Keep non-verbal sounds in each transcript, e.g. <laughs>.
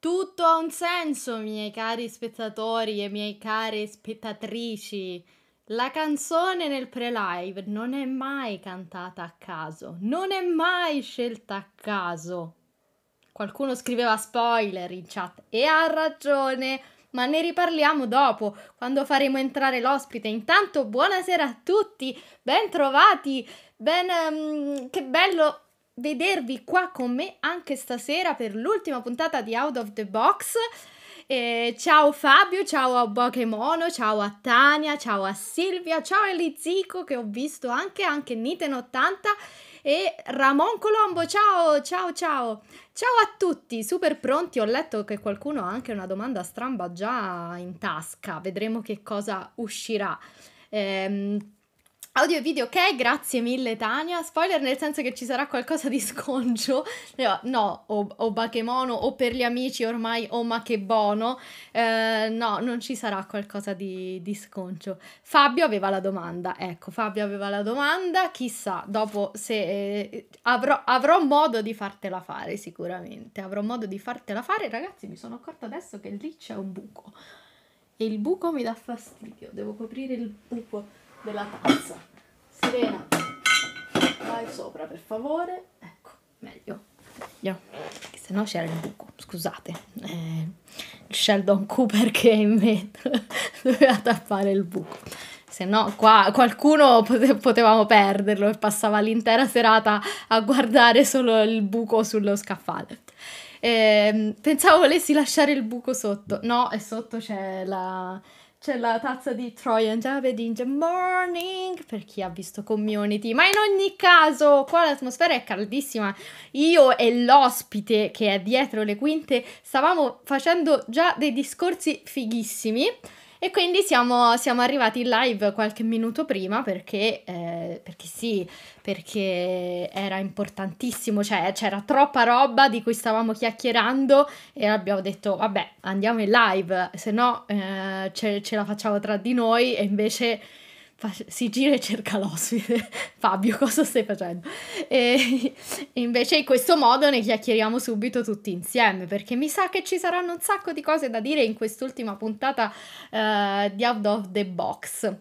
Tutto ha un senso, miei cari spettatori e miei cari spettatrici. La canzone nel pre-live non è mai cantata a caso, non è mai scelta a caso. Qualcuno scriveva spoiler in chat e ha ragione, ma ne riparliamo dopo, quando faremo entrare l'ospite. Intanto buonasera a tutti, ben trovati, ben... Um, che bello vedervi qua con me anche stasera per l'ultima puntata di Out of the Box. Eh, ciao Fabio, ciao a Pokémono, ciao a Tania, ciao a Silvia, ciao a Elizico che ho visto anche, anche Niten80 e Ramon Colombo, ciao, ciao, ciao. Ciao a tutti, super pronti, ho letto che qualcuno ha anche una domanda stramba già in tasca, vedremo che cosa uscirà. Ehm, Audio e video ok, grazie mille Tania. Spoiler nel senso che ci sarà qualcosa di <laughs> sconcio. No, o, o Bakemono o per gli amici ormai o ma che bono. Eh, no, non ci sarà qualcosa di, di, sconcio. Fabio aveva la domanda, ecco, Fabio aveva la domanda, chissà, dopo se eh, avrò, avrò modo di fartela fare sicuramente. Avrò modo di fartela fare. Ragazzi, mi sono accorta adesso che lì c'è un buco. E il buco mi dà fastidio, devo coprire il buco della tazza. Serena, vai sopra per favore. Ecco, meglio. Meglio. Che se no c'era il buco. Scusate. Eh, Sheldon Cooper che in mezzo <laughs> doveva tappare il buco. Se no, qua qualcuno pote- potevamo perderlo e passava l'intera serata a guardare solo il buco sullo scaffale. Eh, pensavo volessi lasciare il buco sotto. No, e sotto c'è la, c'è la tazza di Trojan Javed in The Morning per chi ha visto Community. Ma in ogni caso, qua l'atmosfera è caldissima. Io e l'ospite che è dietro le quinte stavamo facendo già dei discorsi fighissimi. E quindi siamo, siamo, arrivati in live qualche minuto prima perché, eh, perché sì, perché era importantissimo, cioè c'era troppa roba di cui stavamo chiacchierando e abbiamo detto vabbè andiamo in live, se no eh, ce, ce la facciamo tra di noi e invece fa, si gira e cerca l'ospite. <laughs> Fabio, cosa stai facendo? E, <laughs> invece in questo modo ne chiacchieriamo subito tutti insieme, perché mi sa che ci saranno un sacco di cose da dire in quest'ultima puntata uh, di Out of the Box.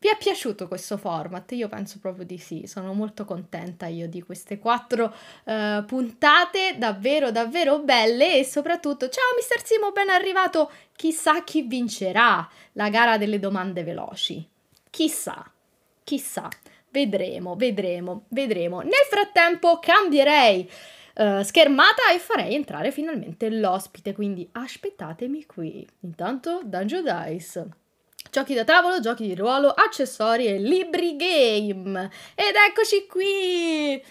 Vi è piaciuto questo format? Io penso proprio di sì, sono molto contenta io di queste quattro uh, puntate davvero davvero belle e soprattutto ciao mister Simo, ben arrivato, chissà chi vincerà la gara delle domande veloci. Chissà, chissà, vedremo, vedremo, vedremo. Nel frattempo cambierei uh, schermata e farei entrare finalmente l'ospite, quindi aspettatemi qui. Intanto Dungeon Dice. Giochi da tavolo, giochi di ruolo, accessori e libri game. Ed eccoci qui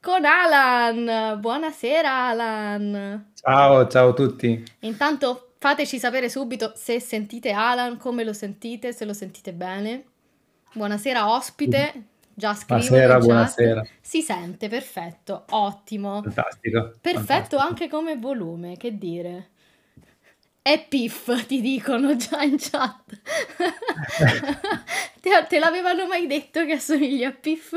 con Alan. Buonasera Alan. Ciao, ciao a tutti. Intanto Fateci sapere subito se sentite Alan, come lo sentite, se lo sentite bene. Buonasera ospite, già scrivo. Buonasera, buonasera. Si sente, perfetto, ottimo. Fantastico. Perfetto fantastico. anche come volume, che dire. È piff, ti dicono già in chat. <laughs> te, te, l'avevano mai detto che assomiglia a piff?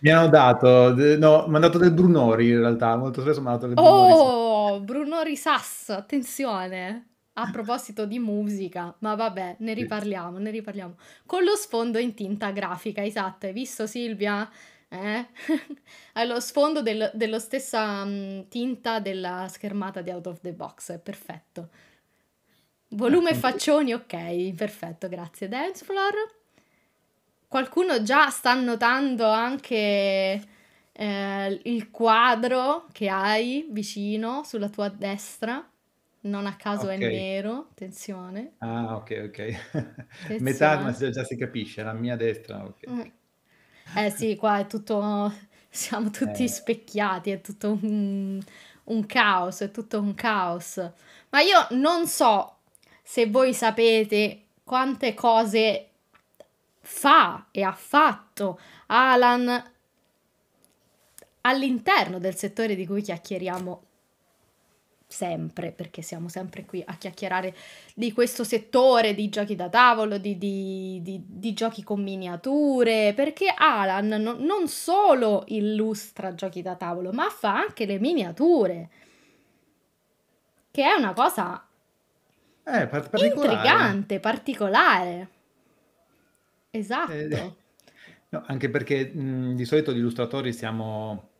Mi hanno dato, no, mi hanno dato del Brunori in realtà, molto spesso mi hanno dato del Brunori. Oh, Brunori Sass, attenzione a proposito di musica, ma vabbè, ne riparliamo, sì. ne riparliamo. Con lo sfondo in tinta grafica, esatto, hai visto Silvia? Eh? <laughs> lo sfondo del, dello stessa mh, mm, tinta della schermata di Out of the Box, perfetto. Volume faccioni, ok, perfetto, grazie. Dancefloor? Qualcuno già sta notando anche eh, il quadro che hai vicino sulla tua destra? non a caso è nero, attenzione. Ah, ok, ok. <laughs> Metà ma già già si capisce, la mia destra, okay, Mh. Mm. Eh sì, qua è tutto <laughs> siamo tutti Eh. specchiati, è tutto un un caos, è tutto un caos. Ma io non so se voi sapete quante cose fa e ha fatto Alan all'interno del settore di cui chiacchieriamo sempre, perché siamo sempre qui a chiacchierare di questo settore, di giochi da tavolo, di, di, di, di giochi con miniature, perché Alan no, non solo illustra giochi da tavolo, ma fa anche le miniature, che è una cosa eh, particolare. intrigante, particolare. Esatto. Eh, <laughs> no, anche perché mh, di solito gli illustratori siamo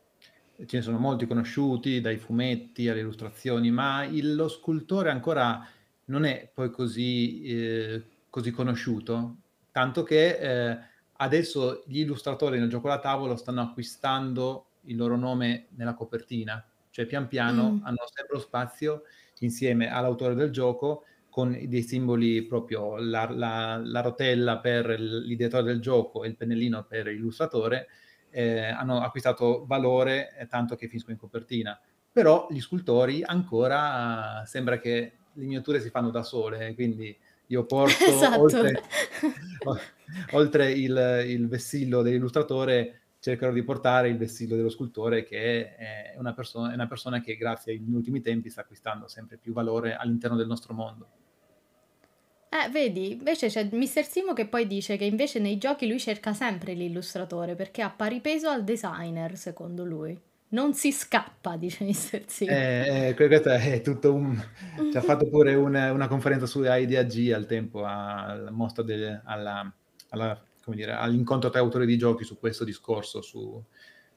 ce ne sono molti conosciuti, dai fumetti alle illustrazioni, ma il, lo scultore ancora non è poi così, eh, così conosciuto, tanto che eh, adesso gli illustratori nel gioco da tavolo stanno acquistando il loro nome nella copertina, cioè pian piano mm. hanno sempre lo spazio insieme all'autore del gioco con dei simboli proprio la, la, la rotella per l'ideatore del gioco e il pennellino per l'illustratore eh, hanno acquistato valore eh, tanto che finiscono in copertina. Però gli scultori ancora eh, sembra che le miniature si fanno da sole, quindi io porto <laughs> esatto. oltre, <laughs> oltre il, il, vessillo dell'illustratore, cercherò di portare il vessillo dello scultore che è una, perso- è una persona che grazie agli ultimi tempi sta acquistando sempre più valore all'interno del nostro mondo. Eh, vedi, invece c'è Mr. Simo che poi dice che invece nei giochi lui cerca sempre l'illustratore perché ha pari peso al designer, secondo lui. Non si scappa, dice Mr. Simo. Eh, eh, questo è tutto un... Ci ha fatto pure una, una conferenza su Idea G al tempo, al mostro del, alla, alla, dire, all'incontro tra autori di giochi su questo discorso, su...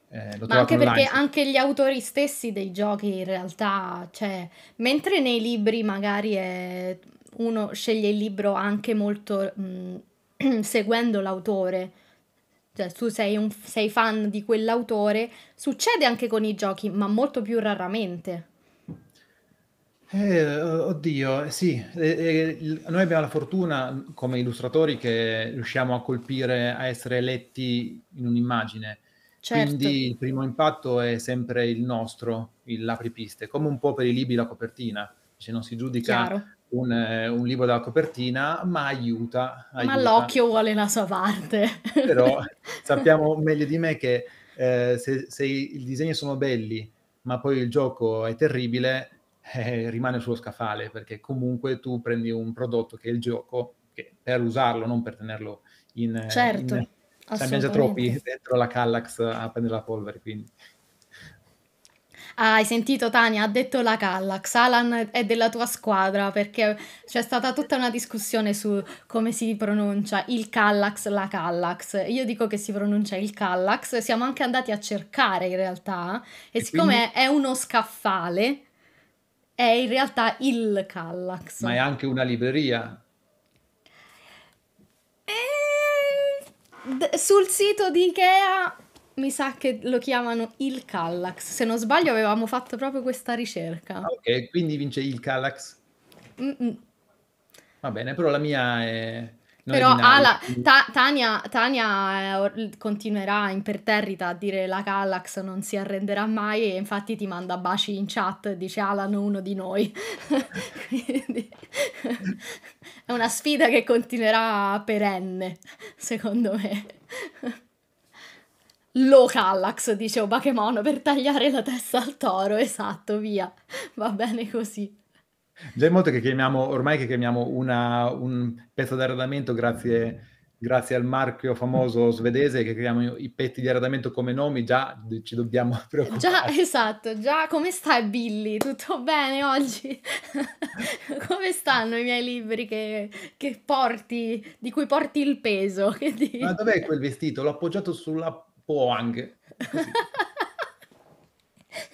Eh, Ma anche online. perché anche gli autori stessi dei giochi in realtà, cioè, mentre nei libri magari è uno sceglie il libro anche molto mh, mm, <clears throat> seguendo l'autore, cioè tu sei, un, sei fan di quell'autore, succede anche con i giochi, ma molto più raramente. Eh, oddio, eh, sì, eh, eh, noi abbiamo la fortuna come illustratori che riusciamo a colpire, a essere letti in un'immagine. Certo. Quindi il primo impatto è sempre il nostro, il l'apripiste, come un po' per i libri la copertina, cioè non si giudica Chiaro un, un, libro dalla copertina, ma aiuta, aiuta. Ma l'occhio vuole la sua parte. Però <laughs> sappiamo meglio di me che eh, se, se, i disegni sono belli, ma poi il gioco è terribile, eh, rimane sullo scaffale, perché comunque tu prendi un prodotto che è il gioco, per usarlo, non per tenerlo in... Certo, in, cioè, Siamo già troppi dentro la Kallax a prendere la polvere, quindi... Ah, hai sentito Tania, ha detto la Kallax, Alan è della tua squadra perché c'è stata tutta una discussione su come si pronuncia il Kallax, la Kallax. Io dico che si pronuncia il Kallax, siamo anche andati a cercare in realtà e, e siccome quindi... è uno scaffale è in realtà il Kallax. Ma è anche una libreria. E... Eh, d- sul sito di Ikea mi sa che lo chiamano il Kallax. Se non sbaglio, avevamo fatto proprio questa ricerca. Ah, ok, quindi vince il Kallax. Mm-mm. Va bene, però la mia è. Non però è ala, ta- Tania, Tania eh, continuerà imperterrita a dire la Kallax non si arrenderà mai e infatti ti manda baci in chat, dice Alan uno di noi. <laughs> Quindi è una sfida che continuerà perenne, secondo me. Lo Kallax, dicevo Pokémon, per tagliare la testa al toro, esatto, via, va bene così. Già è molto che chiamiamo, ormai che chiamiamo una, un pezzo di arredamento grazie, grazie, al marchio famoso svedese che chiamiamo i petti di arredamento come nomi, già ci dobbiamo <laughs> preoccupare. Già, esatto, già come stai Billy? Tutto bene oggi? <laughs> come stanno i miei libri che, che, porti, di cui porti il peso? Ma dov'è quel vestito? L'ho appoggiato sulla Poang. <laughs>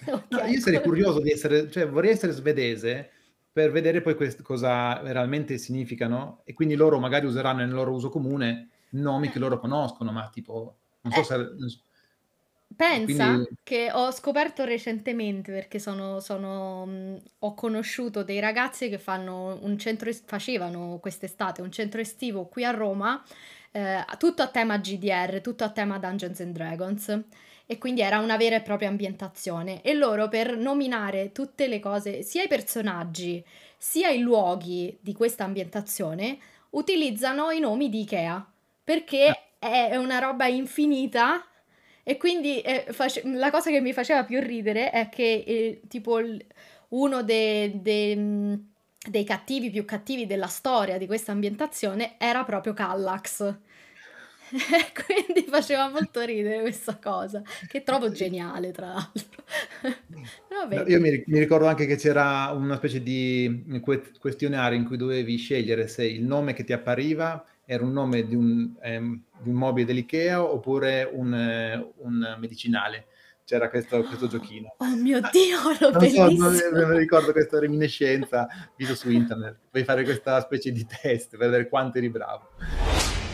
okay, no, io sarei curioso di essere, cioè vorrei essere svedese per vedere poi quest- cosa realmente significano e quindi loro magari useranno nel loro uso comune nomi che loro conoscono, ma tipo, non so eh. se... Non so. Pensa Quindi... che ho scoperto recentemente perché sono, sono, mh, mm, ho conosciuto dei ragazzi che fanno un centro est- facevano quest'estate un centro estivo qui a Roma eh, tutto a tema GDR, tutto a tema Dungeons and Dragons e quindi era una vera e propria ambientazione e loro per nominare tutte le cose, sia i personaggi sia i luoghi di questa ambientazione utilizzano i nomi di Ikea perché eh. è una roba infinita e quindi eh, face- la cosa che mi faceva più ridere è che eh, tipo l- uno dei... De- dei cattivi più cattivi della storia di questa ambientazione era proprio Kallax. <laughs> Quindi faceva molto ridere questa cosa, che trovo geniale tra l'altro. <laughs> no, io mi, mi, ricordo anche che c'era una specie di que- questionario in cui dovevi scegliere se il nome che ti appariva era un nome di un, ehm, di un mobile dell'IKEA oppure un, eh, un medicinale c'era questo, questo giochino. Oh, oh mio Dio, l'ho non so, non, non ricordo questa reminiscenza visto su internet. Puoi fare questa specie di test per vedere quanto eri bravo.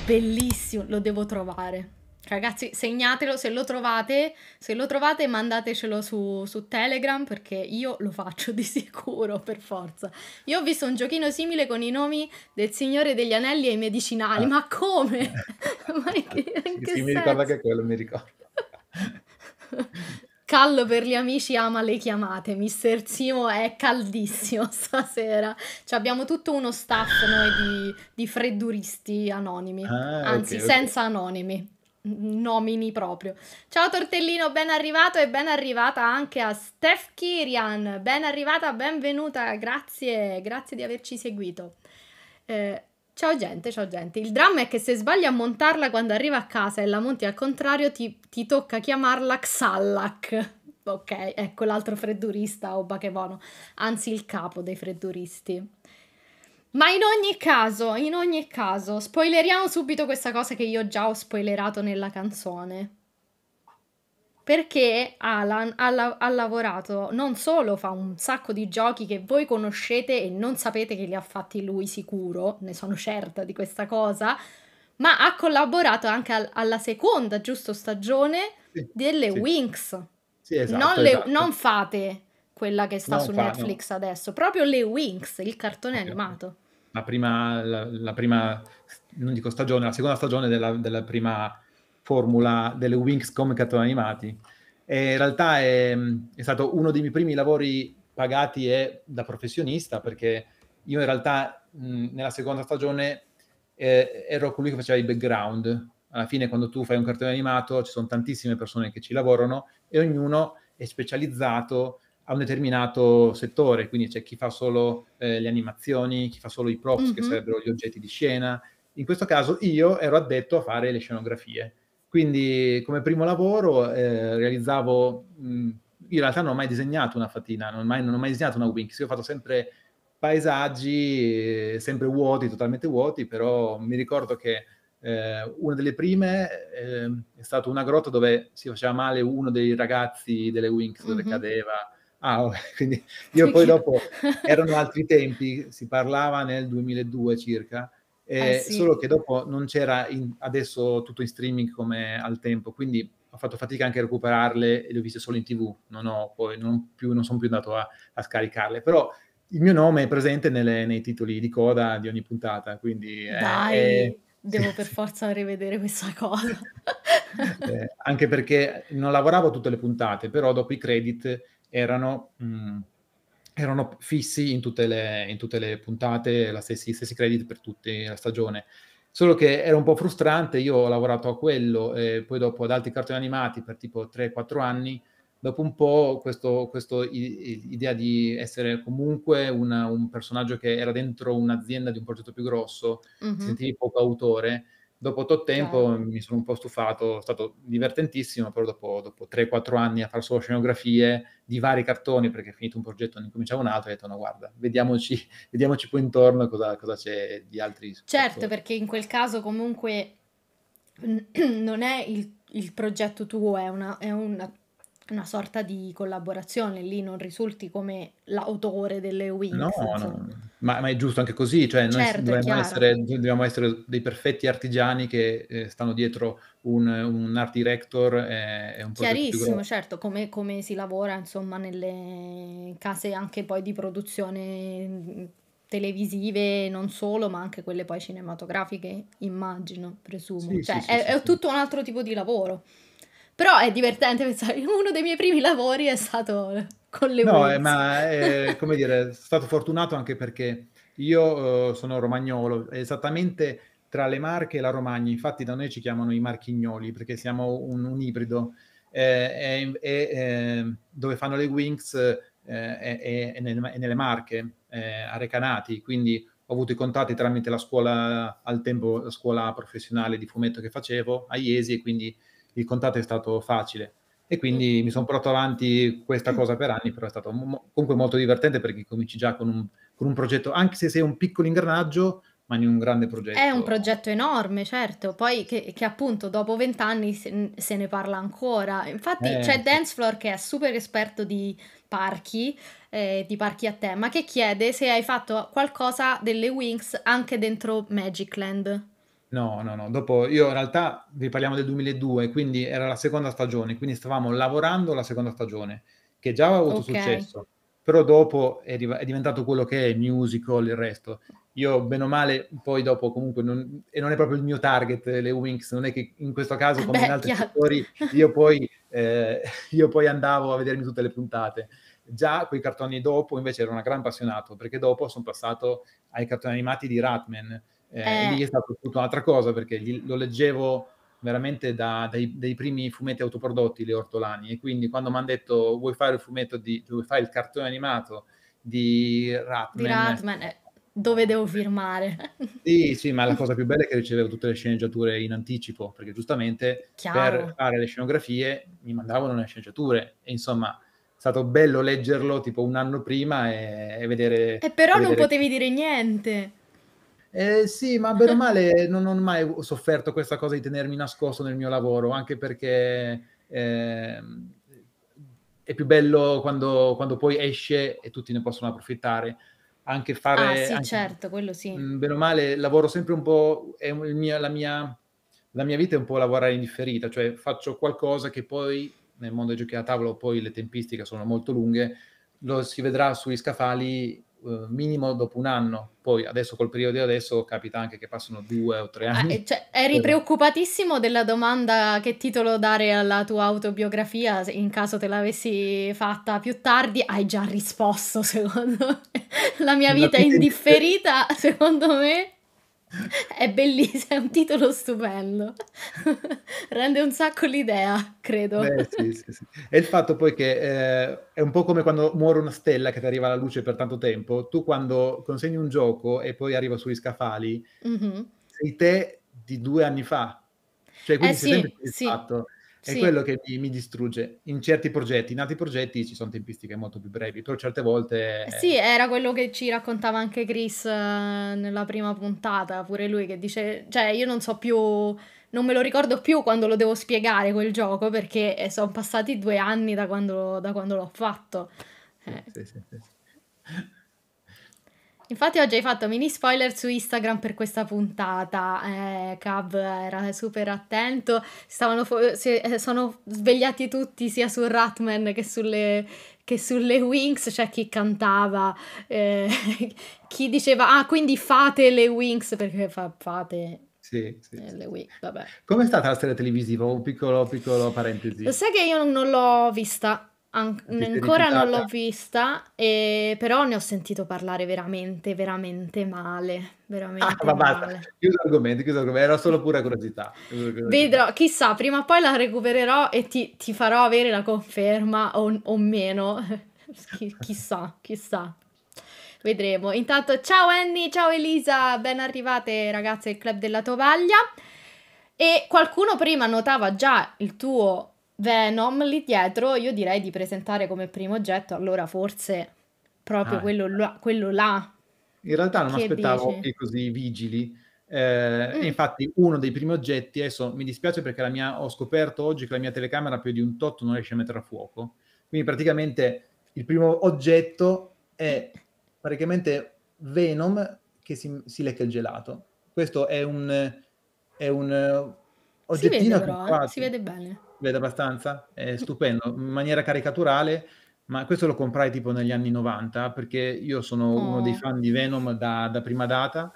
Bellissimo, lo devo trovare. Ragazzi, segnatelo se lo trovate, se lo trovate mandatecelo su, su, Telegram perché io lo faccio di sicuro, per forza. Io ho visto un giochino simile con i nomi del Signore degli Anelli e i medicinali, ah. ma come? <laughs> <laughs> ma in che, in che sì, mi ricordo che quello, mi ricordo. <laughs> Callo per gli amici ama le chiamate, mister Simo è caldissimo <laughs> stasera. Cioè abbiamo tutto uno staff noi di, di fredduristi anonimi, ah, anzi okay, okay. senza anonimi, nomini proprio. Ciao Tortellino, ben arrivato e ben arrivata anche a Steph Kirian, ben arrivata, benvenuta, grazie, grazie di averci seguito. Eh, Ciao gente, ciao gente. Il dramma è che se sbagli a montarla quando arriva a casa e la monti al contrario, ti, ti tocca chiamarla Xallac. Ok, ecco l'altro freddurista o oh, bachevono, anzi il capo dei fredduristi. Ma in ogni caso, in ogni caso, spoileriamo subito questa cosa che io già ho spoilerato nella canzone perché Alan ha, la- ha, lavorato, non solo fa un sacco di giochi che voi conoscete e non sapete che li ha fatti lui sicuro, ne sono certa di questa cosa, ma ha collaborato anche al- alla seconda, giusto, stagione sì, delle sì. Winx. Sì, esatto, non, le- esatto. non, fate quella che sta non su fa, Netflix no. adesso, proprio le Winx, il cartone okay. animato. La prima, la, la prima, non dico stagione, la seconda stagione della, della prima formula delle Wings come cartoni animati. E in realtà è, mm, è, stato uno dei miei primi lavori pagati e da professionista perché io in realtà mh, mm, nella seconda stagione eh, ero colui che faceva i background. Alla fine quando tu fai un cartone animato ci sono tantissime persone che ci lavorano e ognuno è specializzato a un determinato settore, quindi c'è chi fa solo eh, le animazioni, chi fa solo i props, mm-hmm. che mhm. sarebbero gli oggetti di scena. In questo caso io ero addetto a fare le scenografie quindi come primo lavoro eh, realizzavo, mh, in realtà non ho mai disegnato una fatina, non ho mai, non ho mai disegnato una Winx, io ho fatto sempre paesaggi eh, sempre vuoti, totalmente vuoti, però mi ricordo che eh, una delle prime ehm, è stata una grotta dove si faceva male uno dei ragazzi delle Winx, dove mm-hmm. cadeva. Ah, <laughs> quindi io poi dopo <laughs> erano altri tempi, si parlava nel 2002 circa, eh, eh, sì. Solo che dopo non c'era in, adesso tutto in streaming come al tempo, quindi ho fatto fatica anche a recuperarle e le ho viste solo in tv, non, ho, poi, non, più, non sono più andato a, a, scaricarle, però il mio nome è presente nelle, nei titoli di coda di ogni puntata, quindi... Dai, eh, devo <laughs> per forza rivedere questa cosa. <laughs> eh, anche perché non lavoravo tutte le puntate, però dopo i credit erano... Mh, mm, erano fissi in tutte le, in tutte le puntate, gli stessi, stessi credit per tutta la stagione. Solo che era un po' frustrante, io ho lavorato a quello, e poi dopo ad altri cartoni animati per tipo 3-4 anni, dopo un po' questa idea di essere comunque una, un personaggio che era dentro un'azienda di un progetto più grosso, mm-hmm. sentivi poco autore, Dopo tot tempo eh. mi sono un po' stufato, è stato divertentissimo, però dopo, dopo 3-4 anni a fare solo scenografie di vari cartoni, perché è finito un progetto, ne cominciava un altro, ho detto no guarda, vediamoci, <laughs> vediamoci poi intorno cosa, cosa c'è di altri. Certo, cartoni. perché in quel caso comunque <clears throat> non è il, il progetto tuo, è una, è una una sorta di collaborazione, lì non risulti come l'autore delle Wings. No, no. Ma, ma, è giusto anche così, cioè noi certo, dobbiamo, essere, dobbiamo, essere, dei perfetti artigiani che eh, stanno dietro un, un, art director e, eh, e un Chiarissimo, certo, come, come, si lavora insomma nelle case anche poi di produzione mm, televisive non solo, ma anche quelle poi cinematografiche, immagino, presumo. Sì, cioè, sì, è, sì, è tutto un altro tipo di lavoro. Però è divertente pensare, <laughs> uno dei miei primi lavori è stato con le No, eh, ma è, eh, come dire, sono stato fortunato anche perché io eh, sono romagnolo, esattamente tra le Marche e la Romagna, infatti da noi ci chiamano i marchignoli perché siamo un, un ibrido, eh, e, eh, dove fanno le Wings eh, è, nelle Marche, a Recanati, quindi ho avuto i contatti tramite la scuola, al tempo la scuola professionale di fumetto che facevo a Iesi e quindi il contatto è stato facile. E quindi mi sono portato avanti questa cosa per anni, però è stato mo- comunque molto divertente perché cominci già con un, con un progetto, anche se sei un piccolo ingranaggio, ma in un grande progetto. È un progetto enorme, certo, poi che, che appunto dopo vent'anni se, se, ne parla ancora. Infatti eh. c'è Dancefloor che è super esperto di parchi, eh, di parchi a tema, che chiede se hai fatto qualcosa delle Wings anche dentro Magicland. No, no, no, dopo io in realtà vi parliamo del 2002, quindi era la seconda stagione, quindi stavamo lavorando la seconda stagione, che già aveva avuto okay. successo, però dopo è, riva- è, diventato quello che è, musical, il resto. Io bene o male, poi dopo comunque, non, e non è proprio il mio target, le Winx, non è che in questo caso come Beh, in altri settori <laughs> io poi, eh, io poi andavo a vedermi tutte le puntate. Già quei cartoni dopo invece ero un gran appassionato, perché dopo sono passato ai cartoni animati di Ratman, eh, eh. Lì è stata tutta un'altra cosa perché gli, lo leggevo veramente da, dai, dai, primi fumetti autoprodotti, le Ortolani, e quindi quando mi hanno detto vuoi fare il fumetto di, vuoi fare il cartone animato di Ratman, di Ratman eh, dove devo firmare? <laughs> Sì, sì, ma la cosa più bella è che ricevevo tutte le sceneggiature in anticipo, perché giustamente Chiaro. per fare le scenografie mi mandavano le sceneggiature, e insomma è stato bello leggerlo tipo un anno prima e, e vedere... E però vedere... non potevi dire niente! Eh, sì, ma bene o <laughs> male non ho mai sofferto questa cosa di tenermi nascosto nel mio lavoro, anche perché eh, è più bello quando, quando, poi esce e tutti ne possono approfittare. Anche fare... Ah sì, anche, certo, quello sì. Mm, bene o male, lavoro sempre un po'... È mio, la, mia, la mia vita è un po' lavorare indifferita, cioè faccio qualcosa che poi nel mondo dei giochi a tavolo, poi le tempistiche sono molto lunghe, lo si vedrà sugli scaffali eh, minimo dopo un anno. Poi adesso col periodo di adesso capita anche che passano due o tre ah, anni. Ah, cioè, eri eh. preoccupatissimo della domanda che titolo dare alla tua autobiografia in caso te l'avessi fatta più tardi. Hai già risposto, <laughs> secondo me. La mia vita è indifferita, secondo me. È bellissimo, <laughs> è un titolo stupendo. <laughs> Rende un sacco l'idea, credo. Beh, sì, sì, sì. E il fatto poi che eh, è un po' come quando muore una stella che ti arriva alla luce per tanto tempo. Tu quando consegni un gioco e poi arriva sugli scaffali, mm-hmm. sei te di due anni fa. Cioè, quindi eh, sei sì, sempre soddisfatto. Sì. È sì. quello che mi, mi, distrugge. In certi progetti, in altri progetti ci sono tempistiche molto più brevi, però certe volte... Sì, era quello che ci raccontava anche Chris eh, nella prima puntata, pure lui che dice, cioè io non so più, non me lo ricordo più quando lo devo spiegare quel gioco perché eh, sono passati due anni da quando, da quando l'ho fatto. Sì, eh. sì, sì, sì. Infatti oggi hai fatto mini spoiler su Instagram per questa puntata, eh, Cab era super attento, fo- si, eh, sono svegliati tutti sia su Ratman che sulle, che sulle Wings, c'è cioè chi cantava, eh, <laughs> chi diceva ah quindi fate le Wings perché fa- fate sì, sì, eh, sì. Wii, Com'è stata la serie televisiva? Un piccolo, piccolo parentesi. Lo sai che io non l'ho vista. An- ancora non l'ho vista, eh, però ne ho sentito parlare veramente, veramente male. Veramente ah, ma basta, chiuso l'argomento, chiuso l'argomento, era solo pura curiosità. curiosità. Vedrò, chissà, prima o poi la recupererò e ti, ti farò avere la conferma o, o meno. <laughs> Ch- chissà, chissà. Vedremo. Intanto, ciao Annie, ciao Elisa, ben arrivate ragazze del Club della Tovaglia. E qualcuno prima notava già il tuo Venom lì dietro, io direi di presentare come primo oggetto, allora forse proprio ah, quello, là, quello, là, In realtà non mi aspettavo dici? che così vigili. Eh, mm. Infatti, uno dei primi oggetti, adesso mi dispiace perché mia, ho scoperto oggi che la mia telecamera più di un tot non riesce a mettere a fuoco. Quindi praticamente il primo oggetto è praticamente Venom che si, si lecca il gelato. Questo è un, è un oggettino. Eh, si vede, però, eh, si vede bene vede abbastanza, è stupendo, in maniera caricaturale, ma questo lo comprai tipo negli anni 90 perché io sono oh. uno dei oh. fan di Venom da, da prima data.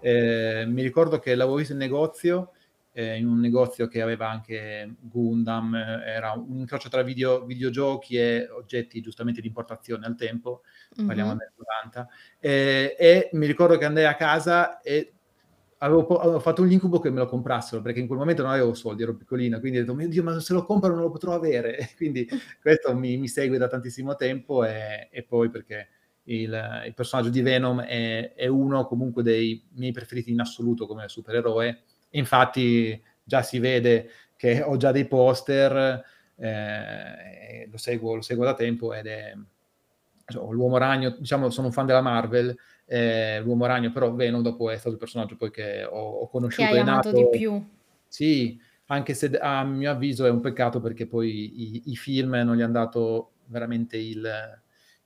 Eh, mi ricordo che l'avevo visto in negozio, eh, in un negozio che aveva anche Gundam, eh, era un incrocio tra video, videogiochi e oggetti giustamente di importazione al tempo, mm-hmm. parliamo del 90, eh, e mi ricordo che andai a casa e avevo, avevo, fatto un incubo che me lo comprassero perché in quel momento non avevo soldi, ero piccolina, quindi ho detto, mio Dio, ma se lo compro non lo potrò avere. <laughs> quindi <laughs> questo mi, mi, segue da tantissimo tempo e, e poi perché il, il, personaggio di Venom è, è uno comunque dei miei preferiti in assoluto come supereroe. E infatti già si vede che ho già dei poster, eh, lo, seguo, lo, seguo, da tempo ed è cioè, l'uomo ragno, diciamo sono un fan della Marvel eh, l'uomo ragno, però Venom dopo è stato il personaggio poi che ho, ho conosciuto. Che hai amato nato, di più. Sì, anche se a mio avviso è un peccato perché poi i, i film non gli hanno dato veramente il,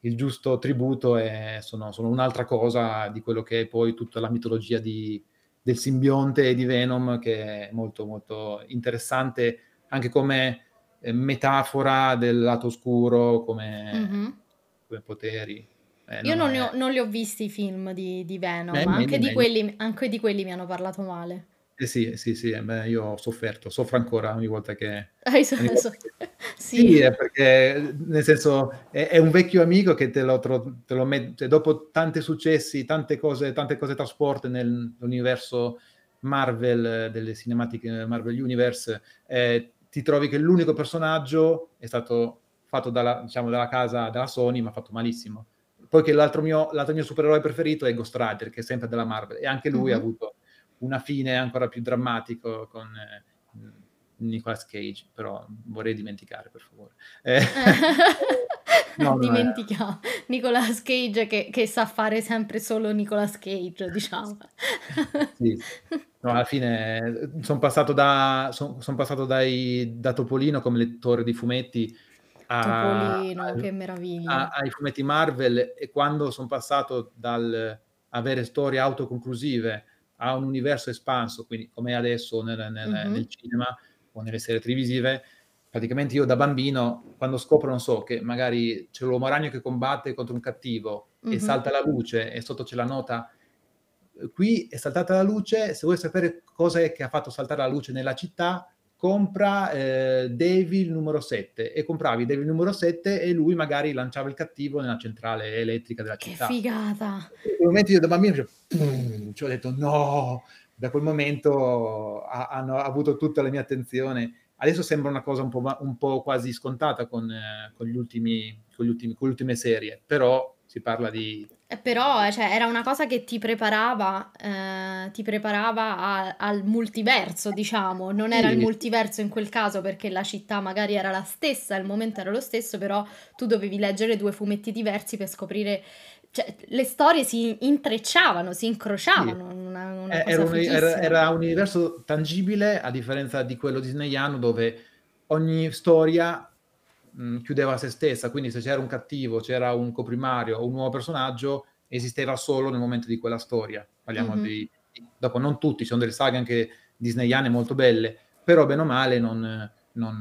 il giusto tributo e sono, sono, un'altra cosa di quello che è poi tutta la mitologia di, del simbionte e di Venom, che è molto molto interessante anche come eh, metafora del lato oscuro, come, mm-hmm. come poteri. Eh, Io non, eh. non, ho, non, li ho visti i film di, di Venom, beh, anche, di Quelli, anche di quelli mi hanno parlato male. Eh sì, sì, sì, eh, beh, io ho sofferto, soffro ancora ogni volta che... <laughs> Hai sofferto? <laughs> sì. sì, perché nel senso è, è, un vecchio amico che te lo, te lo mette, cioè, dopo tanti successi, tante cose, tante cose trasporte nell'universo Marvel, delle cinematiche Marvel Universe, eh, ti trovi che l'unico personaggio è stato fatto dalla, diciamo, dalla casa, della Sony, ma fatto malissimo poiché l'altro mio, l'altro mio, supereroe preferito è Ghost Rider, che è sempre della Marvel, e anche lui mm-hmm. ha mhm. avuto una fine ancora più drammatica con eh, Nicolas Cage, però vorrei dimenticare, per favore. Eh, <laughs> <laughs> no, Dimentichiamo. Nicolas Cage che, che, sa fare sempre solo Nicolas Cage, diciamo. sì. No, alla fine eh, sono passato, da, son, son passato dai, da Topolino come lettore di fumetti Ah, Topolino, a, che meraviglia. A, ah, ai fumetti Marvel e quando sono passato dal avere storie autoconclusive a un universo espanso, quindi come adesso nel, nel, mm-hmm. nel cinema o nelle serie televisive, praticamente io da bambino, quando scopro, non so, che magari c'è l'uomo ragno che combatte contro un cattivo mm-hmm. e salta la luce e sotto c'è la nota, qui è saltata la luce, se vuoi sapere cosa è che ha fatto saltare la luce nella città, compra eh, Devil numero 7 e compravi Devil numero 7 e lui magari lanciava il cattivo nella centrale elettrica della città. Che figata! in quel momento io da bambino cioè, ci ho detto no, da quel momento ha, hanno avuto tutta la mia attenzione. Adesso sembra una cosa un po', un po quasi scontata con, eh, con, gli ultimi, con, gli ultimi, con le ultime serie, però si parla di... Eh, però eh, cioè, era una cosa che ti preparava, eh, ti preparava a, al multiverso, diciamo, non era sì. il multiverso in quel caso perché la città magari era la stessa, il momento era lo stesso, però tu dovevi leggere due fumetti diversi per scoprire cioè, le storie si intrecciavano, si incrociavano. Sì. Una, una eh, era, un, era, era, un, universo tangibile a differenza di quello disneyano dove ogni storia mh, mm, chiudeva se stessa, quindi se c'era un cattivo, c'era un coprimario o un nuovo personaggio, esisteva solo nel momento di quella storia. Parliamo mm-hmm. di, Dopo non tutti, ci sono delle saghe anche disneyane molto belle, però bene o male non, non,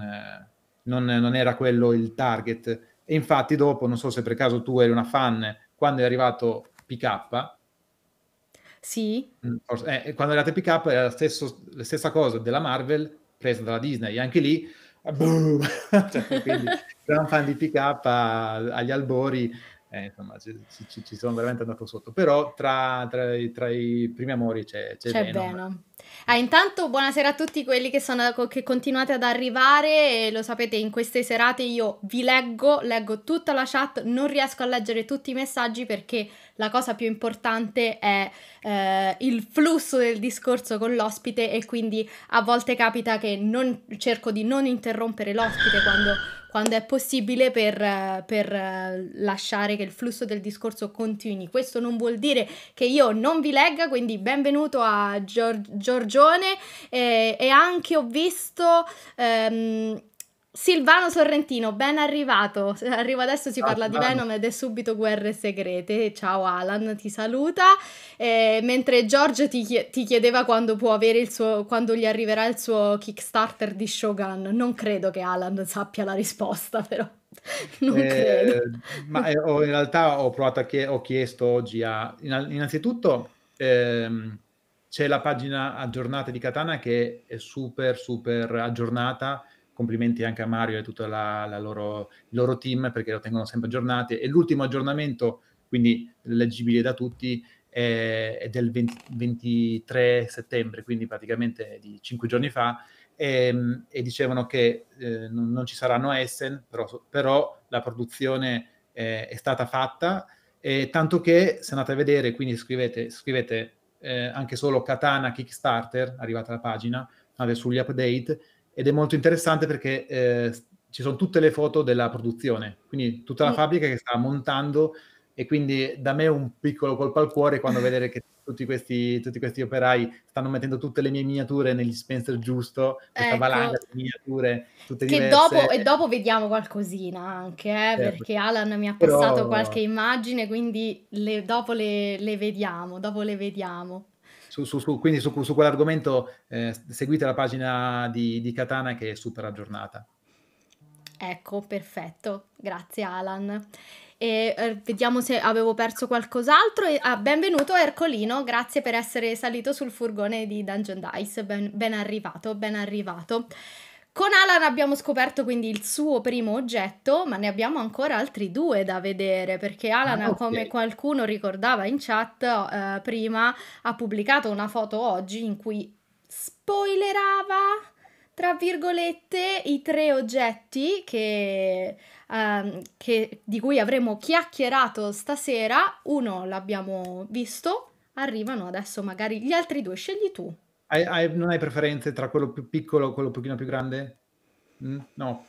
non, non era quello il target. E infatti dopo, non so se per caso tu eri una fan, quando è arrivato PK, sì. Mm, eh, quando arrivato TPK era la, stesso, la, stessa cosa della Marvel presa dalla Disney. Anche lì boom! <laughs> cioè, quindi <laughs> gran fan di pick up agli albori, eh, insomma ci, ci, ci, sono veramente andato sotto, però tra, tra, tra i primi amori c'è, c'è, c'è Venom. Venom. Ah, intanto buonasera a tutti quelli che, sono, che continuate ad arrivare e lo sapete in queste serate io vi leggo, leggo tutta la chat, non riesco a leggere tutti i messaggi perché la cosa più importante è eh, il flusso del discorso con l'ospite e quindi a volte capita che non, cerco di non interrompere l'ospite quando quando è possibile per, per, eh, lasciare che il flusso del discorso continui. Questo non vuol dire che io non vi legga, quindi benvenuto a Gior- Giorgione eh, e anche ho visto... Ehm, Silvano Sorrentino, ben arrivato. Arrivo adesso, si parla ah, di Venom ed è subito Guerre Segrete. Ciao Alan, ti saluta. Eh, mentre Giorgio ti, chie- ti chiedeva quando, suo, quando gli arriverà il suo Kickstarter di Shogun. Non credo che Alan sappia la risposta, però. <laughs> Non eh, credo. Ma eh, in realtà ho provato a chie- ho chiesto oggi a... Innanzitutto... Ehm, c'è la pagina aggiornata di Katana che è super super aggiornata complimenti anche a Mario e tutto la, la loro, il loro team perché lo tengono sempre aggiornati. E l'ultimo aggiornamento, quindi leggibile da tutti, è, è del 20, 23 settembre, quindi praticamente di 5 giorni fa, e, ehm, e dicevano che eh, non, non, ci saranno Essen, però, però la produzione eh, è stata fatta, eh, tanto che se andate a vedere, quindi scrivete, scrivete eh, anche solo Katana Kickstarter, arrivate alla pagina, andate sugli update, ed è molto interessante perché eh, ci sono tutte le foto della produzione, quindi tutta la sì. fabbrica che sta montando e quindi da me un piccolo colpo al cuore quando vedere che tutti questi, tutti questi operai stanno mettendo tutte le mie miniature negli dispenser giusto, questa ecco. valanga di miniature, tutte che diverse. Dopo, e dopo vediamo qualcosina anche, eh, certo. perché Alan mi ha passato Però... qualche immagine, quindi le, dopo le, le vediamo, dopo le vediamo. Su, su, su, quindi su, quell'argomento eh, seguite la pagina di, di, Katana che è super aggiornata. Ecco, perfetto, grazie Alan. E, eh, vediamo se avevo perso qualcos'altro. E, ah, benvenuto Ercolino, grazie per essere salito sul furgone di Dungeon Dice, ben, ben arrivato, ben arrivato. Con Alan abbiamo scoperto quindi il suo primo oggetto, ma ne abbiamo ancora altri due da vedere, perché Alan, ah, okay. come qualcuno ricordava in chat eh, prima, ha pubblicato una foto oggi in cui spoilerava, tra virgolette, i tre oggetti che, ehm, che, di cui avremo chiacchierato stasera. Uno l'abbiamo visto, arrivano adesso magari gli altri due, scegli tu. Hai, hai, non hai preferenze tra quello più piccolo e quello un pochino più grande? Mm? No.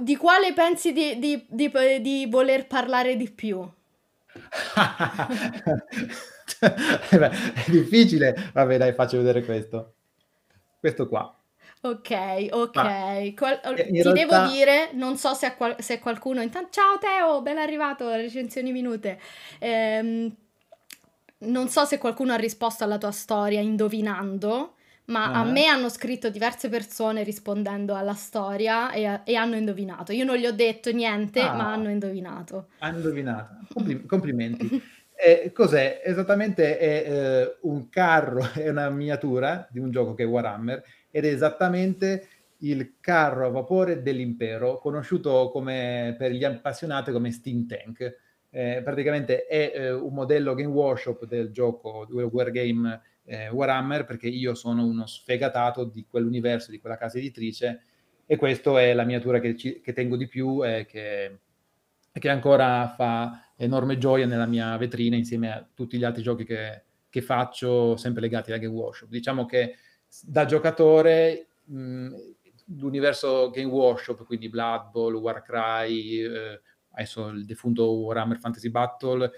Di quale pensi di, di, di, eh, di voler parlare di più? <laughs> Eh beh, è difficile. Vabbè, dai, faccio vedere questo. Questo qua. Ok, ah. ok. Qual- eh, ti realtà... devo dire, non so se, qual- se qualcuno intanto... Ciao Teo, ben arrivato, recensioni minute. Ehm, non so se qualcuno ha risposto alla tua storia indovinando, ma ah. a eh. me hanno scritto diverse persone rispondendo alla storia e, e hanno indovinato. Io non gli ho detto niente, ah. ma hanno indovinato. Hanno indovinato. Compl- <laughs> complimenti. eh, cos'è? Esattamente è eh, un carro, <laughs> è una miniatura di un gioco che è Warhammer ed è esattamente il carro a vapore dell'impero, conosciuto come, per gli appassionati come Steam Tank eh, praticamente è eh, un modello game workshop del gioco del wargame eh, Warhammer perché io sono uno sfegatato di quell'universo, di quella casa editrice e questa è la miniatura che, ci, che tengo di più e eh, che, che, ancora fa enorme gioia nella mia vetrina insieme a tutti gli altri giochi che, che faccio sempre legati alla game workshop. Diciamo che da giocatore mh, l'universo game workshop, quindi Blood Bowl, Warcry, eh, adesso il defunto Warhammer Fantasy Battle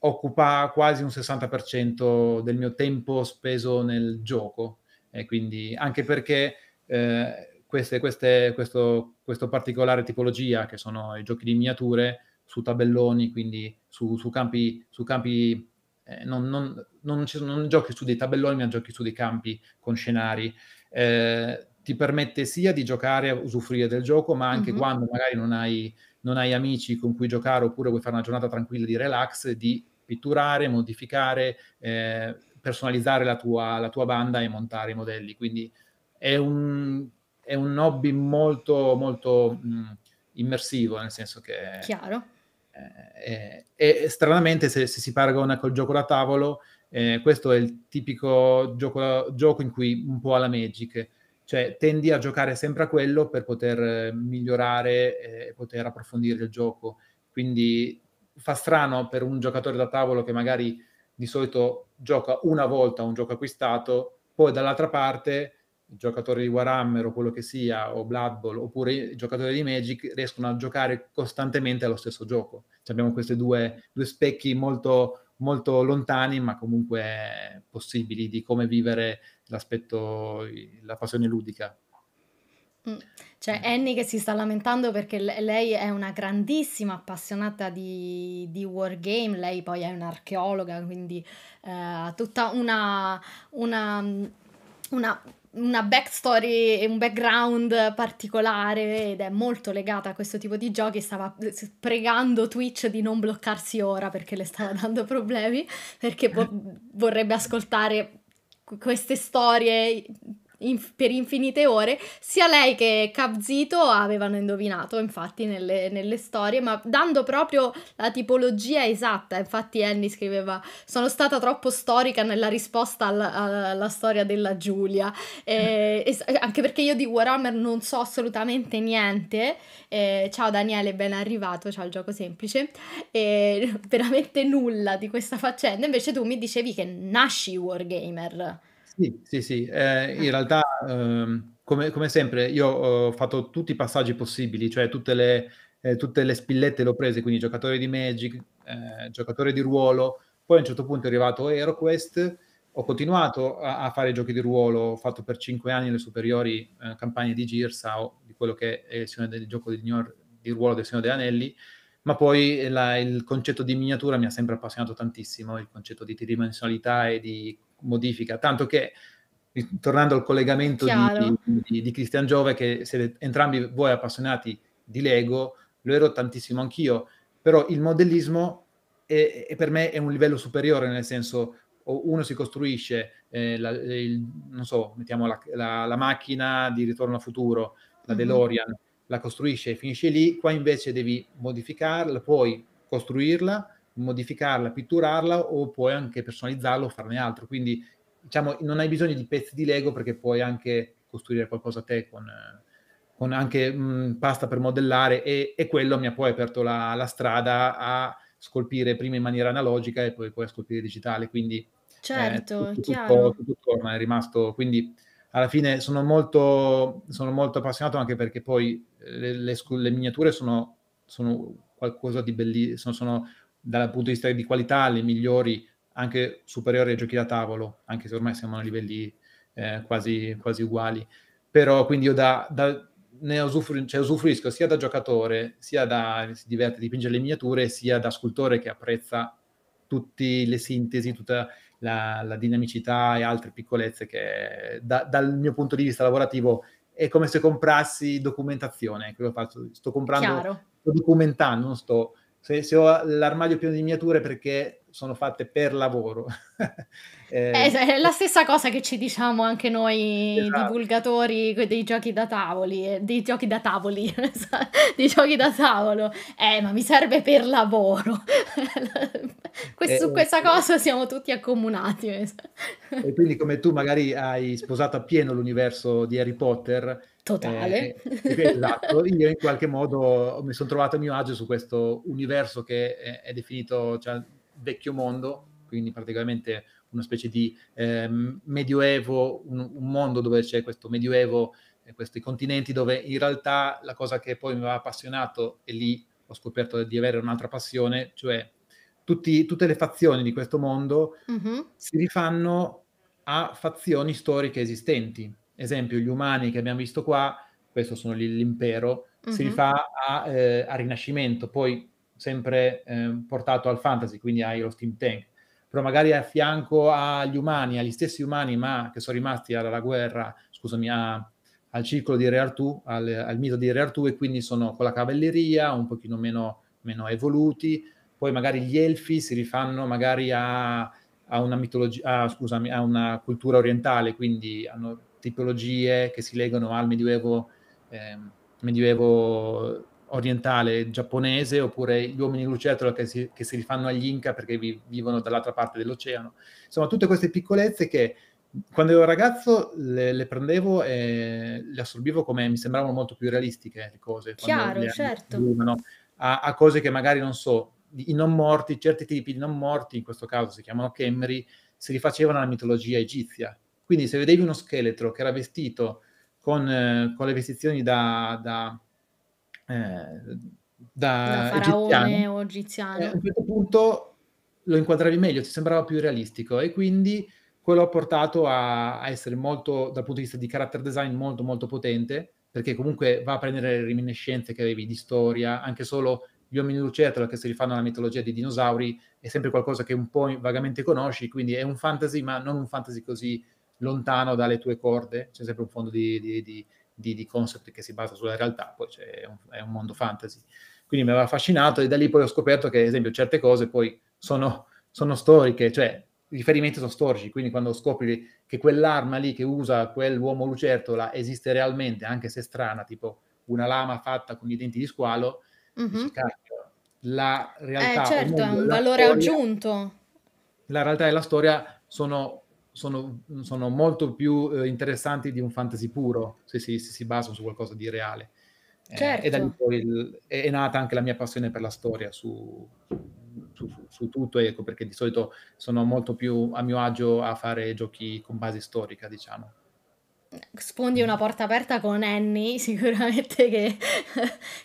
occupa quasi un 60% del mio tempo speso nel gioco e quindi anche perché eh, queste, queste, questo, questo, particolare tipologia che sono i giochi di miniature su tabelloni, quindi su, su campi, su campi eh, non, non, non, non, giochi su dei tabelloni ma giochi su dei campi con scenari, eh, ti permette sia di giocare, usufruire del gioco ma anche mm-hmm. quando magari non hai non hai amici con cui giocare oppure vuoi fare una giornata tranquilla di relax, di pitturare, modificare, eh, personalizzare la tua, la tua, banda e montare i modelli. Quindi è un, è un hobby molto, molto mh, mm, immersivo, nel senso che... Chiaro. Eh, eh, e stranamente, se, se, si paragona col gioco da tavolo, eh, questo è il tipico gioco, gioco in cui un po' alla Magic cioè, tendi a giocare sempre a quello per poter eh, migliorare eh, e poter approfondire il gioco. Quindi fa strano per un giocatore da tavolo che magari di solito gioca una volta un gioco acquistato, poi dall'altra parte il giocatore di Warhammer o quello che sia, o Blood Bowl, oppure i giocatori di Magic riescono a giocare costantemente allo stesso gioco. Cioè abbiamo questi due, due, specchi molto, molto lontani, ma comunque possibili di come vivere l'aspetto, la passione ludica. Mm. C'è cioè, Annie che si sta lamentando perché lei è una grandissima appassionata di, di wargame, lei poi è un'archeologa, quindi eh, ha eh, tutta una, una, una, una backstory e un background particolare ed è molto legata a questo tipo di giochi. Stava pregando Twitch di non bloccarsi ora perché le stava dando problemi, perché vo- vorrebbe ascoltare queste storie inf- per infinite ore, sia lei che Capzito avevano indovinato, infatti, nelle, nelle, storie, ma dando proprio la tipologia esatta. Infatti Annie scriveva, sono stata troppo storica nella risposta alla, alla storia della Giulia, eh, <laughs> es- anche perché io di Warhammer non so assolutamente niente. Eh, ciao Daniele, ben arrivato, ciao il gioco semplice. E, veramente nulla di questa faccenda, invece tu mi dicevi che nasci Wargamer. Sì, sì, sì. Eh, in ah. realtà, ehm, come, come sempre, io ho fatto tutti i passaggi possibili, cioè tutte le, eh, tutte le spillette le ho prese, quindi giocatore di Magic, eh, giocatore di ruolo. Poi a un certo punto è arrivato HeroQuest, ho continuato a, a fare giochi di ruolo, ho fatto per cinque anni le superiori eh, campagne di Girsa o di quello che è il signore del gioco di, Nior, di ruolo del Signore degli Anelli, ma poi la, il concetto di miniatura mi ha sempre appassionato tantissimo, il concetto di tridimensionalità e di modifica, tanto che tornando al collegamento di, di, di, Christian Giove, che siete entrambi voi appassionati di Lego, lo ero tantissimo anch'io, però il modellismo è, è per me è un livello superiore, nel senso uno si costruisce, eh, la, il, non so, mettiamo la, la, la, macchina di ritorno al futuro, la mhm. DeLorean, mm-hmm. la costruisce e finisce lì, qua invece devi modificarla, poi costruirla, modificarla, pitturarla o puoi anche personalizzarlo o farne altro. Quindi diciamo non hai bisogno di pezzi di Lego perché puoi anche costruire qualcosa a te con, con anche mh, pasta per modellare e, e, quello mi ha poi aperto la, la, strada a scolpire prima in maniera analogica e poi, poi a scolpire digitale. Quindi eh, certo, eh, tutto, chiaro. Tutto, tutto, è rimasto. Quindi alla fine sono molto, sono molto appassionato anche perché poi eh, le, le, le miniature sono, sono qualcosa di bellissimo, sono, sono dal punto di vista di qualità le migliori, anche superiori ai giochi da tavolo, anche se ormai siamo a livelli eh, quasi, quasi, uguali. Però quindi io da, da, ne usufru- cioè, usufruisco sia da giocatore, sia da si diverte a dipingere le miniature, sia da scultore che apprezza tutte le sintesi, tutta la, la dinamicità e altre piccolezze che da, dal mio punto di vista lavorativo è come se comprassi documentazione, ecco, sto comprando, Chiaro. sto documentando, non sto se, se ho l'armadio pieno di miniature perché sono fatte per lavoro. <laughs> Eh, eh, è la stessa cosa che ci diciamo anche noi esatto. divulgatori dei giochi da tavoli, eh, dei giochi da tavoli, <laughs> dei giochi da tavolo. Eh, ma mi serve per lavoro. <laughs> Questo, eh, su questa eh, cosa siamo tutti accomunati. e quindi come tu magari hai sposato appieno l'universo di Harry Potter, Totale. Eh, eh, esatto, io in qualche modo mi sono trovato a mio agio su questo universo che è, è definito cioè, vecchio mondo, quindi praticamente una specie di eh, medioevo, un, un, mondo dove c'è questo medioevo, eh, questi continenti dove in realtà la cosa che poi mi aveva appassionato e lì ho scoperto di avere un'altra passione, cioè tutti, tutte le fazioni di questo mondo mm-hmm. si rifanno a fazioni storiche esistenti esempio, gli umani che abbiamo visto qua, questo sono l'impero, mm-hmm. si mhm. rifà a, eh, a, Rinascimento, poi sempre eh, portato al fantasy, quindi hai lo steam tank, però magari a fianco agli umani, agli stessi umani, ma che sono rimasti alla, guerra, scusami, a, al ciclo di Re Artù, al, al, mito di Re Artù, e quindi sono con la cavalleria, un pochino meno, meno evoluti, poi magari gli elfi si rifanno magari a, a una mitologia, a, scusami, a una cultura orientale, quindi hanno tipologie che si legano al medioevo, eh, medioevo orientale giapponese oppure gli uomini lucertola che si, che si rifanno agli Inca perché vi, vivono dall'altra parte dell'oceano. Insomma, tutte queste piccolezze che quando ero ragazzo le, le, prendevo e le assorbivo come mi sembravano molto più realistiche le cose. Chiaro, le, certo. Le a, a, cose che magari non so, i non morti, certi tipi di non morti, in questo caso si chiamano Kemri, si rifacevano alla mitologia egizia. Quindi se vedevi uno scheletro che era vestito con, eh, con le vestizioni da, da, eh, da, da faraone egiziano, o egiziano, eh, a un certo punto lo inquadravi meglio, ti sembrava più realistico e quindi quello ha portato a, a essere molto, dal punto di vista di character design, molto molto potente, perché comunque va a prendere le reminiscenze che avevi di storia, anche solo gli uomini lucertola che si rifanno alla mitologia dei dinosauri, è sempre qualcosa che un po' vagamente conosci, quindi è un fantasy, ma non un fantasy così lontano dalle tue corde, c'è sempre un fondo di, di, di, di concept che si basa sulla realtà, poi un, è un mondo fantasy. Quindi mi aveva affascinato e da lì poi ho scoperto che, ad esempio, certe cose poi sono, sono storiche, cioè i riferimenti sono storici, quindi quando scopri che quell'arma lì che usa quell'uomo lucertola esiste realmente, anche se strana, tipo una lama fatta con i denti di squalo, mm-hmm. dici, mhm. cacchio, la eh, realtà... Eh certo, è un valore storia, aggiunto. La realtà e la storia sono sono, sono molto più eh, interessanti di un fantasy puro, se si, se si basano su qualcosa di reale. Certo. Eh, e da lì certo. poi il, è, è nata anche la mia passione per la storia su, su, su, tutto, ecco, perché di solito sono molto più a mio agio a fare giochi con base storica, diciamo. Sfondi una porta aperta con Annie, <laughs> sicuramente, che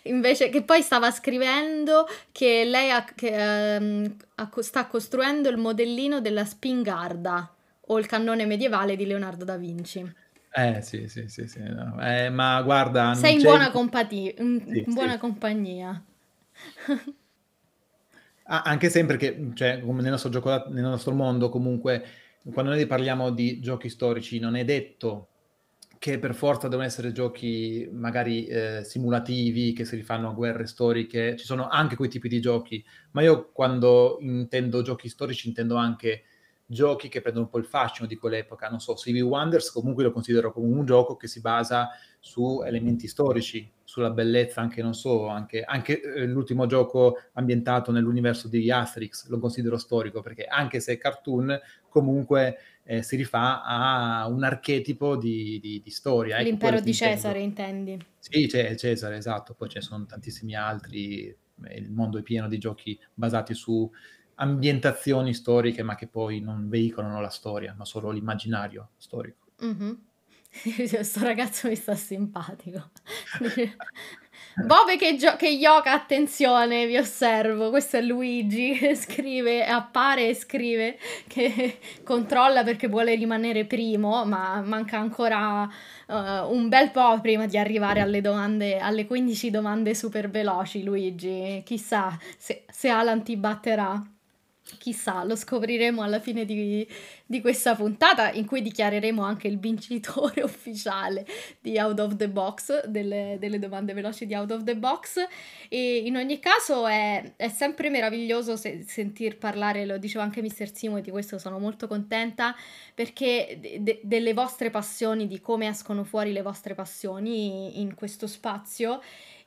<laughs> invece che poi stava scrivendo che lei ha, che, um, ha, sta costruendo il modellino della Spingarda o il cannone medievale di Leonardo da Vinci. Eh sì, sì, sì, sì. No. Eh, ma guarda... Sei in buona, compati- in, sì, buona sì. compagnia. ah, anche sempre che, cioè, come nel nostro, gioco, nel nostro mondo, comunque, quando noi parliamo di giochi storici, non è detto che per forza devono essere giochi magari eh, simulativi, che si rifanno a guerre storiche, ci sono anche quei tipi di giochi, ma io quando intendo giochi storici intendo anche giochi che prendono un po' il fascino di quell'epoca. Non so, Civil Wonders comunque lo considero come un gioco che si basa su elementi storici, sulla bellezza, anche non so, anche, anche eh, l'ultimo gioco ambientato nell'universo di Asterix lo considero storico perché anche se è cartoon comunque eh, si rifà a un archetipo di, di, di storia. Ecco, L'impero ecco di Cesare intendi? Sì, c'è Cesare, esatto, poi ci sono tantissimi altri, eh, il mondo è pieno di giochi basati su ambientazioni storiche, ma che poi non veicolano la storia, ma solo l'immaginario storico. Mm-hmm. Questo <laughs> ragazzo mi sta simpatico. <laughs> Bob che, gio- che yoga, attenzione, vi osservo. Questo è Luigi che scrive, appare e scrive che controlla perché vuole rimanere primo, ma manca ancora uh, un bel po' prima di arrivare alle domande, alle 15 domande super veloci. Luigi, chissà se, se Alan ti batterà. Chissà, lo scopriremo alla fine di, di, questa puntata in cui dichiareremo anche il vincitore <laughs> ufficiale di Out of the Box, delle, delle domande veloci di Out of the Box. E in ogni caso è, è sempre meraviglioso se, sentir parlare, lo diceva anche Mr. Simo, e di questo sono molto contenta, perché de, delle vostre passioni, di come escono fuori le vostre passioni in questo spazio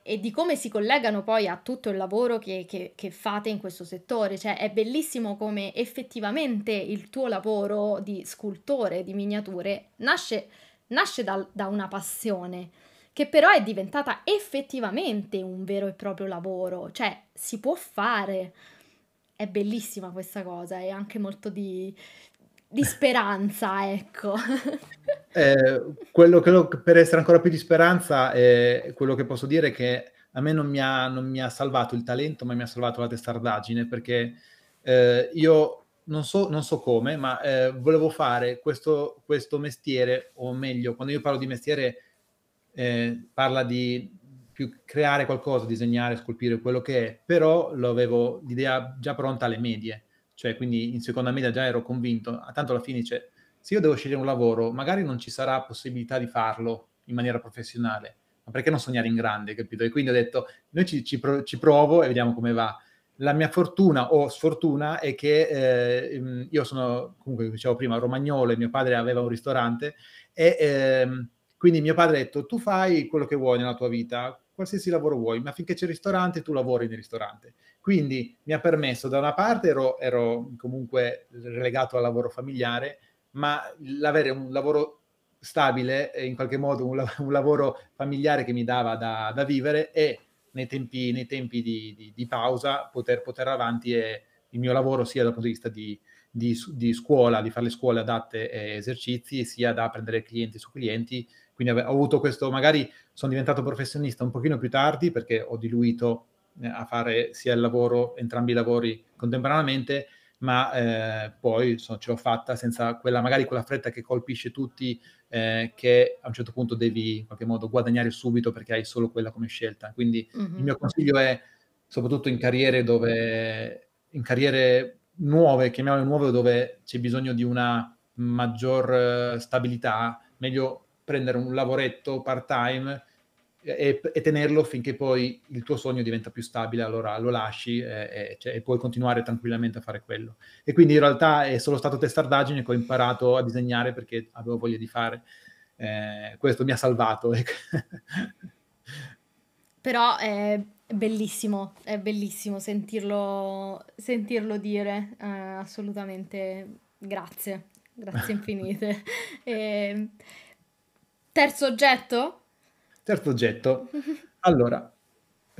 e di come si collegano poi a tutto il lavoro che, che, che fate in questo settore. Cioè è bellissimo come effettivamente il tuo lavoro di scultore di miniature nasce, nasce da, da una passione che però è diventata effettivamente un vero e proprio lavoro, cioè si può fare. È bellissima questa cosa, è anche molto di, di speranza, ecco. <laughs> eh, quello, quello, per essere ancora più di speranza, eh, quello che posso dire è che a me non mi, ha, non mi ha salvato il talento, ma mi ha salvato la testardaggine, perché eh, io non so, non so, come, ma eh, volevo fare questo, questo, mestiere, o meglio, quando io parlo di mestiere, eh, parla di più creare qualcosa, disegnare, scolpire, quello che è, però l'avevo l'idea già pronta alle medie cioè quindi in seconda media già ero convinto, ah, tanto alla fine dice, se io devo scegliere un lavoro, magari non ci sarà possibilità di farlo in maniera professionale, ma perché non sognare in grande, capito? E quindi ho detto, noi ci, ci, pro- ci provo e vediamo come va. La mia fortuna o sfortuna è che eh, mm, io sono, comunque dicevo prima, romagnolo e mio padre aveva un ristorante e eh, quindi mio padre ha detto, tu fai quello che vuoi nella tua vita, qualsiasi lavoro vuoi, ma finché c'è il ristorante tu lavori nel ristorante. Quindi mi ha permesso, da una parte ero, ero comunque relegato al lavoro familiare, ma l'avere un lavoro stabile, in qualche modo un, <laughs> un, lavoro familiare che mi dava da, da vivere e nei tempi, nei tempi di, di, di, pausa poter portare avanti e il mio lavoro sia dal punto di vista di, di, scuola, di fare le scuole adatte e esercizi, sia da prendere clienti su clienti. Quindi ho avuto questo, magari sono diventato professionista un pochino più tardi perché ho diluito eh, a fare sia il lavoro, entrambi i lavori contemporaneamente, ma eh, poi insomma, ce l'ho fatta senza quella, magari quella fretta che colpisce tutti, eh, che a un certo punto devi in qualche modo guadagnare subito perché hai solo quella come scelta. Quindi mm-hmm. il mio consiglio è, soprattutto in carriere dove, in carriere nuove, chiamiamole nuove, dove c'è bisogno di una maggior eh, stabilità, meglio prendere un lavoretto part-time e, e, tenerlo finché poi il tuo sogno diventa più stabile, allora lo lasci e, e, cioè, e, puoi continuare tranquillamente a fare quello. E quindi in realtà è solo stato testardaggine che ho imparato a disegnare perché avevo voglia di fare. Eh, questo mi ha salvato. <laughs> Ecco. Però è bellissimo, è bellissimo sentirlo, sentirlo dire, eh, assolutamente grazie, grazie infinite. <laughs> Ehm, terzo oggetto? Terzo oggetto. <laughs> Allora,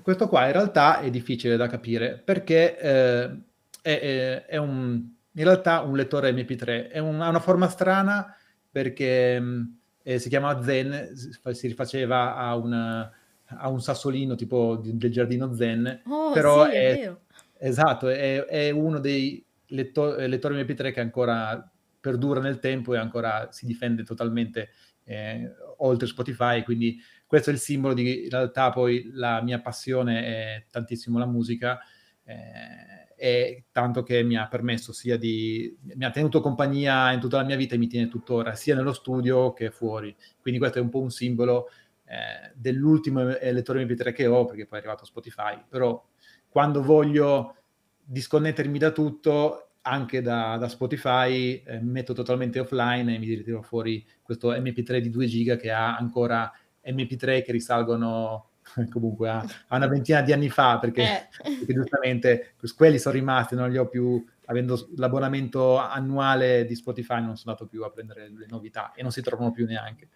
questo qua in realtà è difficile da capire perché eh, è, è, un, in realtà un lettore MP3, un, ha una forma strana perché mm, eh, si chiama Zen, si rifaceva a, una, a un sassolino tipo di, del giardino Zen, oh, però sì, è, è esatto, è, uno dei letto, eh, lettori MP3 che ancora perdura nel tempo e ancora si difende totalmente eh, oltre Spotify, quindi questo è il simbolo di in realtà poi la mia passione è tantissimo la musica eh, e tanto che mi ha permesso sia di mi ha tenuto compagnia in tutta la mia vita e mi tiene tuttora sia nello studio che fuori quindi questo è un po' un simbolo eh, dell'ultimo lettore MP3 che ho perché poi è arrivato Spotify però quando voglio disconnettermi da tutto anche da, da Spotify, eh, metto totalmente offline e mi ritiro fuori questo MP3 di 2 giga che ha ancora MP3 che risalgono <laughs> comunque a, a, una ventina di anni fa, perché, eh. perché giustamente quelli sono rimasti, non li ho più, avendo l'abbonamento annuale di Spotify non sono andato più a prendere le novità e non si trovano più neanche.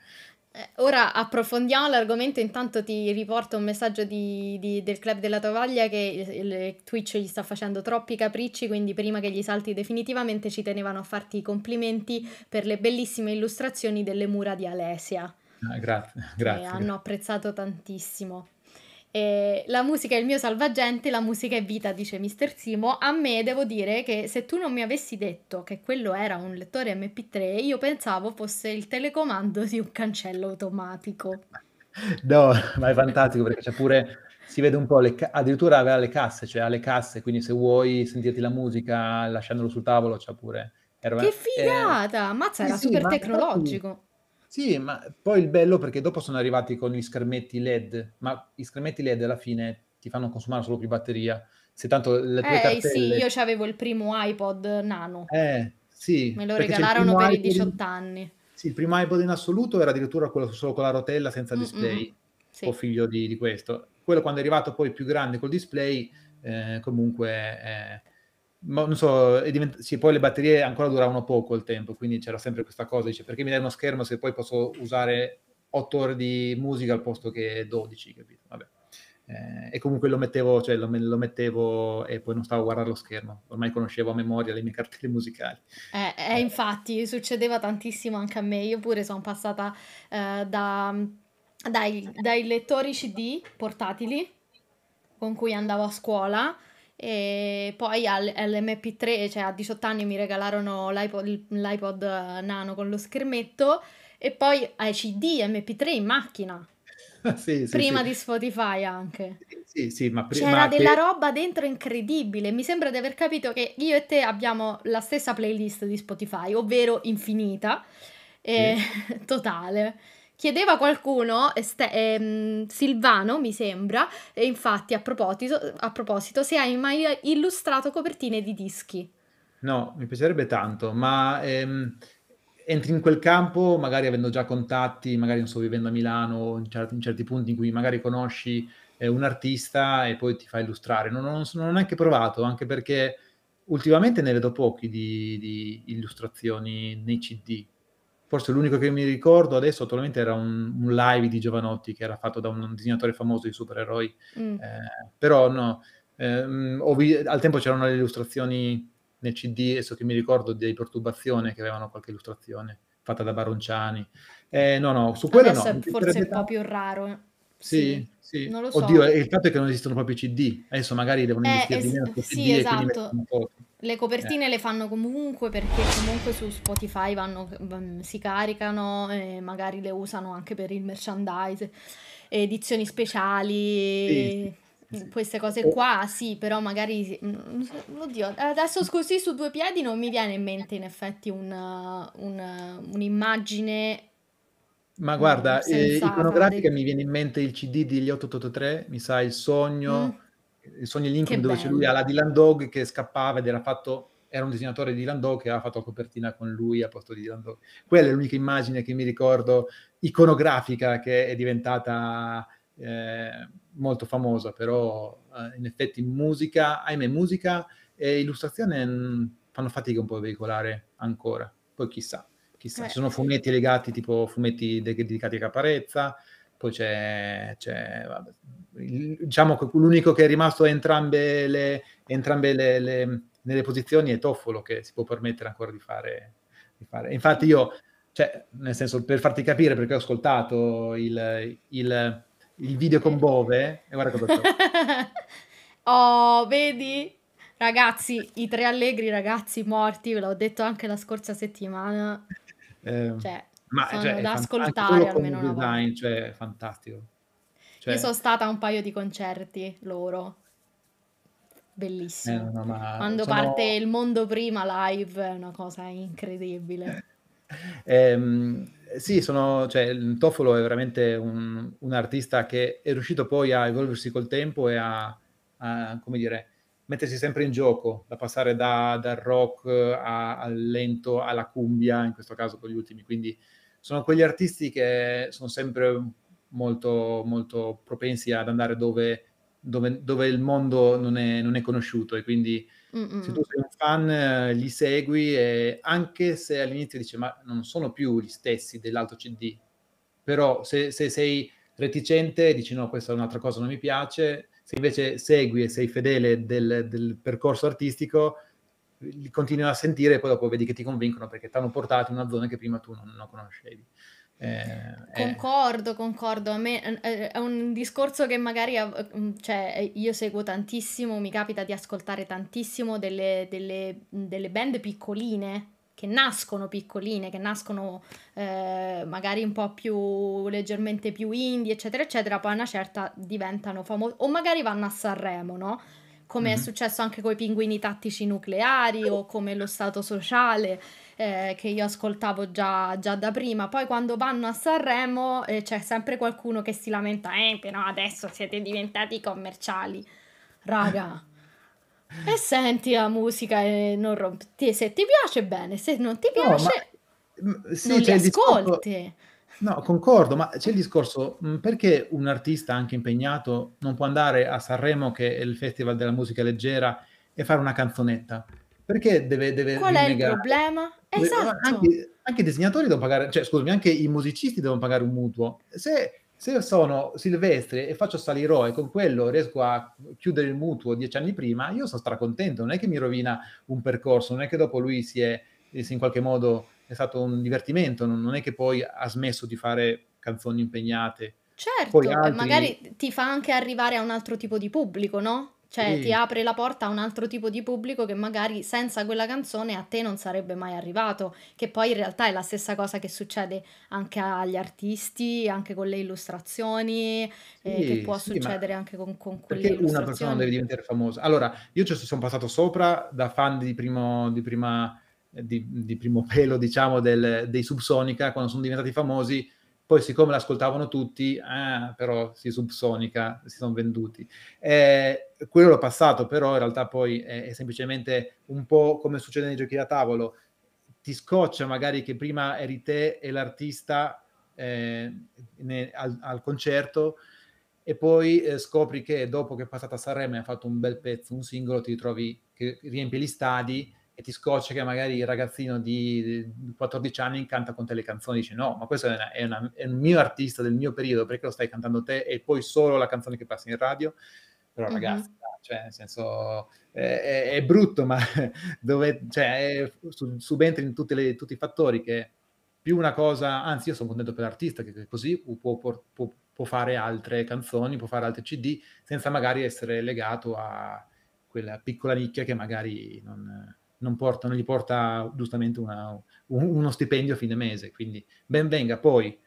Eh, ora approfondiamo l'argomento, intanto ti riporto un messaggio di, di, del Club della Tovaglia che il, il Twitch gli sta facendo troppi capricci, quindi prima che gli salti definitivamente ci tenevano a farti i complimenti per le bellissime illustrazioni delle mura di Alesia. Ah, grazie, <laughs> grazie. E hanno apprezzato tantissimo. E la musica è il mio salvagente, la musica è vita, dice Mr. Simo. A me devo dire che se tu non mi avessi detto che quello era un lettore MP3, io pensavo fosse il telecomando di un cancello automatico. <laughs> No, ma è fantastico perché c'è pure si vede un po', le, addirittura aveva le casse, cioè ha le casse, quindi se vuoi sentirti la musica lasciandolo sul tavolo c'è pure. Era, che eh, figata! Eh, Mazza, era sì, super tecnologico. Sì, ma poi il bello perché dopo sono arrivati con gli schermetti LED, ma gli schermetti LED alla fine ti fanno consumare solo più batteria. Se tanto le tue eh, cartelle... sì, io avevo il primo iPod nano. Eh, sì. Me lo regalarono per iPod... i 18 anni. Sì, il primo iPod in assoluto era addirittura quello solo con la rotella senza Mm-mm. display, sì. o figlio di, di, questo. Quello quando è arrivato poi più grande col display, eh, comunque... Eh, ma non so, divent- sì, poi le batterie ancora duravano poco il tempo, quindi c'era sempre questa cosa, dice perché mi dai uno schermo se poi posso usare 8 ore di musica al posto che 12, capito? Vabbè. Eh, e comunque lo mettevo, cioè, lo, lo mettevo, e poi non stavo a guardare lo schermo, ormai conoscevo a memoria le mie cartelle musicali. Eh, eh, eh. infatti succedeva tantissimo anche a me, io pure sono passata eh, da, dai, dai lettori CD portatili con cui andavo a scuola e poi all'MP3, cioè a 18 anni mi regalarono l'iPod, l'iPod eh, nano con lo schermetto e poi ai CD MP3 in macchina. <laughs> Sì, sì, prima sì. di Spotify anche. Sì, sì, ma prima C'era della roba dentro incredibile. Mi sembra di aver capito che io e te abbiamo la stessa playlist di Spotify, ovvero infinita e <laughs> totale chiedeva qualcuno, este, eh, ehm, Silvano mi sembra, e infatti a proposito, a proposito, se hai mai illustrato copertine di dischi. No, mi piacerebbe tanto, ma ehm, entri in quel campo magari avendo già contatti, magari non so, vivendo a Milano, in certi, in certi punti in cui magari conosci eh, un artista e poi ti fa illustrare. Non, non, non ho neanche provato, anche perché ultimamente ne vedo pochi di, di illustrazioni nei CD forse l'unico che mi ricordo adesso attualmente era un, un live di Giovanotti che era fatto da un, disegnatore famoso di supereroi, mm. eh, però no, eh, vi- al tempo c'erano le illustrazioni nel CD, adesso che mi ricordo, di Perturbazione che avevano qualche illustrazione fatta da Baronciani. Eh, no, no, su quello adesso no. Forse è un po' più raro. Sì, sì, sì. Non lo so. Oddio, il fatto è che non esistono proprio i CD, adesso magari devono eh, investire es- di meno sì, CD esatto. Le copertine eh. le fanno comunque perché comunque su Spotify vanno, si caricano e magari le usano anche per il merchandise, edizioni speciali, sì, sì. queste cose oh. qua, sì, però magari... Mm, mm, oddio, adesso così su due piedi non mi viene in mente in effetti un, un, un'immagine... Ma guarda, eh, iconografica dei... mi viene in mente il CD degli 883, mi sa, il sogno... Mm il sogno di Lincoln che dove bello. c'è lui alla Dylan Dog che scappava ed era fatto era un disegnatore di Dylan Dog che aveva fatto la copertina con lui a posto di Dylan Dog quella è l'unica immagine che mi ricordo iconografica che è diventata eh, molto famosa però eh, in effetti musica ahimè musica e illustrazione mh, mm, fanno fatica un po' a veicolare ancora poi chissà chissà eh. ci sono fumetti legati tipo fumetti dedicati a Caparezza poi c'è, c'è vabbè, diciamo che l'unico che è rimasto a entrambe le, entrambe le, le nelle posizioni è Toffolo che si può permettere ancora di fare. Di fare. Infatti io, cioè, nel senso, per farti capire, perché ho ascoltato il, il, il video con Bove, e guarda cosa c'è. <laughs> oh, vedi? Ragazzi, i tre allegri ragazzi morti, ve l'ho detto anche la scorsa settimana. <laughs> Eh, cioè, ma, sono cioè, da ascoltare almeno design, volta. Cioè, fantastico. Cioè... Io sono stata a un paio di concerti loro. Bellissimo. Eh, no, no, Quando sono... parte il mondo prima live è una cosa incredibile. <laughs> eh, sì, sono, cioè, il Tofolo è veramente un, un, artista che è riuscito poi a evolversi col tempo e a, a come dire, mettersi sempre in gioco, da passare da, dal rock a, al lento alla cumbia, in questo caso con gli ultimi. Quindi sono quegli artisti che sono sempre molto, molto propensi ad andare dove, dove, dove il mondo non è, non è, conosciuto e quindi Mm-mm. se tu sei un fan eh, li segui e anche se all'inizio dici ma non sono più gli stessi dell'altro CD, però se, se sei reticente dici no questa è un'altra cosa, non mi piace, se invece segui e sei fedele del, del percorso artistico li continui a sentire e poi dopo vedi che ti convincono perché ti hanno portato in una zona che prima tu non, non conoscevi. Eh, eh, concordo, eh. concordo. A me eh, eh, è un discorso che magari mm, cioè, io seguo tantissimo, mi capita di ascoltare tantissimo delle, delle, mm, delle band piccoline che nascono piccoline, che nascono eh, magari un po' più leggermente più indie, eccetera, eccetera, poi a una certa diventano famose o magari vanno a Sanremo, no? Come mm-hmm. è mhm. successo anche con i pinguini tattici nucleari o come lo Stato sociale eh, che io ascoltavo già, già, da prima. Poi quando vanno a Sanremo eh, c'è sempre qualcuno che si lamenta, eh, però adesso siete diventati commerciali. Raga. <laughs> e senti la musica e non rompi. Se ti piace bene, se non ti piace, no, ma... sì, non li ascolti. Discorso... No, concordo, ma c'è il discorso perché un artista anche impegnato non può andare a Sanremo, che è il festival della musica leggera, e fare una canzonetta? Perché deve, deve Qual rinnegare? è il problema? Esatto. Anche, anche, i disegnatori devono pagare, cioè scusami, anche i musicisti devono pagare un mutuo. Se, se io sono Silvestre e faccio Salirò e con quello riesco a chiudere il mutuo dieci anni prima, io sono stracontento, non è che mi rovina un percorso, non è che dopo lui si è, si in qualche modo è stato un divertimento, non, è che poi ha smesso di fare canzoni impegnate. Certo, eh, altri... magari ti fa anche arrivare a un altro tipo di pubblico, no? Cioè, e... ti apre la porta a un altro tipo di pubblico che magari senza quella canzone a te non sarebbe mai arrivato, che poi in realtà è la stessa cosa che succede anche agli artisti, anche con le illustrazioni, sì, eh, che può sì, succedere anche con, con quelle perché illustrazioni. una persona non deve diventare famosa? Allora, io ci sono passato sopra da fan di primo... Di prima... Eh, di, di, primo pelo, diciamo, del, dei Subsonica, quando sono diventati famosi, poi, siccome l'ascoltavano tutti, ah, però si subsonica, si sono venduti. Eh, quello l'ho passato, però in realtà poi è, è semplicemente un po' come succede nei giochi da tavolo. Ti scoccia magari che prima eri te e l'artista eh, ne, al, al, concerto e poi eh, scopri che dopo che è passata a Sanremo e ha fatto un bel pezzo, un singolo, ti ritrovi che riempie gli stadi e ti scoccia che magari il ragazzino di 14 anni canta con te le canzoni, dice no, ma questo è, una, è, una, è un mio artista del mio periodo, perché lo stai cantando te e poi solo la canzone che passa in radio? Però mm-hmm. ragazzi, cioè, nel senso, è, è brutto, ma <laughs> dove, cioè, subentri in le, tutti i fattori che più una cosa, anzi io sono contento per l'artista che così può, può, può fare altre canzoni, può fare altri CD, senza magari essere legato a quella piccola nicchia che magari non non, porta, non gli porta giustamente una, uno stipendio a fine mese. Quindi ben venga poi.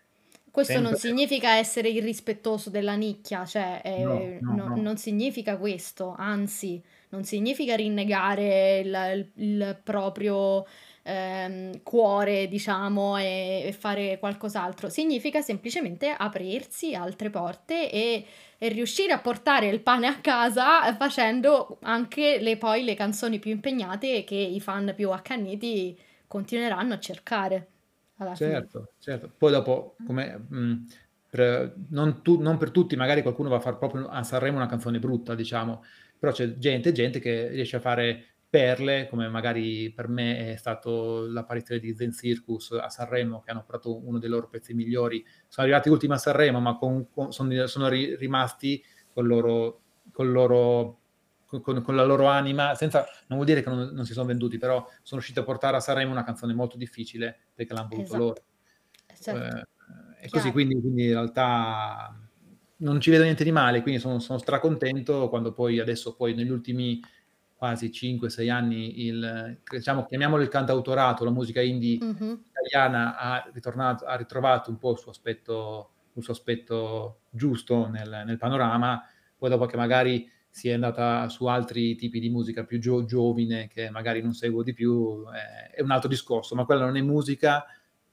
Questo sempre... non significa essere irrispettoso della nicchia, cioè eh, no, no, no, non significa questo, anzi, non significa rinnegare il, il, il proprio ehm, cuore, diciamo, e, e, fare qualcos'altro, significa semplicemente aprirsi altre porte e, e, riuscire a portare il pane a casa eh, facendo anche le, poi le canzoni più impegnate che i fan più accanniti continueranno a cercare. certo, certo. Poi dopo, come... Mm, per, non, tu, non, per tutti, magari qualcuno va a fare proprio a Sanremo una canzone brutta, diciamo, però c'è gente, gente che riesce a fare perle, come magari per me è stato l'apparizione di Zen Circus a Sanremo, che hanno portato uno dei loro pezzi migliori. Sono arrivati ultimi a Sanremo, ma con, con, sono, sono ri, rimasti con, loro, con, loro, con, la loro anima, senza, non vuol dire che non, non, si sono venduti, però sono riusciti a portare a Sanremo una canzone molto difficile perché l'hanno voluto esatto. loro. Certo. Eh, e così quindi, quindi, in realtà non ci vedo niente di male, quindi sono, sono stracontento quando poi adesso poi negli ultimi quasi 5-6 anni, il, eh, diciamo, chiamiamolo il cantautorato, la musica indie uh-huh. italiana ha, ha, ritrovato un po' il suo aspetto, il suo aspetto giusto nel, nel, panorama, poi dopo che magari si è andata su altri tipi di musica più gio- giovine che magari non seguo di più, eh, è un altro discorso, ma quella non è musica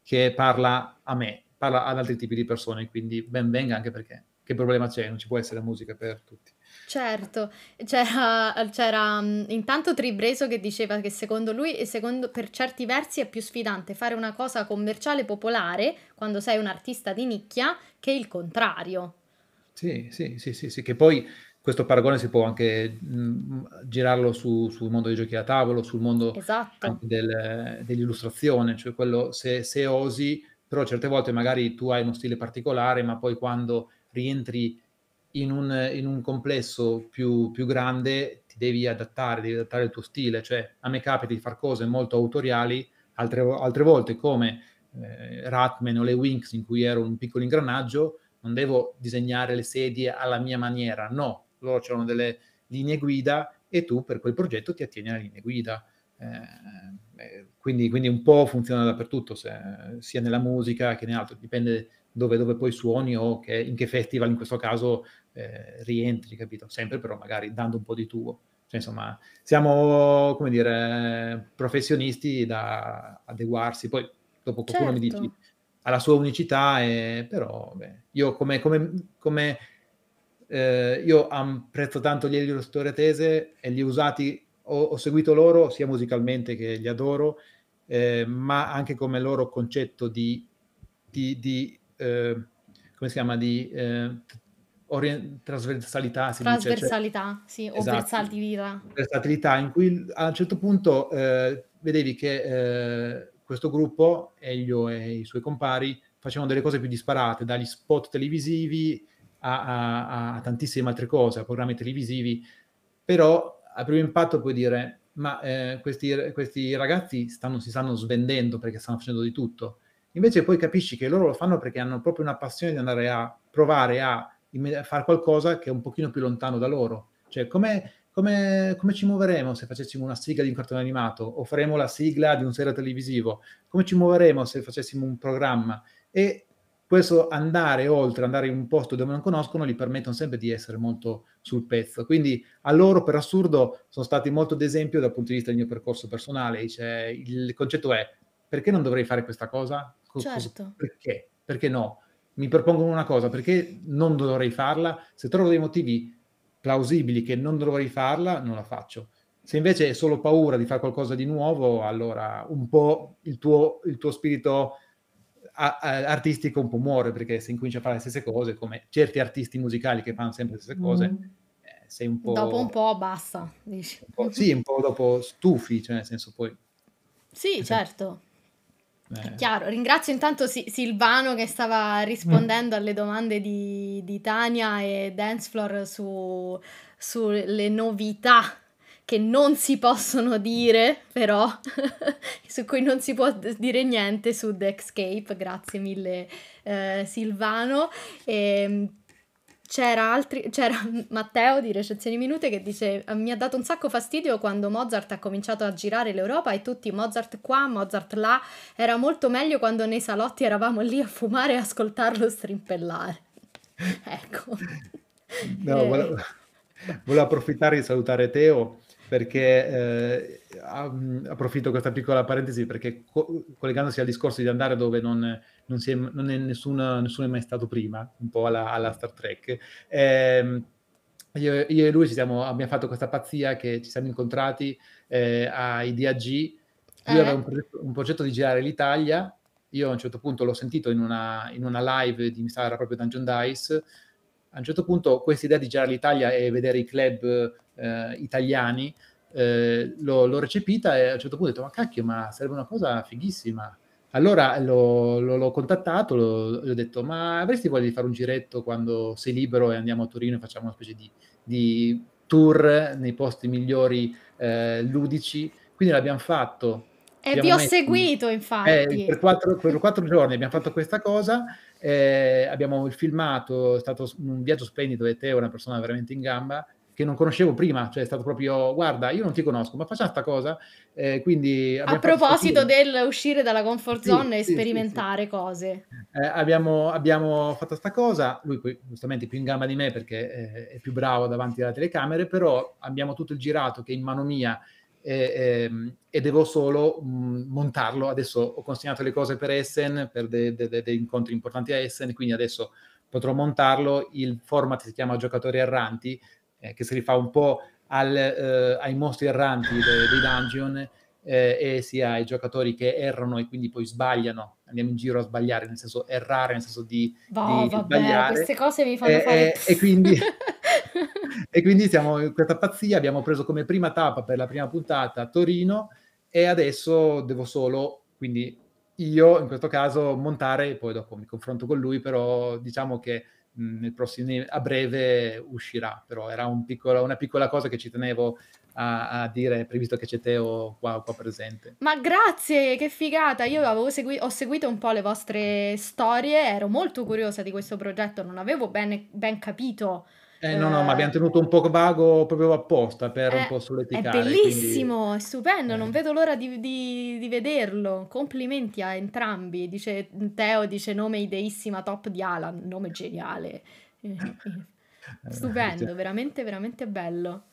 che parla a me, parla ad altri tipi di persone, quindi ben venga anche perché che problema c'è? Non ci può essere musica per tutti. Certo, c'era, c'era um, intanto Tribreso che diceva che secondo lui, e secondo, per certi versi, è più sfidante fare una cosa commerciale popolare quando sei un artista di nicchia che il contrario. Sì, sì, sì, sì, sì che poi questo paragone si può anche mh, mm, girarlo su, sul mondo dei giochi da tavolo, sul mondo esatto. del, dell'illustrazione, cioè quello se, se osi, però certe volte magari tu hai uno stile particolare, ma poi quando rientri in un, in un complesso più, più, grande ti devi adattare, devi adattare il tuo stile, cioè a me capita di fare cose molto autoriali, altre, altre volte come eh, Ratman o le Winx in cui ero un piccolo ingranaggio, non devo disegnare le sedie alla mia maniera, no, loro c'erano delle linee guida e tu per quel progetto ti attieni alla linea guida. Eh, eh quindi, quindi, un po' funziona dappertutto, se, sia nella musica che nell'altro, dipende dove, dove poi suoni o che, in che festival in questo caso eh, rientri, capito? Sempre però magari dando un po' di tuo. Cioè, insomma, siamo, come dire, professionisti da adeguarsi. Poi dopo qualcuno certo. mi dici, certo. ha la sua unicità, e, eh, però beh, io come... come, come eh, io apprezzo tanto gli illustratori tese e li usati, ho, ho, seguito loro sia musicalmente che li adoro, eh, ma anche come loro concetto di, di, di eh, come si chiama, di eh, orient- trasversalità, si trasversalità, dice, cioè, sì, esatto, o versatilità. in cui a un certo punto eh, vedevi che eh, questo gruppo, Elio e i suoi compari, facevano delle cose più disparate, dagli spot televisivi a, a, a tantissime altre cose, a programmi televisivi, però a primo impatto puoi dire, ma eh, questi, questi, ragazzi stanno, si stanno svendendo perché stanno facendo di tutto. Invece poi capisci che loro lo fanno perché hanno proprio una passione di andare a provare a fare qualcosa che è un pochino più lontano da loro. Cioè, come, come, come, ci muoveremo se facessimo una sigla di un cartone animato o faremo la sigla di un serial televisivo? Come ci muoveremo se facessimo un programma? E questo andare oltre, andare in un posto dove non conoscono, gli permettono sempre di essere molto sul pezzo. Quindi a loro, per assurdo, sono stati molto d'esempio dal punto di vista del mio percorso personale. Cioè, il concetto è perché non dovrei fare questa cosa? Certo. Perché? Perché no? mi propongono una cosa, perché non dovrei farla? Se trovo dei motivi plausibili che non dovrei farla, non la faccio. Se invece è solo paura di fare qualcosa di nuovo, allora un po' il tuo, il tuo spirito artistico un po' muore, perché se incominci a fare le stesse cose, come certi artisti musicali che fanno sempre le stesse cose, mm. eh, sei un po'... Dopo un po' basta, dici. Un po', sì, un po' dopo stufi, cioè nel senso poi... Sì, esatto. certo. Senso, Beh. Chiaro, ringrazio intanto Silvano che stava rispondendo mm. alle domande di, di, Tania e Dancefloor su, sulle novità che non si possono dire, però <laughs> su cui non si può dire niente su Dexcape. Grazie mille, eh, Silvano. E, ehm, c'era, altri, c'era, <laughs> Matteo di Recezioni Minute che dice mi ha dato un sacco fastidio quando Mozart ha cominciato a girare l'Europa e tutti Mozart qua, Mozart là, era molto meglio quando nei salotti eravamo lì a fumare e ascoltarlo strimpellare. <laughs> ecco. No, e... Eh. volevo, volevo, approfittare di salutare Teo perché eh, mm, approfitto questa piccola parentesi perché co- collegandosi al discorso di andare dove non non, è, non è nessuna, nessuno è mai stato prima, un po' alla, alla Star Trek. Eh, io, io, e lui siamo, abbiamo fatto questa pazzia che ci siamo incontrati eh, a IDAG. Lui eh. aveva un progetto, un progetto di girare l'Italia io a un certo punto l'ho sentito in una, in una live di mi sa era proprio Dungeon Dice a un certo punto questa idea di girare l'Italia e vedere i club eh, italiani eh, l'ho, l'ho recepita e a un certo punto ho detto ma cacchio ma sarebbe una cosa fighissima allora l'ho, l'ho contattato, gli ho detto, ma avresti voglia di fare un giretto quando sei libero e andiamo a Torino e facciamo una specie di, di tour nei posti migliori eh, ludici? Quindi l'abbiamo fatto. E vi ho messo, seguito, infatti. Eh, per, quattro, per quattro giorni abbiamo fatto questa cosa. Eh, abbiamo filmato, è stato un viaggio splendido e te è una persona veramente in gamba che non conoscevo prima, cioè è stato proprio guarda, io non ti conosco, ma facciamo questa cosa. Eh, quindi a proposito del uscire dalla comfort zone sì, e sperimentare sì, sì, cose. Eh, abbiamo, abbiamo, fatto questa cosa, lui poi giustamente più in gamba di me perché eh, è più bravo davanti alla telecamera, però abbiamo tutto il girato che in mano mia e, eh, ehm, e, devo solo mh, mm, montarlo. Adesso ho consegnato le cose per Essen, per dei de, de, de incontri importanti a Essen, quindi adesso potrò montarlo. Il format si chiama Giocatori Erranti, eh, che si rifà un po' al, eh, ai mostri erranti dei, dei dungeon eh, e sia ai giocatori che errano e quindi poi sbagliano. Andiamo in giro a sbagliare, nel senso errare, nel senso di, oh, di vabbè, sbagliare. Queste cose mi fanno e, eh, fare... E, eh, e quindi... <laughs> e quindi siamo in questa pazzia, abbiamo preso come prima tappa per la prima puntata Torino e adesso devo solo, quindi io in questo caso montare e poi dopo mi confronto con lui, però diciamo che prossimo, a breve uscirà, però era un piccolo, una piccola cosa che ci tenevo a, a dire, visto che c'è Teo qua, qua, presente. Ma grazie, che figata! Io segui- ho seguito un po' le vostre storie, ero molto curiosa di questo progetto, non avevo ben, ben capito eh, no, no, ma abbiamo tenuto un po' vago proprio apposta per eh, è, un po' solleticare. È bellissimo, quindi... è stupendo, eh. non vedo l'ora di, di, di, vederlo. Complimenti a entrambi. Dice, Teo dice nome ideissima top di Alan, nome geniale. Eh, <laughs> stupendo, cioè veramente, veramente bello.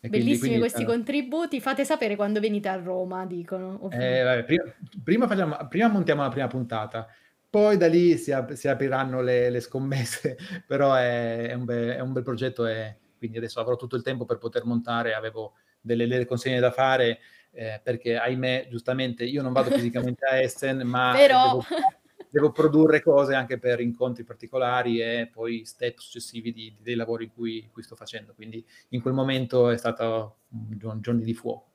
Quindi, Bellissimi quindi, questi allora, eh, contributi, fate sapere quando venite a Roma, dicono. Eh, vabbè, prima, prima, facciamo, prima montiamo la prima puntata, poi da lì si, ap- si apriranno le, le, scommesse, <laughs> però è, è, un be- è, un bel progetto e quindi adesso avrò tutto il tempo per poter montare, avevo delle, delle consegne da fare eh, perché ahimè giustamente io non vado <laughs> fisicamente a Essen ma però... devo, <laughs> devo, produrre cose anche per incontri particolari e poi step successivi di, di, dei lavori in cui, cui, sto facendo, quindi in quel momento è stato un giorno di fuoco.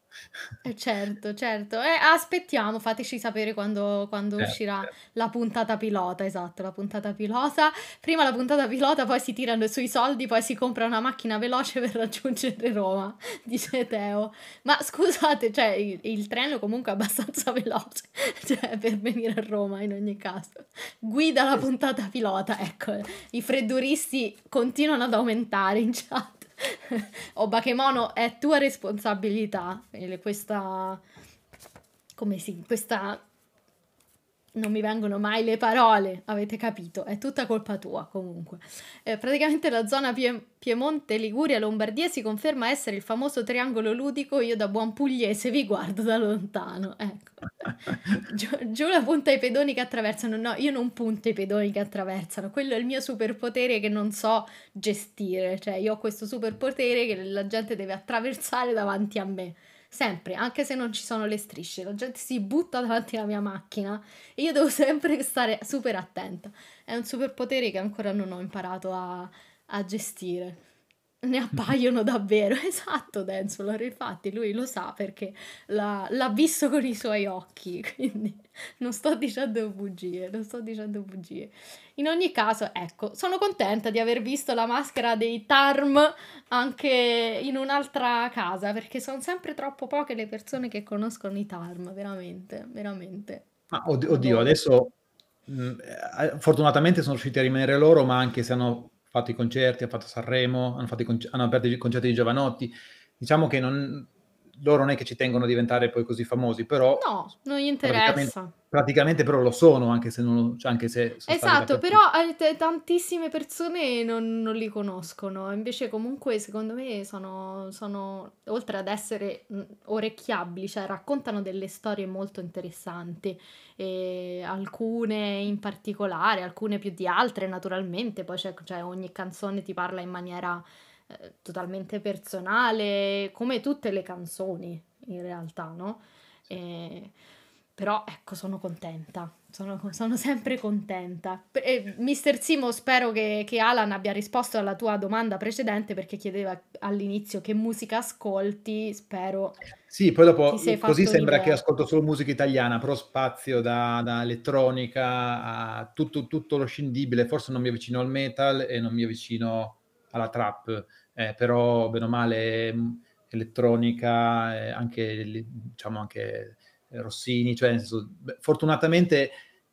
Eh certo, certo. Eh, aspettiamo, fateci sapere quando, quando Certo, uscirà certo. la puntata pilota, esatto, la puntata pilota. Prima la puntata pilota, poi si tirano sui soldi, poi si compra una macchina veloce per raggiungere Roma, <laughs> dice Teo. Ma scusate, cioè il, il treno comunque è abbastanza <laughs> veloce, cioè per venire a Roma in ogni caso. Guida la puntata pilota, ecco. I fredduristi continuano ad aumentare in chat. <laughs> o Bakemono è tua responsabilità. Questa, come si, questa, non mi vengono mai le parole, avete capito, è tutta colpa tua comunque. Eh, praticamente la zona Pie- Piemonte, Liguria, Lombardia si conferma essere il famoso triangolo ludico, io da buon pugliese vi guardo da lontano, ecco. <laughs> giù, giù, la punta ai pedoni che attraversano. No, io non punto i pedoni che attraversano. Quello è il mio superpotere che non so gestire. Cioè, io ho questo superpotere che la gente deve attraversare davanti a me. Sempre, anche se non ci sono le strisce, la gente si butta davanti alla mia macchina e io devo <laughs> sempre stare super attenta. È un superpotere che ancora non ho imparato a, a gestire ne appaiono davvero, <laughs> esatto Denzel. infatti lui lo sa perché l'ha, l'ha, visto con i suoi occhi, <laughs> quindi non sto dicendo bugie, non sto dicendo bugie. In ogni caso, ecco, sono contenta di aver visto la maschera dei Tarm anche in un'altra casa, perché sono sempre troppo poche le persone che conoscono i Tarm, veramente, veramente. Ah, oddio, adesso mm, eh, fortunatamente sono riusciti a rimanere loro, ma anche se hanno fatto i concerti, hanno fatto Sanremo, hanno, fatto concerti, hanno aperto i concerti di Giovanotti. Diciamo che non, loro non è che ci tengono a diventare poi così famosi, però... No, non gli interessa. Praticamente però lo sono, anche se non cioè anche se Esatto, però t- tantissime persone non, non, li conoscono, invece comunque secondo me sono, sono, oltre ad essere mm, orecchiabili, cioè raccontano delle storie molto interessanti, e alcune in particolare, alcune più di altre naturalmente, poi c'è, cioè, ogni canzone ti parla in maniera eh, totalmente personale, come tutte le canzoni in realtà, no? E però ecco, sono contenta, sono, sono sempre contenta. E, eh, Mister Simo, spero che, che, Alan abbia risposto alla tua domanda precedente perché chiedeva all'inizio che musica ascolti, spero. Sì, poi dopo così sembra l'idea. che ascolto solo musica italiana, però spazio da, da elettronica a tutto, tutto lo scindibile, forse non mi avvicino al metal e non mi avvicino alla trap, eh, però bene o male mm, elettronica, eh, anche, diciamo anche eh, Rossini, cioè nel senso, fortunatamente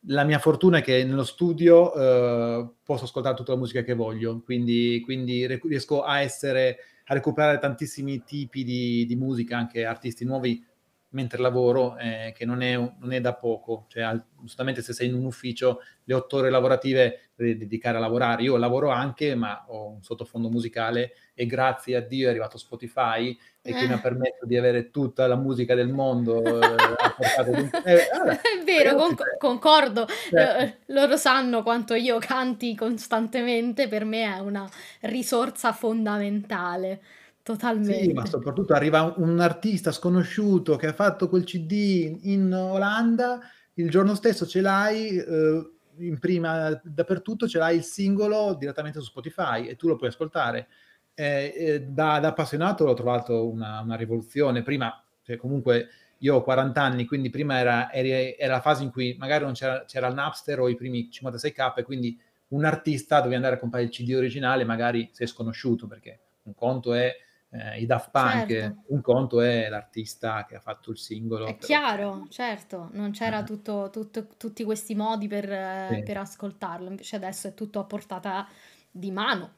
la mia fortuna è che nello studio eh, posso ascoltare tutta la musica che voglio, quindi, quindi riesco a, essere, a recuperare tantissimi tipi di, di musica, anche artisti nuovi, mentre lavoro, eh, che non è, non è, da poco. Cioè, al, giustamente se sei in un ufficio, le otto ore lavorative dedicare a lavorare. Io lavoro anche, ma ho un sottofondo musicale e grazie a Dio è arrivato Spotify e eh. che mi ha eh. permesso di avere tutta la musica del mondo. di... eh, allora, <laughs> eh, è vero, con, concordo. Certo. Loro sanno quanto io canti costantemente, per me è una risorsa fondamentale. Totalmente. Sì, ma soprattutto arriva un artista sconosciuto che ha fatto quel CD in Olanda, il giorno stesso ce l'hai, eh, in prima dappertutto ce l'hai il singolo direttamente su Spotify e tu lo puoi ascoltare. Eh, eh, da, da, appassionato l'ho trovato una, una rivoluzione. Prima, cioè, comunque, io ho 40 anni, quindi prima era, era, era la fase in cui magari non c'era, c'era, il Napster o i primi 56k, e quindi un artista doveva andare a comprare il CD originale, magari se è sconosciuto, perché un conto è eh, i Daft Punk, certo. un conto è l'artista che ha fatto il singolo. È però... chiaro, certo, non c'era eh. tutto, tutto, tutti questi modi per, sì. per, ascoltarlo, invece adesso è tutto a portata di mano.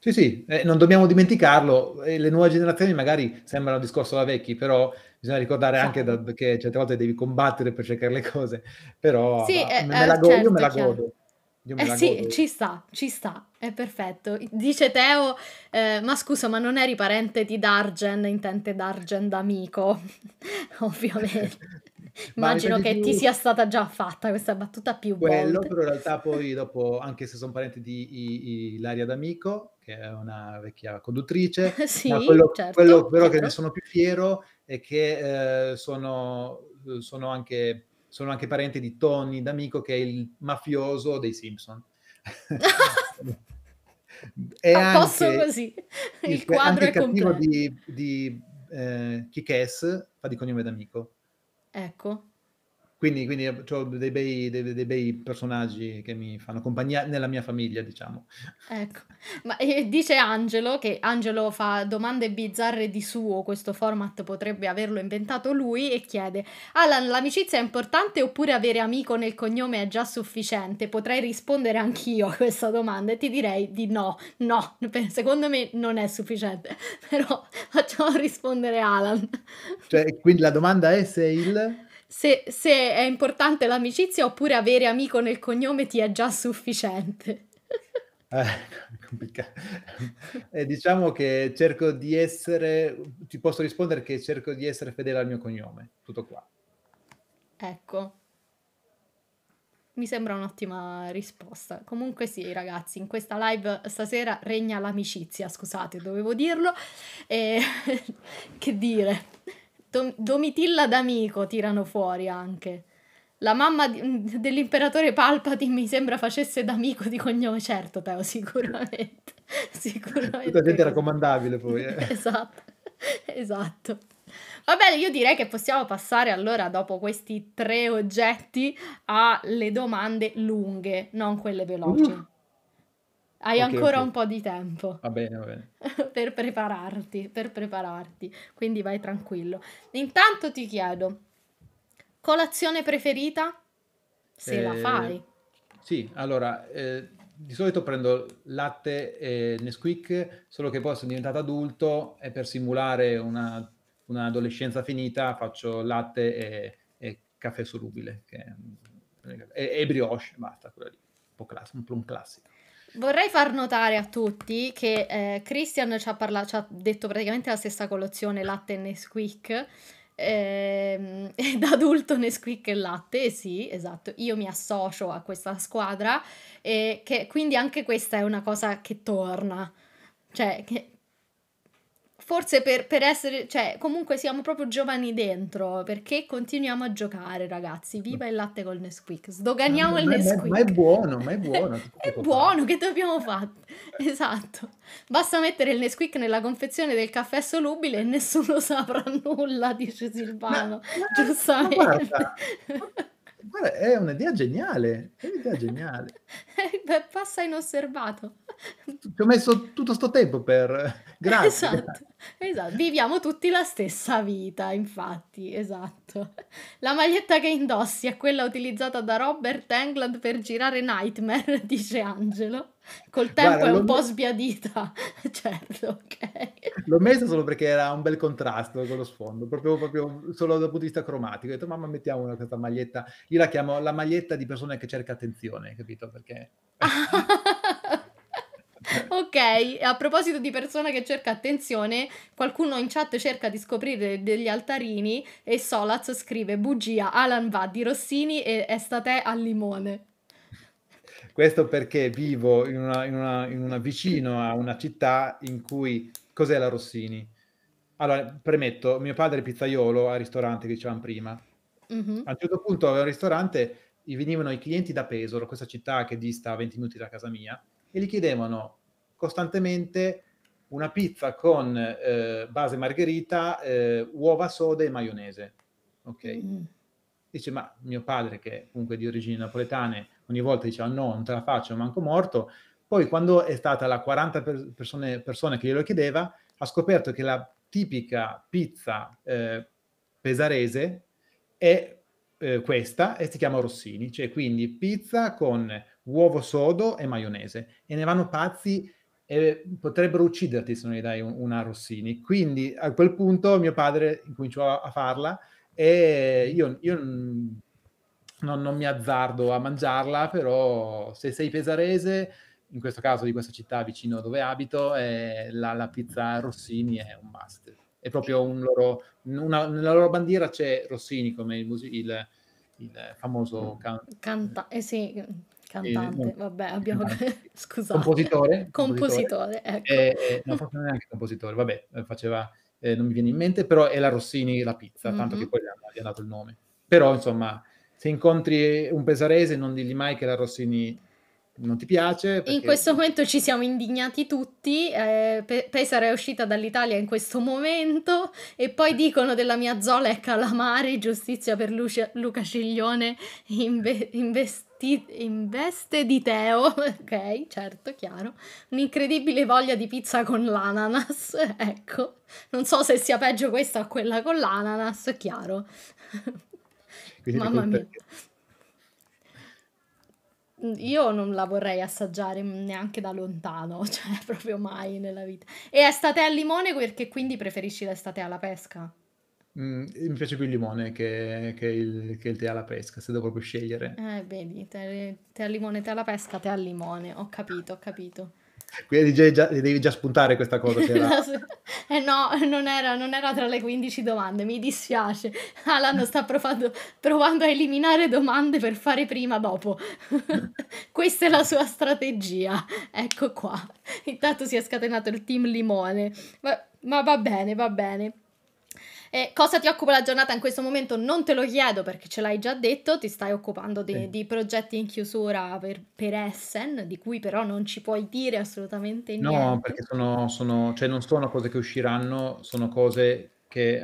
Sì, sì, eh, non dobbiamo dimenticarlo, eh, le nuove generazioni magari sembrano discorso da vecchi, però bisogna ricordare sì. anche certo. da, che certe volte devi combattere per cercare le cose, però sì, eh, me, eh, me, la godo, certo, io me la godo. Chiaro eh sì, godo. ci sta, ci sta, è perfetto. Dice Teo, eh, ma scusa, ma non eri parente di Dargen, intente Dargen d'amico, <laughs> ovviamente. <laughs> Immagino che più... ti sia stata già fatta questa battuta più Quello, volte. però in realtà <laughs> poi dopo, anche se sono parente di I, I, Laria D'Amico, che è una vecchia conduttrice, sì, quello, certo, quello, però certo. che ne sono più fiero è che eh, sono, sono anche sono anche parente di Tony D'Amico, che è il mafioso dei Simpson. è <laughs> A posto così, il, il quadro è completo. di, di eh, Kikes, fa di cognome D'Amico. Ecco. Quindi, quindi eh, ho dei bei, dei, dei bei, personaggi che mi fanno compagnia nella mia famiglia, diciamo. Ecco, ma eh, dice Angelo che Angelo fa domande bizzarre di suo, questo format potrebbe averlo inventato lui e chiede Alan, l'amicizia è importante oppure avere amico nel cognome è già sufficiente? Potrei rispondere anch'io a questa domanda e ti direi di no, no, secondo me non è sufficiente, <laughs> però facciamo rispondere Alan. Cioè, quindi la domanda è se il se, se è importante l'amicizia oppure avere amico nel cognome ti è già sufficiente. <laughs> Eh, eh, diciamo che cerco di essere, ti posso rispondere che cerco di essere fedele al mio cognome, tutto qua. Ecco, mi sembra un'ottima risposta. Comunque sì, ragazzi, in questa live stasera regna l'amicizia, scusate, dovevo dirlo. E... Eh, <laughs> che dire? Dom- Domitilla d'amico tirano fuori anche. La mamma di- mm, dell'imperatore Palpatine mi sembra facesse d'amico di cognome, certo Teo, sicuramente. <laughs> sicuramente. Tutta gente raccomandabile poi. Eh. <laughs> esatto, esatto. Va bene, io direi che possiamo passare allora dopo questi tre oggetti alle domande lunghe, non quelle veloci. Uh. Hai okay, ancora okay. un po' di tempo. Va bene, va bene. <laughs> per prepararti, per prepararti. Quindi vai tranquillo. Intanto ti chiedo, colazione preferita? Se eh, la fai. Sì, allora, eh, di solito prendo latte e Nesquik, solo che poi sono diventato adulto e per simulare una, un'adolescenza finita faccio latte e, e caffè solubile. Che, e, e brioche, basta, quella lì. Un po' class- un, un classico. Vorrei far notare a tutti che eh, Christian ci ha, parla- ci ha detto praticamente la stessa colazione latte e Nesquik. Eh, <laughs> da adulto Nesquik e latte, eh sì, esatto, io mi associo a questa squadra e che, quindi anche questa è una cosa che torna, cioè che forse per, per, essere, cioè comunque siamo proprio giovani dentro perché continuiamo a giocare ragazzi, viva il latte col Nesquik, sdoganiamo ma, il ma, Nesquik. Ma è buono, ma è buono. <laughs> è buono, fare. che dobbiamo fare? Esatto, basta mettere il Nesquik nella confezione del caffè solubile e nessuno saprà nulla, dice Silvano, ma, giustamente. Guarda, è un'idea geniale, è un'idea geniale. <laughs> Beh, passa inosservato. Ci ho messo tutto sto tempo per... <laughs> Grazie. Esatto, esatto. Viviamo tutti la stessa vita, infatti, esatto. La maglietta che indossi è quella utilizzata da Robert Englund per girare Nightmare, <laughs> dice Angelo. Col tempo Guarda, è un po' sbiadita, <laughs> certo, ok. L'ho messa solo perché era un bel contrasto con lo sfondo, proprio, proprio solo dal punto di vista cromatico. Ho detto, mamma, mettiamo una, questa maglietta. Io la chiamo la maglietta di persona che cerca attenzione, capito? Perché... <laughs> ok, a proposito di persona che cerca attenzione, qualcuno in chat cerca di scoprire degli altarini e Solaz scrive bugia, Alan va di Rossini e estate al limone. Questo perché vivo in una, in una, in una vicino a una città in cui cos'è la Rossini? Allora, premetto, mio padre è pizzaiolo al ristorante che dicevamo prima. Mm-hmm. A un certo punto aveva un ristorante, venivano i clienti da Pesaro, questa città che dista 20 minuti da casa mia, e gli chiedevano costantemente una pizza con eh, base margherita, eh, uova sode e maionese. Ok? Mm. Dice, ma mio padre, che comunque è di origini napoletane, ogni volta diceva no, non te la faccio, manco morto. Poi quando è stata la 40 per persone, persone, che glielo chiedeva, ha scoperto che la tipica pizza eh, pesarese è eh, questa e si chiama Rossini, cioè quindi pizza con uovo sodo e maionese e ne vanno pazzi e potrebbero ucciderti se non gli dai un, una Rossini. Quindi a quel punto mio padre incominciò a, a farla e io, io non, non mi azzardo a mangiarla, però se sei pesarese, in questo caso di questa città vicino dove abito, eh, la, la, pizza Rossini è un must. È proprio un loro, una, nella loro bandiera c'è Rossini come il, il, il famoso mm. can- Canta- eh sì, cantante. Eh, no, vabbè, eh, abbiamo... Cantante. <laughs> Compositore. <laughs> Compositore, compositore ecco. Eh, eh no, forse neanche compositore, vabbè, eh, faceva... non mi viene in mente, però è la Rossini la pizza, mm-hmm. tanto che mm-hmm. poi gli ha dato il nome. Però, insomma, se incontri un pesarese non dirgli mai che la Rossini non ti piace. Perché... In questo momento ci siamo indignati tutti, eh, Pe- Pesaro è uscita dall'Italia in questo momento e poi dicono della mia zola è ecco, calamari, giustizia per Lucia- Luca Ciglione inve- in veste di Teo, <laughs> ok, certo, chiaro, un'incredibile voglia di pizza con l'ananas, <laughs> ecco, non so se sia peggio questa o quella con l'ananas, chiaro. <laughs> Mamma mia. Io non la vorrei assaggiare neanche da lontano, <laughs> cioè proprio mai nella vita. E estate al limone perché quindi preferisci l'estate alla pesca? Mm, mi piace più il limone che, che, il, che, il, tè alla pesca, se devo proprio scegliere. Eh, vedi, tè, tè al limone, tè alla pesca, tè al limone, ho capito, ho capito. Quindi già, devi già spuntare questa cosa. <laughs> eh no, non era, non era, tra le 15 domande, mi dispiace. Alan sta provando, provando a eliminare domande per fare prima dopo. <laughs> Questa è la sua strategia. Ecco qua. Intanto si è scatenato il team limone. Ma, ma va bene, va bene. Eh, cosa ti occupa la giornata in questo momento? Non te lo chiedo perché ce l'hai già detto, ti stai occupando di, sì. di progetti in chiusura per, per, Essen, di cui però non ci puoi dire assolutamente niente. No, perché sono, sono, cioè non sono cose che usciranno, sono cose che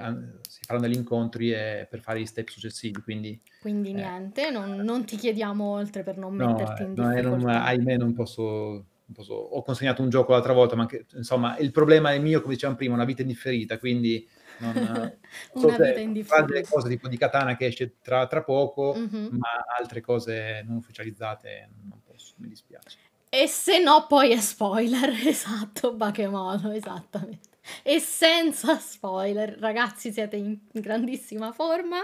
si faranno degli incontri e per fare gli step successivi. Quindi, quindi eh, niente, non, non, ti chiediamo oltre per non no, metterti in eh, eh, difficoltà. No, ahimè non posso ho consegnato un gioco l'altra volta, ma anche, insomma il problema è mio, come dicevamo prima, una vita indifferita, quindi non, eh, <laughs> so vita in diffuso. delle cose tipo di Katana che esce tra, tra poco, mm-hmm. ma altre cose non ufficializzate non posso, mi dispiace. E se no poi è spoiler, <laughs> esatto, Bakemono, esattamente. E senza spoiler, ragazzi siete in grandissima forma.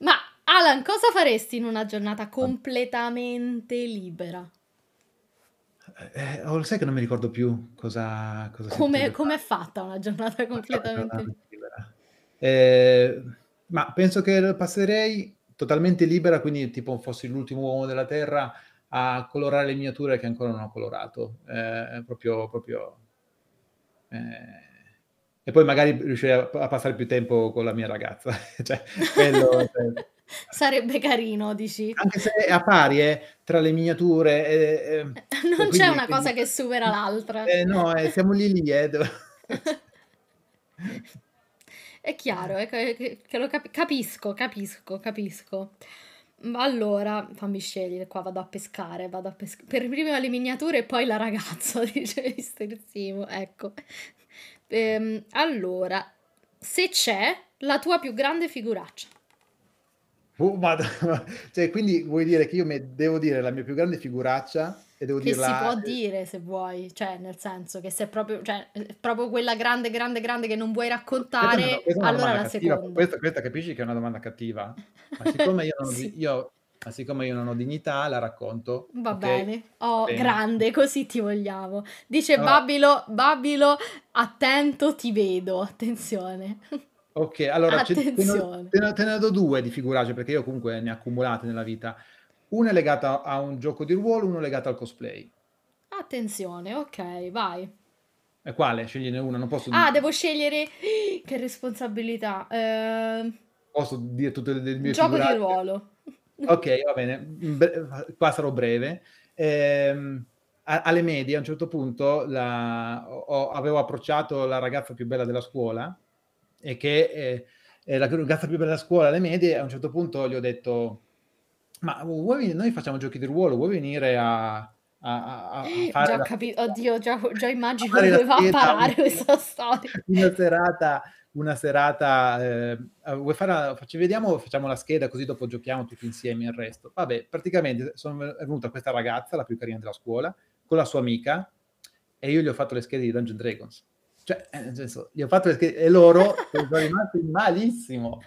Ma Alan, cosa faresti in una giornata completamente libera? Eh, eh, oh, sai che non mi ricordo più cosa... cosa come, è fatta una giornata completamente libera? Eh, ma penso che passerei totalmente libera, quindi tipo fossi l'ultimo uomo della Terra a colorare le miniature che ancora non ho colorato. Eh, proprio... proprio eh. E poi magari riuscirei a, a, passare più tempo con la mia ragazza. <laughs> cioè, quello, cioè. Sarebbe carino, dici? Anche se è a pari eh, tra le miniature. Eh, eh, <laughs> non c'è una cosa che supera l'altra. Eh, no, eh, siamo lì lì. Eh, dove... <laughs> È chiaro, eh. è che, che lo cap- capisco, capisco, capisco. Mm, allora, fammi scegliere, qua vado a pescare, vado a pescare. Per prima le miniature e poi la ragazza, <laughs> dice Mr. Simo, ecco. Ehm, allora, se c'è, la tua più grande figuraccia. Uh, ma, <laughs> cioè, quindi vuoi dire che io devo dire la mia più grande figuraccia e devo dire che dirla... si può eh, dire se vuoi, cioè nel senso che se proprio, cioè, proprio quella grande, grande, grande che non vuoi raccontare, questa, allora la cattiva. seconda. Questa, questa, capisci che è una domanda cattiva, ma siccome io non, <laughs> sì. io, siccome io non ho dignità la racconto. Va okay? bene, oh bene. grande, così ti vogliamo. Dice allora, Babilo, Babilo, attento ti vedo, attenzione. Ok, allora te ne, te, ne, te, ne, do due di figuracce perché io comunque ne ho accumulate nella vita. Una è legata a un gioco di ruolo, uno è legata al cosplay. Attenzione, ok, vai. E quale? Scegliene una, non posso... Ah, devo scegliere... <gasps> Che responsabilità. Eh... Posso dire tutte le mie Gioco figurate? di ruolo. <laughs> Ok, va bene. Bre- qua sarò breve. Ehm, a- alle medie, a un certo punto, la- ho- avevo approcciato la ragazza più bella della scuola e che eh, eh, la ragazza più bella della scuola alle medie, a un certo punto gli ho detto ma vuoi venire, noi facciamo giochi di ruolo, vuoi venire a, a, a eh, fare... Già la... capito, Oddio, già, già immagino dove va a parare questa storia. Una serata, una serata eh, vuoi fare una, ci vediamo, facciamo la scheda così dopo giochiamo tutti insieme il resto. Vabbè, praticamente sono venuta questa ragazza, la più carina della scuola, con la sua amica e io gli ho fatto le schede di Dungeon Dragons cioè, eh, nel senso, gli ho fatto le schede e loro sono rimasti malissimo,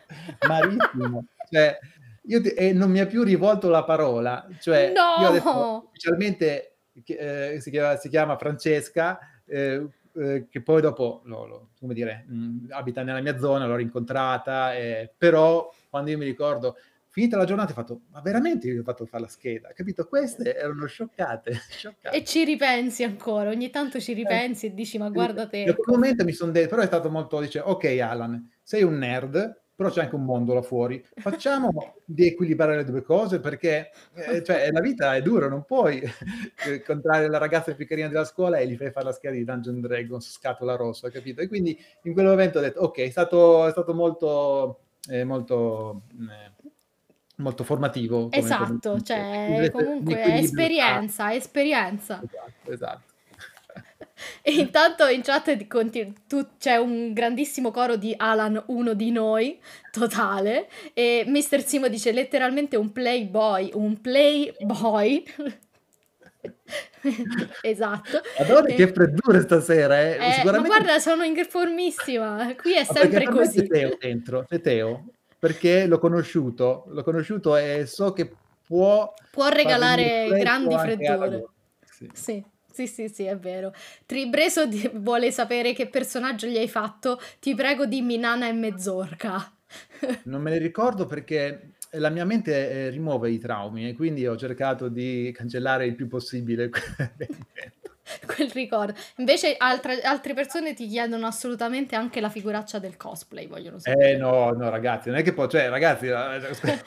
malissimo. Cioè, io ti, e non mi ha più rivolto la parola, cioè no! io adesso ufficialmente eh, si, chiama, si, chiama, Francesca, eh, eh, che poi dopo, lo, lo, come dire, mh, mm, abita nella mia zona, l'ho rincontrata, eh, però quando io mi ricordo finita la giornata ho fatto ma veramente io ho fatto fare la scheda capito queste erano scioccate, <laughs> scioccate, e ci ripensi ancora ogni tanto ci ripensi e dici ma eh, guarda te in quel ecco". momento mi sono detto però è stato molto dice ok Alan sei un nerd però c'è anche un mondo là fuori. Facciamo di equilibrare le due cose perché eh, cioè, la vita è dura, non puoi eh, incontrare la ragazza più carina della scuola e gli fai fare la scheda di Dungeon Dragons, scatola rossa, capito? E quindi in quel momento ho detto, ok, è stato, è stato molto, eh, molto, eh, molto, formativo. esatto, come, cioè comunque è esperienza, è esperienza. Esatto, esatto. E intanto in chat continu- tu- c'è un grandissimo coro di Alan, uno di noi, totale. E Mr. Simo dice letteralmente un playboy, un playboy. <laughs> esatto. Madonna, e... che freddure stasera, eh. Eh, Sicuramente... Ma guarda, sono in informissima. Qui è sempre così. C'è Teo dentro, c'è Teo, perché l'ho conosciuto, l'ho conosciuto e so che può... Può regalare grandi freddure. Sì. sì. Sì, sì, sì, è vero. Tribreso di- vuole sapere che personaggio gli hai fatto. Ti prego, dimmi Nana e Mezzorca. <laughs> Non me ne ricordo perché la mia mente eh, rimuove i traumi e quindi ho cercato di cancellare il più possibile. <laughs> <laughs> quel ricordo. Invece altre, altre, persone ti chiedono assolutamente anche la figuraccia del cosplay, vogliono sapere. Eh no, no ragazzi, non è che poi, cioè ragazzi,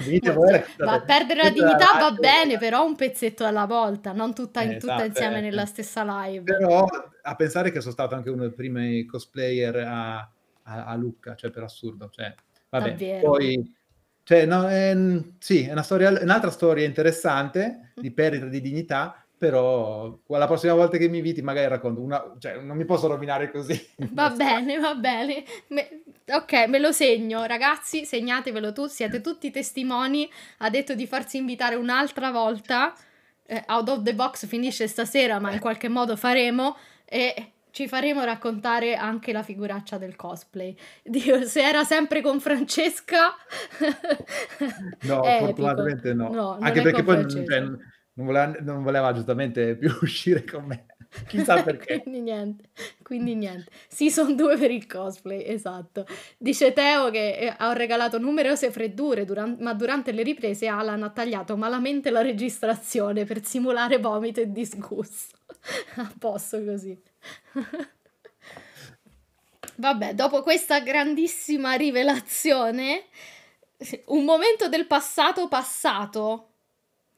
dite eh, eh, <laughs> voi... Cioè, ma perdere la dignità va bene, però un pezzetto alla volta, non tutta, eh, tutta esatto, insieme eh. nella stessa live. Però a pensare che sono stato anche uno dei primi cosplayer a, a, a Lucca, cioè per assurdo, cioè, vabbè, Davvero? poi... Cioè, no, è, ehm, sì, è una storia, un'altra storia interessante mm. di perdita di dignità, però la prossima volta che mi inviti magari racconto una, cioè non mi posso rovinare così. <laughs> Va bene, va bene. Me, ok, me lo segno, ragazzi, segnatevelo tu, siete tutti testimoni, ha detto di farsi invitare un'altra volta. Eh, out of the box finisce stasera, ma in qualche modo faremo e ci faremo raccontare anche la figuraccia del cosplay. Dio, se era sempre con Francesca... no, <laughs> eh, fortunatamente no. no anche perché poi... Cioè, Francesca non voleva, non voleva giustamente più <laughs> uscire con me. Chissà <laughs> perché. quindi niente, quindi niente. Season 2 per il cosplay, esatto. Dice Teo che ho eh, regalato numerose freddure, duran- ma durante le riprese Alan ha tagliato malamente la registrazione per simulare vomito e disgusto. <laughs> a posto così. Vabbè, dopo questa grandissima rivelazione, un momento del passato passato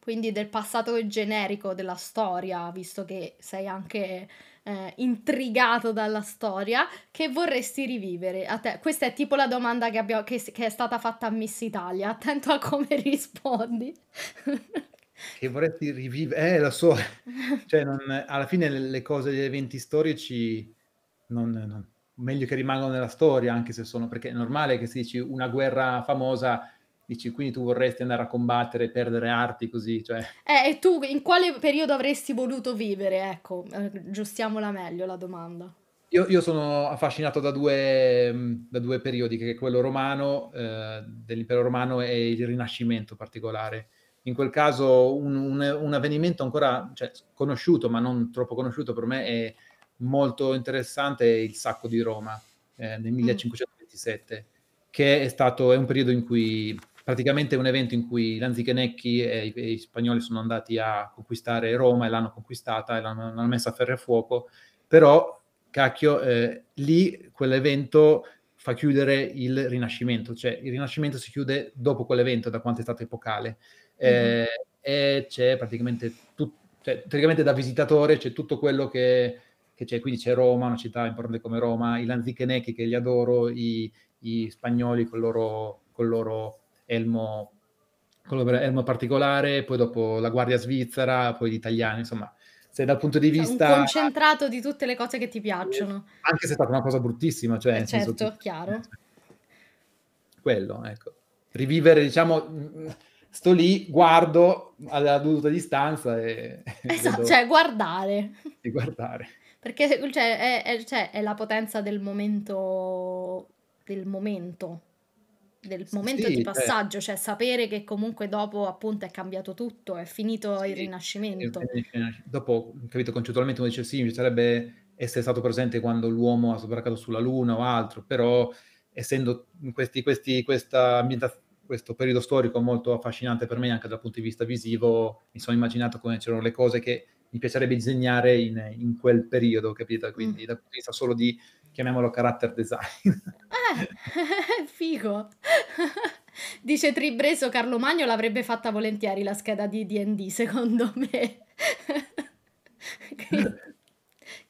quindi del passato generico della storia, visto che sei anche eh, intrigato dalla storia, che vorresti rivivere? A te, questa è tipo la domanda che, abbiamo, che, che è stata fatta a Miss Italia, attento a come <laughs> rispondi. che vorresti rivivere? Eh, la so, cioè, non, alla fine le, le, cose, gli eventi storici, non, non, meglio che rimangano nella storia, anche se sono, perché è normale che si dici una guerra famosa Dici, quindi tu vorresti andare a combattere e perdere arti così, cioè... Eh, e tu in quale periodo avresti voluto vivere? Ecco, giustiamola meglio la domanda. Io, io sono affascinato da due, mm, da due, periodi, che è quello romano, eh, dell'impero romano e il Rinascimento particolare. In quel caso un, un, un avvenimento ancora cioè, conosciuto, ma non troppo conosciuto per me, è molto interessante, è il sacco di Roma eh, nel 1527, mm. che è stato è un periodo in cui praticamente un evento in cui Lanzichenecchi e, e, i spagnoli sono andati a conquistare Roma e l'hanno conquistata e l'hanno, l'hanno messa a ferro e a fuoco, però, cacchio, eh, lì quell'evento fa chiudere il Rinascimento, cioè il Rinascimento si chiude dopo quell'evento, da quanto è stato epocale, mm-hmm. e c'è praticamente, tut- cioè, praticamente da visitatore c'è tutto quello che... che c'è, quindi c'è Roma, una città importante come Roma, i Lanzichenecchi che li adoro, i, i spagnoli con il loro, col loro elmo, elmo particolare, poi dopo la Guardia Svizzera, poi gli italiani, insomma, se dal punto di cioè, vista... Un concentrato di tutte le cose che ti piacciono. Anche se è stata una cosa bruttissima, cioè... Eh, certo, senso, chiaro. <laughs> Quello, ecco. Rivivere, diciamo, sto lì, guardo alla dovuta distanza e... <laughs> Esatto, cioè guardare. E guardare. Perché cioè, è, è, cioè, è la potenza del momento, del momento del momento sì, di cioè passaggio, cioè sapere che comunque dopo appunto è cambiato tutto, è finito sì, il Rinascimento. dopo, capito, concettualmente uno dice sì, mi sarebbe essere stato presente quando l'uomo ha sbarcato sulla Luna o altro, però essendo questi, questi, questa, questo periodo storico molto affascinante per me anche dal punto di vista visivo, mi sono immaginato come c'erano le cose che mi piacerebbe disegnare in, in quel periodo, capito? Mm. Quindi mm. dal punto di vista solo di chiamiamolo character design. <laughs> Ah, <laughs> figo. <laughs> Dice Tribreso, Carlo Magno l'avrebbe fatta volentieri la scheda di D&D, secondo me. che,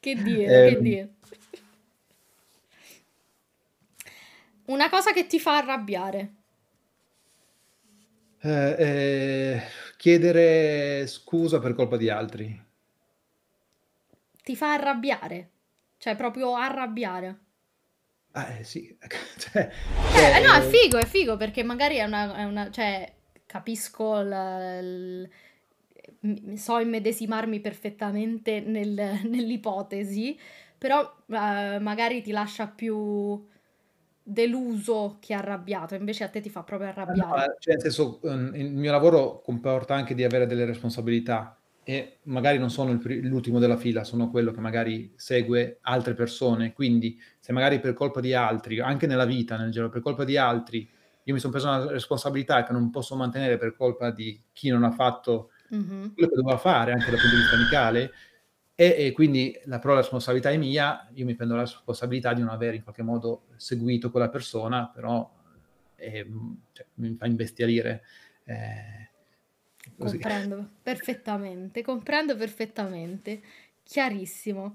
dire, eh, che ehm. dire. Una cosa che ti fa arrabbiare. Eh, eh, chiedere scusa per colpa di altri. Ti fa arrabbiare? Cioè, proprio arrabbiare. Ah, eh sì. <laughs> cioè, cioè, eh, no, è eh, figo, è figo perché magari è una... È una cioè, capisco il, il, so immedesimarmi perfettamente nel, <laughs> nell'ipotesi, però eh, magari ti lascia più deluso che arrabbiato, invece a te ti fa proprio eh, arrabbiare. No, cioè, nel senso, mm, il mio lavoro comporta anche di avere delle responsabilità e magari non sono pr- l'ultimo della fila, sono quello che magari segue altre persone, quindi se magari per colpa di altri, anche nella vita, nel genere, per colpa di altri, io mi sono preso una responsabilità che non posso mantenere per colpa di chi non ha fatto mm-hmm. quello che doveva fare, anche dal punto di vista amicale, e, e, quindi la però la responsabilità è mia, io mi prendo la responsabilità di non aver in qualche modo seguito quella persona, però eh, cioè, mi fa imbestialire. Eh, Così. Comprendo perfettamente, comprendo perfettamente, chiarissimo.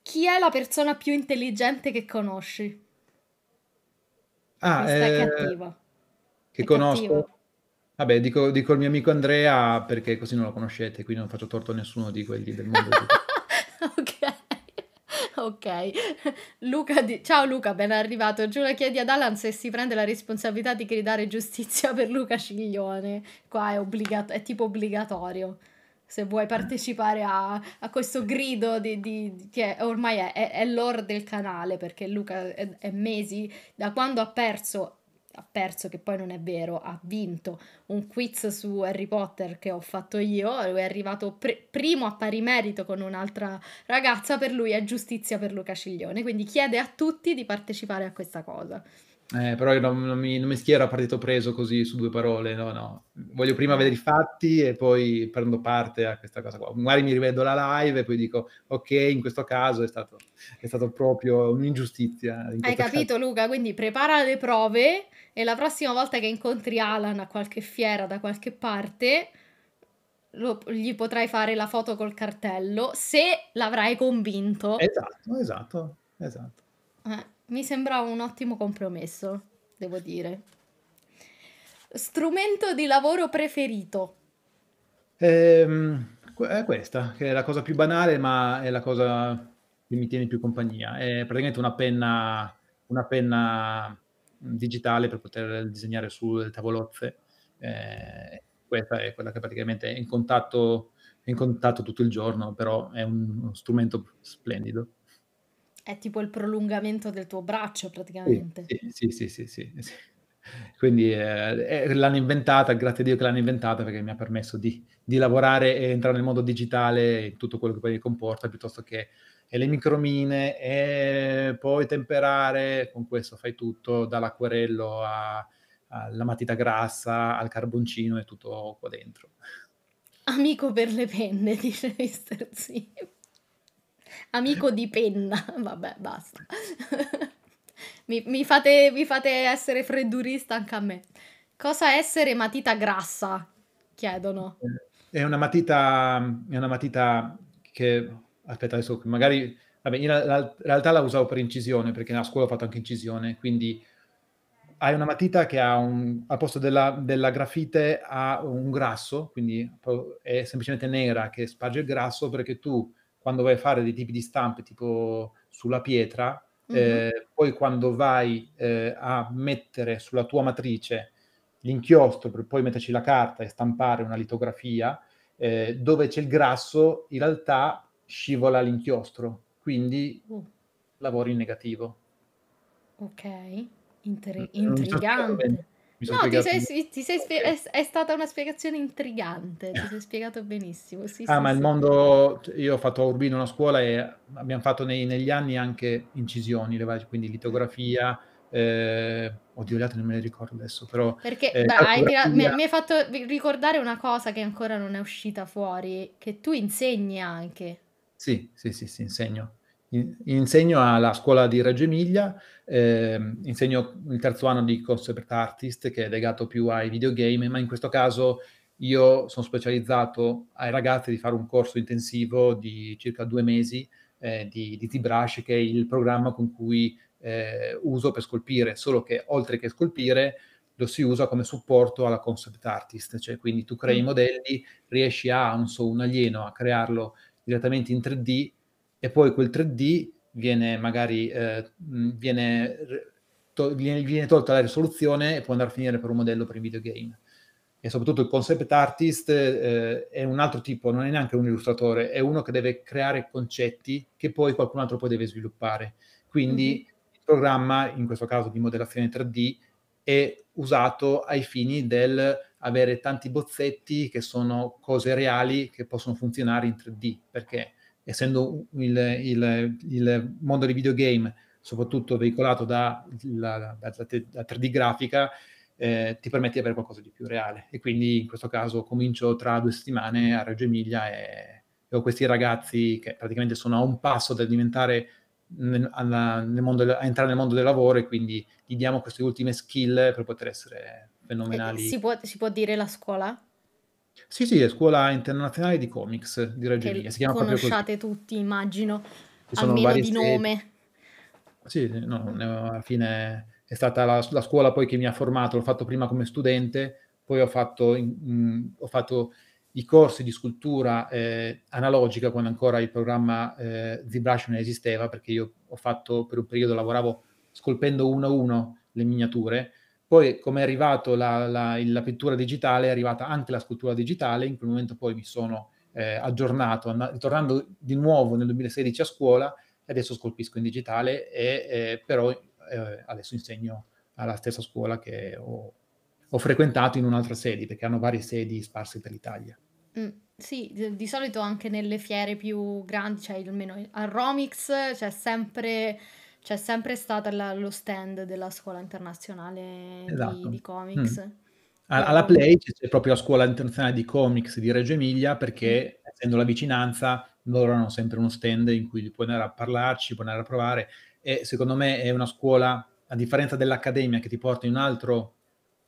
Chi è la persona più intelligente che conosci? Ah, Questa eh, è cattiva. Che è conosco? Cattiva. Vabbè, dico, dico il mio amico Andrea perché così non lo conoscete, quindi non faccio torto a nessuno di quelli del mondo. <laughs> ok. <laughs> Luca di... Ciao Luca, ben arrivato. Giura chiedi ad Alan se si prende la responsabilità di gridare giustizia per Luca Ciglione. Qua è, obbligato... è tipo obbligatorio. Se vuoi partecipare a, a questo grido di, di... che ormai è, è, è l'or del canale, perché Luca è, è mesi da quando ha perso ha perso, che poi non è vero, ha vinto un quiz su Harry Potter che ho fatto io, lui è arrivato pre- primo a pari merito con un'altra ragazza, per lui è giustizia per Luca Ciglione, quindi chiede a tutti di partecipare a questa cosa. Eh, però io non, non, mi, non, mi, schiero a partito preso così su due parole, no, no. Voglio prima vedere i fatti e poi prendo parte a questa cosa qua. Magari mi rivedo la live e poi dico, ok, in questo caso è stato, è stato proprio un'ingiustizia. Hai capito caso. Luca? Quindi prepara le prove e la prossima volta che incontri Alan a qualche fiera da qualche parte... Lo, gli potrai fare la foto col cartello se l'avrai convinto. Esatto, esatto, esatto. Eh. Mi sembrava un ottimo compromesso, devo dire. Strumento di lavoro preferito? Ehm, è questa, che è la cosa più banale, ma è la cosa che mi tiene più compagnia. È praticamente una penna, una penna digitale per poter disegnare sulle tavolozze. Eh, questa è quella che praticamente è in contatto, in contatto tutto il giorno, però è un, uno strumento splendido. È tipo il prolungamento del tuo braccio praticamente. Sì, sì, sì, sì. sì. Quindi eh, eh, l'hanno inventata, grazie a Dio che l'hanno inventata perché mi ha permesso di, di lavorare e entrare nel mondo digitale e tutto quello che poi mi comporta piuttosto che le micromine e poi temperare, con questo fai tutto, dall'acquerello alla matita grassa al carboncino e tutto qua dentro. Amico per le penne, <laughs> dice Mr. Zip. Amico di penna. <laughs> Vabbè, basta. <laughs> mi, mi, fate, mi fate essere freddurista anche a me. Cosa essere matita grassa? Chiedono. Eh, è una matita, è una matita che... Aspetta, adesso magari... Vabbè, in realtà la usavo per incisione, perché nella scuola ho fatto anche incisione, quindi hai una matita che ha un, al posto della, della, grafite ha un grasso, quindi è semplicemente nera che sparge il grasso perché tu quando vai a fare dei tipi di stampe tipo sulla pietra, mm-hmm. eh, poi quando vai eh, a mettere sulla tua matrice l'inchiostro per poi metterci la carta e stampare una litografia, eh, dove c'è il grasso in realtà scivola l'inchiostro, quindi mm. lavori in negativo. Ok, Inter- intrigante. Mi no, ti sei, ti, sei spie- è, è, stata una spiegazione intrigante, ti sei spiegato benissimo. Sì, ah, sì, ma sì. il mondo, io ho fatto a Urbino una scuola e abbiamo fatto nei, negli anni anche incisioni, quindi litografia, eh, oddio, gli altri non me li ricordo adesso, però... Perché eh, beh, hai mi, mi hai fatto ricordare una cosa che ancora non è uscita fuori, che tu insegni anche. Sì, sì, sì, sì, insegno insegno alla scuola di Reggio Emilia, eh, insegno il terzo anno di concept artist che è legato più ai videogame, ma in questo caso io sono specializzato ai ragazzi di fare un corso intensivo di circa due mesi eh, di, di T-Brush, che è il programma con cui eh, uso per scolpire, solo che oltre che scolpire lo si usa come supporto alla concept artist, cioè quindi tu crei i mm. modelli, riesci a, non so, un alieno a crearlo direttamente in 3D e poi quel 3D viene magari eh, viene, to- viene tolta la risoluzione e può andare a finire per un modello per i videogame. E soprattutto il concept artist eh, è un altro tipo, non è neanche un illustratore, è uno che deve creare concetti che poi qualcun altro poi deve sviluppare. Quindi mm-hmm. il programma, in questo caso di modellazione 3D, è usato ai fini del avere tanti bozzetti che sono cose reali che possono funzionare in 3D, perché essendo il, il, il mondo dei videogame soprattutto veicolato dalla da, da, da 3D grafica, eh, ti permette di avere qualcosa di più reale. E quindi in questo caso comincio tra due settimane a Reggio Emilia e, e ho questi ragazzi che praticamente sono a un passo da diventare nel, alla, nel mondo, a entrare nel mondo del lavoro e quindi gli diamo queste ultime skill per poter essere fenomenali. Si può, si può dire la scuola? Sì, sì, è scuola internazionale di comics di Reggio Emilia. Si chiama conosciate tutti, immagino, almeno di nome. Sì, no, alla fine è stata la, la, scuola poi che mi ha formato, l'ho fatto prima come studente, poi ho fatto, mh, ho fatto i corsi di scultura eh, analogica quando ancora il programma eh, ZBrush non esisteva, perché io ho fatto per un periodo lavoravo scolpendo uno a uno le miniature poi, come è arrivato la, la, la, pittura digitale, è arrivata anche la scultura digitale. In quel momento poi mi sono eh, aggiornato, and- tornando di nuovo nel 2016 a scuola, adesso scolpisco in digitale, e, eh, però eh, adesso insegno alla stessa scuola che ho, ho, frequentato in un'altra sede, perché hanno varie sedi sparse per l'Italia. Mm, sì, di solito anche nelle fiere più grandi, cioè almeno al Romix, c'è sempre c'è sempre stato lo stand della scuola internazionale esatto. di, di, mm. comics. Mm. Alla, Play c'è proprio la scuola internazionale di comics di Reggio Emilia perché, mm. essendo la vicinanza, loro hanno sempre uno stand in cui puoi andare a parlarci, puoi andare a provare. E secondo me è una scuola, a differenza dell'accademia che ti porta in un altro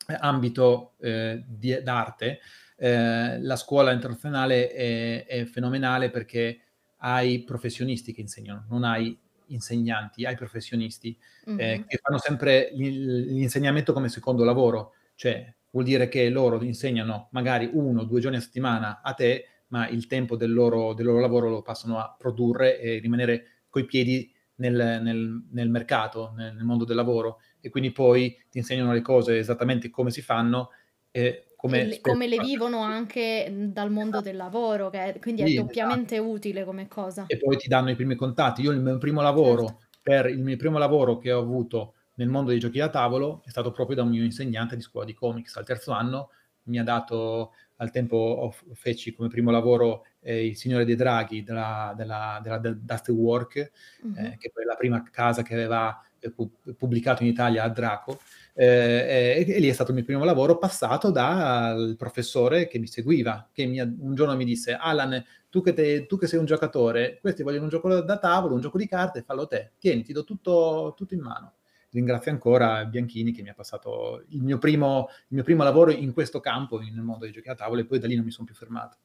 eh, ambito eh, di, d'arte, eh, la scuola internazionale è, è, fenomenale perché hai professionisti che insegnano, non hai insegnanti, ai professionisti, eh, mm-hmm. eh, che fanno sempre l'insegnamento come secondo lavoro, cioè vuol dire che loro insegnano magari uno o due giorni a settimana a te, ma il tempo del loro, del loro lavoro lo passano a produrre e rimanere coi piedi nel, nel, nel mercato, nel, nel, mondo del lavoro e quindi poi ti insegnano le cose esattamente come si fanno. E come, le, come, le vivono anche dal mondo del lavoro, che è, quindi è doppiamente esatto. utile come cosa. E poi ti danno i primi contatti. Io il mio primo lavoro, certo. per il mio primo lavoro che ho avuto nel mondo dei giochi da tavolo, è stato proprio da un mio insegnante di scuola di comics. Al terzo anno mi ha dato, al tempo feci come primo lavoro eh, il Signore dei Draghi della, della, della, della Dust Work, mm-hmm. eh, che è la prima casa che aveva eh, pubblicato in Italia a Draco eh, e, e, lì è stato il mio primo lavoro passato dal professore che mi seguiva, che mi, un giorno mi disse, Alan, tu che, te, tu che, sei un giocatore, questi vogliono un gioco da tavolo, un gioco di carte, fallo te, tieni, ti do tutto, tutto in mano ringrazio ancora Bianchini che mi ha passato il mio, primo, il mio primo, lavoro in questo campo, nel mondo dei giochi a tavolo, e poi da lì non mi sono più fermato.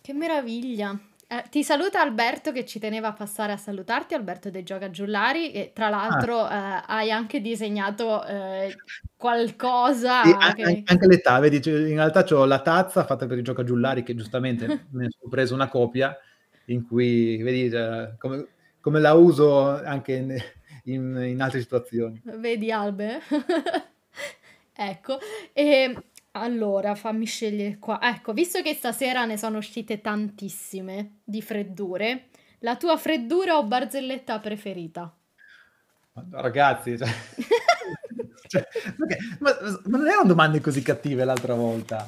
Che meraviglia! Eh, ti saluta Alberto che ci teneva a passare a salutarti, Alberto De Gioca Giullari, e tra l'altro ah. eh, hai anche disegnato eh, qualcosa. Sì, anche, che... anche, le tavole, in realtà ho la tazza fatta per i Gioca Giullari che giustamente <laughs> ne sono preso una copia in cui, vedi, eh, come, come la uso anche in, in, in altre situazioni. Vedi Albe? <laughs> ecco, e allora, fammi scegliere qua. Ecco, visto che stasera ne sono uscite tantissime di freddure, la tua freddura o barzelletta preferita? Ragazzi, cioè... <laughs> cioè, okay. ma, ma, non erano domande così cattive l'altra volta.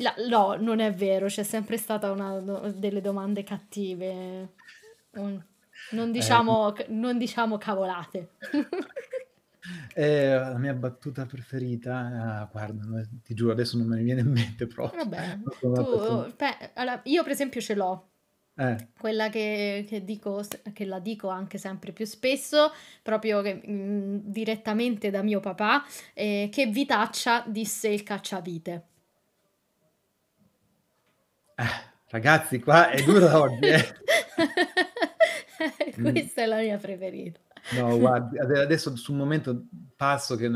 La, no, non è vero, c'è sempre stata una delle domande cattive. non, eh, diciamo, eh. non diciamo cavolate. <laughs> Eh, la mia battuta preferita, ah, guarda, ti giuro, adesso non me ne viene in mente proprio. Vabbè, <laughs> tu, eh, beh, allora, io per esempio ce l'ho. Eh. Quella che, che, dico, che la dico anche sempre più spesso, proprio che, mh, mm, direttamente da mio papà, eh, che Vitaccia disse il cacciavite. Ah, ragazzi, qua è da oggi. <laughs> Questa è la mia preferita. No, guarda, adesso su un momento passo che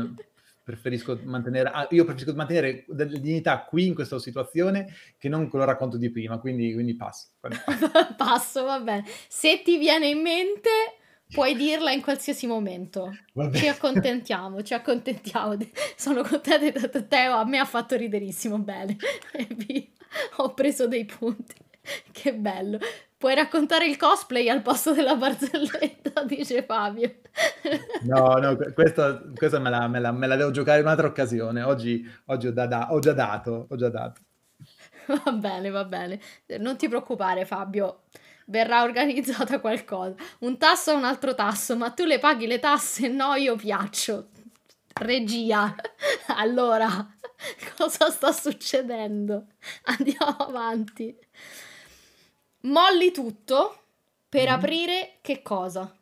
preferisco mantenere, ah, io preferisco mantenere della dignità qui in questa situazione che non con lo racconto di prima, quindi, quindi passo. <laughs> passo, va bene. Se ti viene in mente puoi dirla in qualsiasi momento. Vabbè. Ci accontentiamo, ci accontentiamo. <laughs> Sono contenta di Teo, a me ha fatto riderissimo, bene. <laughs> ho preso dei punti. Che bello. Puoi raccontare il cosplay al posto della barzelletta, <laughs> dice Fabio. No, no, questa, questa me, la, me, la, me, la, devo giocare in un'altra occasione. Oggi, oggi ho, da, da, ho, già dato, ho già dato. Va bene, va bene. Non ti preoccupare, Fabio. Verrà organizzata qualcosa. Un tasso o un altro tasso, ma tu le paghi le tasse? No, io piaccio. Regia. <laughs> Allora, <laughs> cosa sta succedendo? Andiamo avanti molli tutto per mm. aprire che cosa?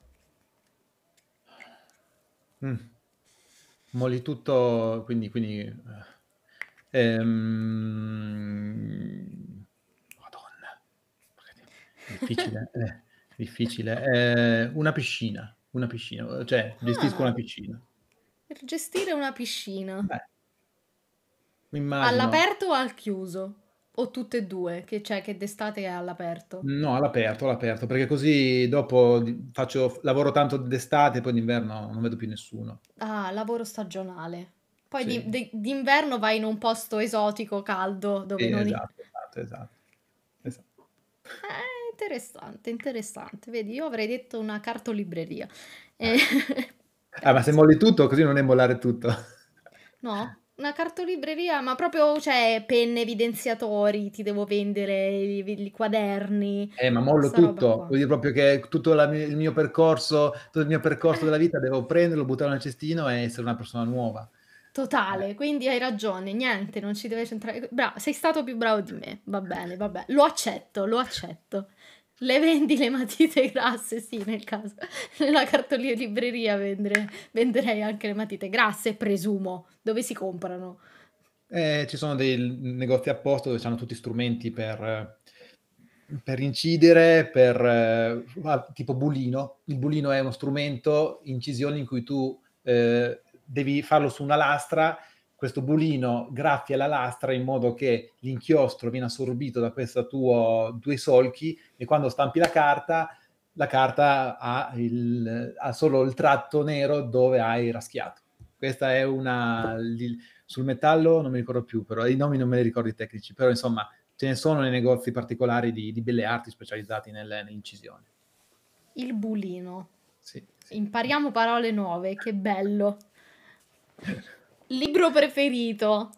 Mm. Molli tutto, quindi... quindi ehm... Madonna, difficile, <laughs> eh, difficile. Eh, una piscina, una piscina, cioè ah. gestisco una piscina. Per gestire una piscina. Beh, All'aperto o al chiuso? O tutte e due, che c'è cioè, che d'estate è all'aperto? No, all'aperto, all'aperto, perché così dopo faccio, lavoro tanto d'estate e poi d'inverno non vedo più nessuno. Ah, lavoro stagionale. Poi Sì, di- de- d'inverno vai in un posto esotico, caldo, dove Sì, non... esatto, esatto, esatto. esatto. Eh, interessante, interessante. Vedi, io avrei detto una cartolibreria. Eh. eh, Ah, ma se molli tutto, così non è mollare tutto. No? una cartolibreria, ma proprio, cioè, penne evidenziatori, ti devo vendere i, i quaderni. Eh, ma mollo tutto, vuol dire proprio che tutto la, il mio percorso, tutto il mio percorso della vita devo prenderlo, buttarlo nel cestino e essere una persona nuova. Totale, eh. quindi hai ragione, niente, non ci deve centrare. Bravo, sei stato più bravo di me, va bene, va bene, lo accetto, lo accetto. Le vendi le matite <laughs> grasse? Sì, nel caso. Nella cartolina libreria vendere, venderei anche le matite grasse, presumo. Dove si comprano? Eh, ci sono dei negozi apposta dove hanno tutti strumenti per, per incidere, per, eh, tipo bulino. Il bulino è uno strumento, incisione, in cui tu eh, devi farlo su una lastra questo bulino graffia la lastra in modo che l'inchiostro viene assorbito da questi tuoi solchi e quando stampi la carta, la carta ha, il, ha solo il tratto nero dove hai raschiato. Questa è una... Sul metallo non mi ricordo più, però i nomi non me li ricordo i tecnici, però insomma ce ne sono nei negozi particolari di, di belle arti specializzati nelle, incisioni. Il bulino. Sì, sì. Impariamo parole nuove, che bello. <laughs> Libro preferito?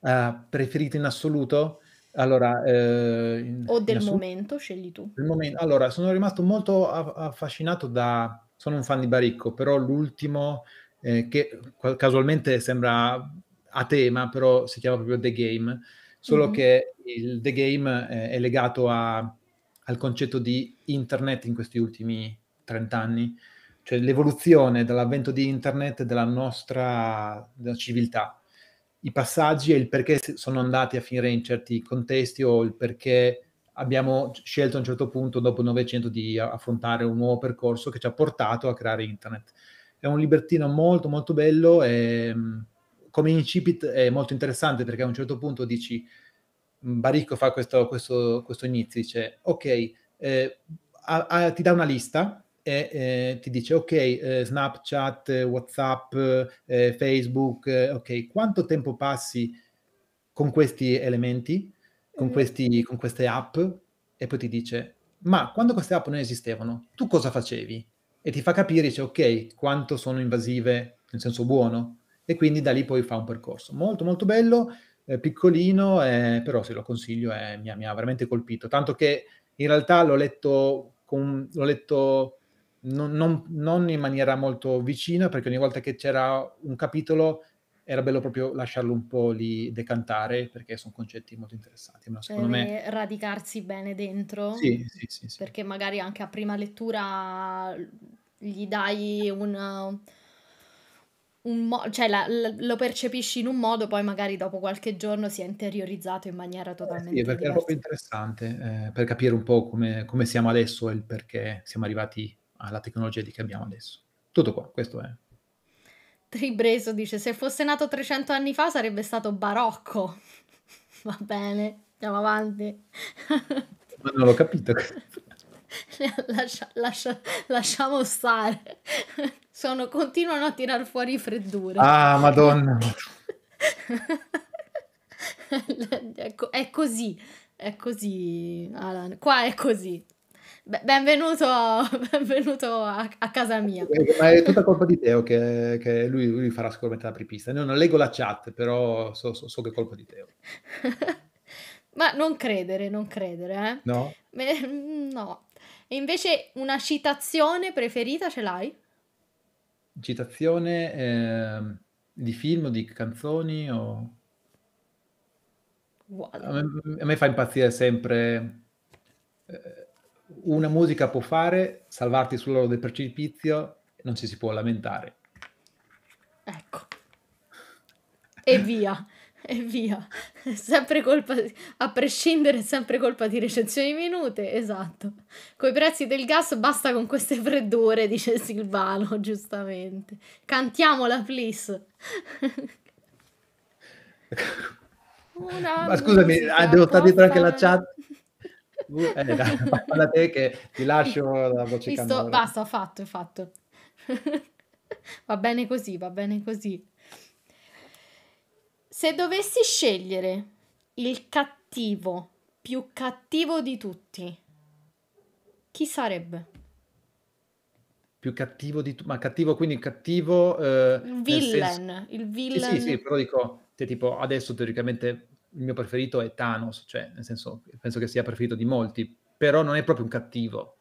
Ah, preferito in assoluto? Allora, eh, O del in momento, scegli tu. del momento- Allora, sono rimasto molto affascinato da... Sono un fan di Baricco, però l'ultimo, eh, che casualmente sembra a tema, però si chiama proprio The Game, solo Mh-mh. che il The Game eh, è legato a- al concetto di internet in questi ultimi 30 anni cioè l'evoluzione dall'avvento di internet della nostra della civiltà, i passaggi e il perché sono andati a finire in certi contesti o il perché abbiamo scelto a un certo punto dopo il Novecento di affrontare un nuovo percorso che ci ha portato a creare internet. È un libertino molto molto bello e mm, come incipit è molto interessante perché a un certo punto dici, mm, Baricco fa questo, questo, questo inizio, dice ok, eh, a, a, ti dà una lista e eh, ti dice ok eh, Snapchat, Whatsapp, eh, Facebook, eh, ok quanto tempo passi con questi elementi, con, mm. questi, con queste app e poi ti dice ma quando queste app non esistevano tu cosa facevi? E ti fa capire dice, ok quanto sono invasive nel senso buono e quindi da lì poi fa un percorso molto molto bello, eh, piccolino, eh, però se lo consiglio mi ha, mi ha veramente colpito, tanto che in realtà l'ho letto, con, l'ho letto non, non, non in maniera molto vicina, perché ogni volta che c'era un capitolo era bello proprio lasciarlo un po' lì decantare perché sono concetti molto interessanti. Ma secondo me... Radicarsi bene dentro. Sì, sì, sì, sì, Perché magari anche a prima lettura gli dai un... un mo- cioè la, la, lo percepisci in un modo, poi magari dopo qualche giorno si è interiorizzato in maniera totalmente eh sì, perché diversa. era proprio interessante eh, per capire un po' come, come siamo adesso e il perché siamo arrivati alla tecnologia che abbiamo adesso. Tutto qua, questo è. Tribreso dice, se fosse nato 300 anni fa sarebbe stato barocco. <laughs> Va bene, andiamo avanti. Ma non l'ho capito. <laughs> Lascia, lascia, lasciamo stare. Sono, continuano a tirar fuori freddure. Ah, madonna. <laughs> è così, è così, Alan. Qua è così benvenuto, <laughs> benvenuto a, a, casa mia. Eh, ma è tutta colpa di Teo che, che lui, lui, farà sicuramente la prepista. Io non leggo la chat, però so, so, so che è colpa di Teo. <laughs> Ma non credere, non credere, eh? No. Me, mm, no. E invece una citazione preferita ce l'hai? Citazione eh, di film, di canzoni o... Wow. A, me, a me fa impazzire sempre... Eh, una musica può fare, salvarti sull'oro del precipizio, non ci si può lamentare. Ecco. E via, e via. Sempre colpa, a prescindere, sempre colpa di recensioni minute, esatto. Coi prezzi del gas basta con queste freddure, dice Silvano, <laughs> giustamente. Cantiamola, please. Ma scusami, ah, devo stare dietro anche la chat eh, dai, <laughs> te che ti lascio la voce Visto, canora. Basta, fatto, fatto. <laughs> va bene così, va bene così. Se dovessi scegliere il cattivo più cattivo di tutti, chi sarebbe? Più cattivo di tutti, ma cattivo quindi cattivo... Eh, villain, senso... il villain. Sì, sì, sì, però dico, tipo adesso teoricamente il mio preferito è Thanos, cioè nel senso penso che sia preferito di molti, però non è proprio un cattivo.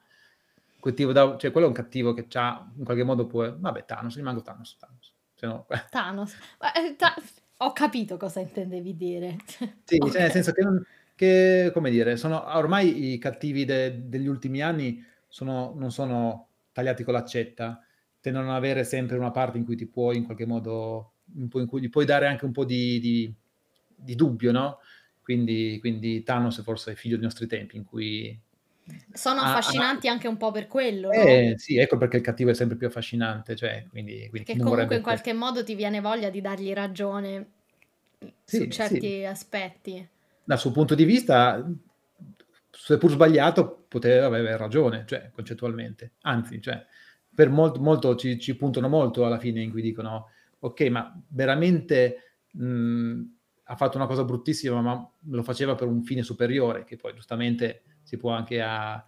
Da, cioè, quello è un cattivo che ha in qualche modo può... Vabbè, Thanos, rimango Thanos, Thanos. No... Eh. Thanos. Eh, ta... Ho capito cosa intendevi dire. Sì, okay. cioè, nel senso che, non, che, come dire, sono, ormai i cattivi de, degli ultimi anni sono, non sono tagliati con l'accetta, tendono ad avere sempre una parte in cui ti puoi in qualche modo, in cui, in cui gli puoi dare anche un po' di, di di dubbio, no? Quindi, quindi Thanos forse è figlio dei nostri tempi in cui sono ah, ah, affascinanti ah, anche un po' per quello. Eh, no? Sì, ecco perché il cattivo è sempre più affascinante. Cioè, quindi, quindi che comunque in qualche modo ti viene voglia di dargli ragione sì, su certi sì. aspetti. Dal suo punto di vista, seppur sbagliato, poteva avere ragione, cioè, concettualmente. Anzi, cioè, per molto, molto ci, ci, puntano molto alla fine in cui dicono, ok, ma veramente... Mh, ha fatto una cosa bruttissima, ma lo faceva per un fine superiore, che poi giustamente si può anche a,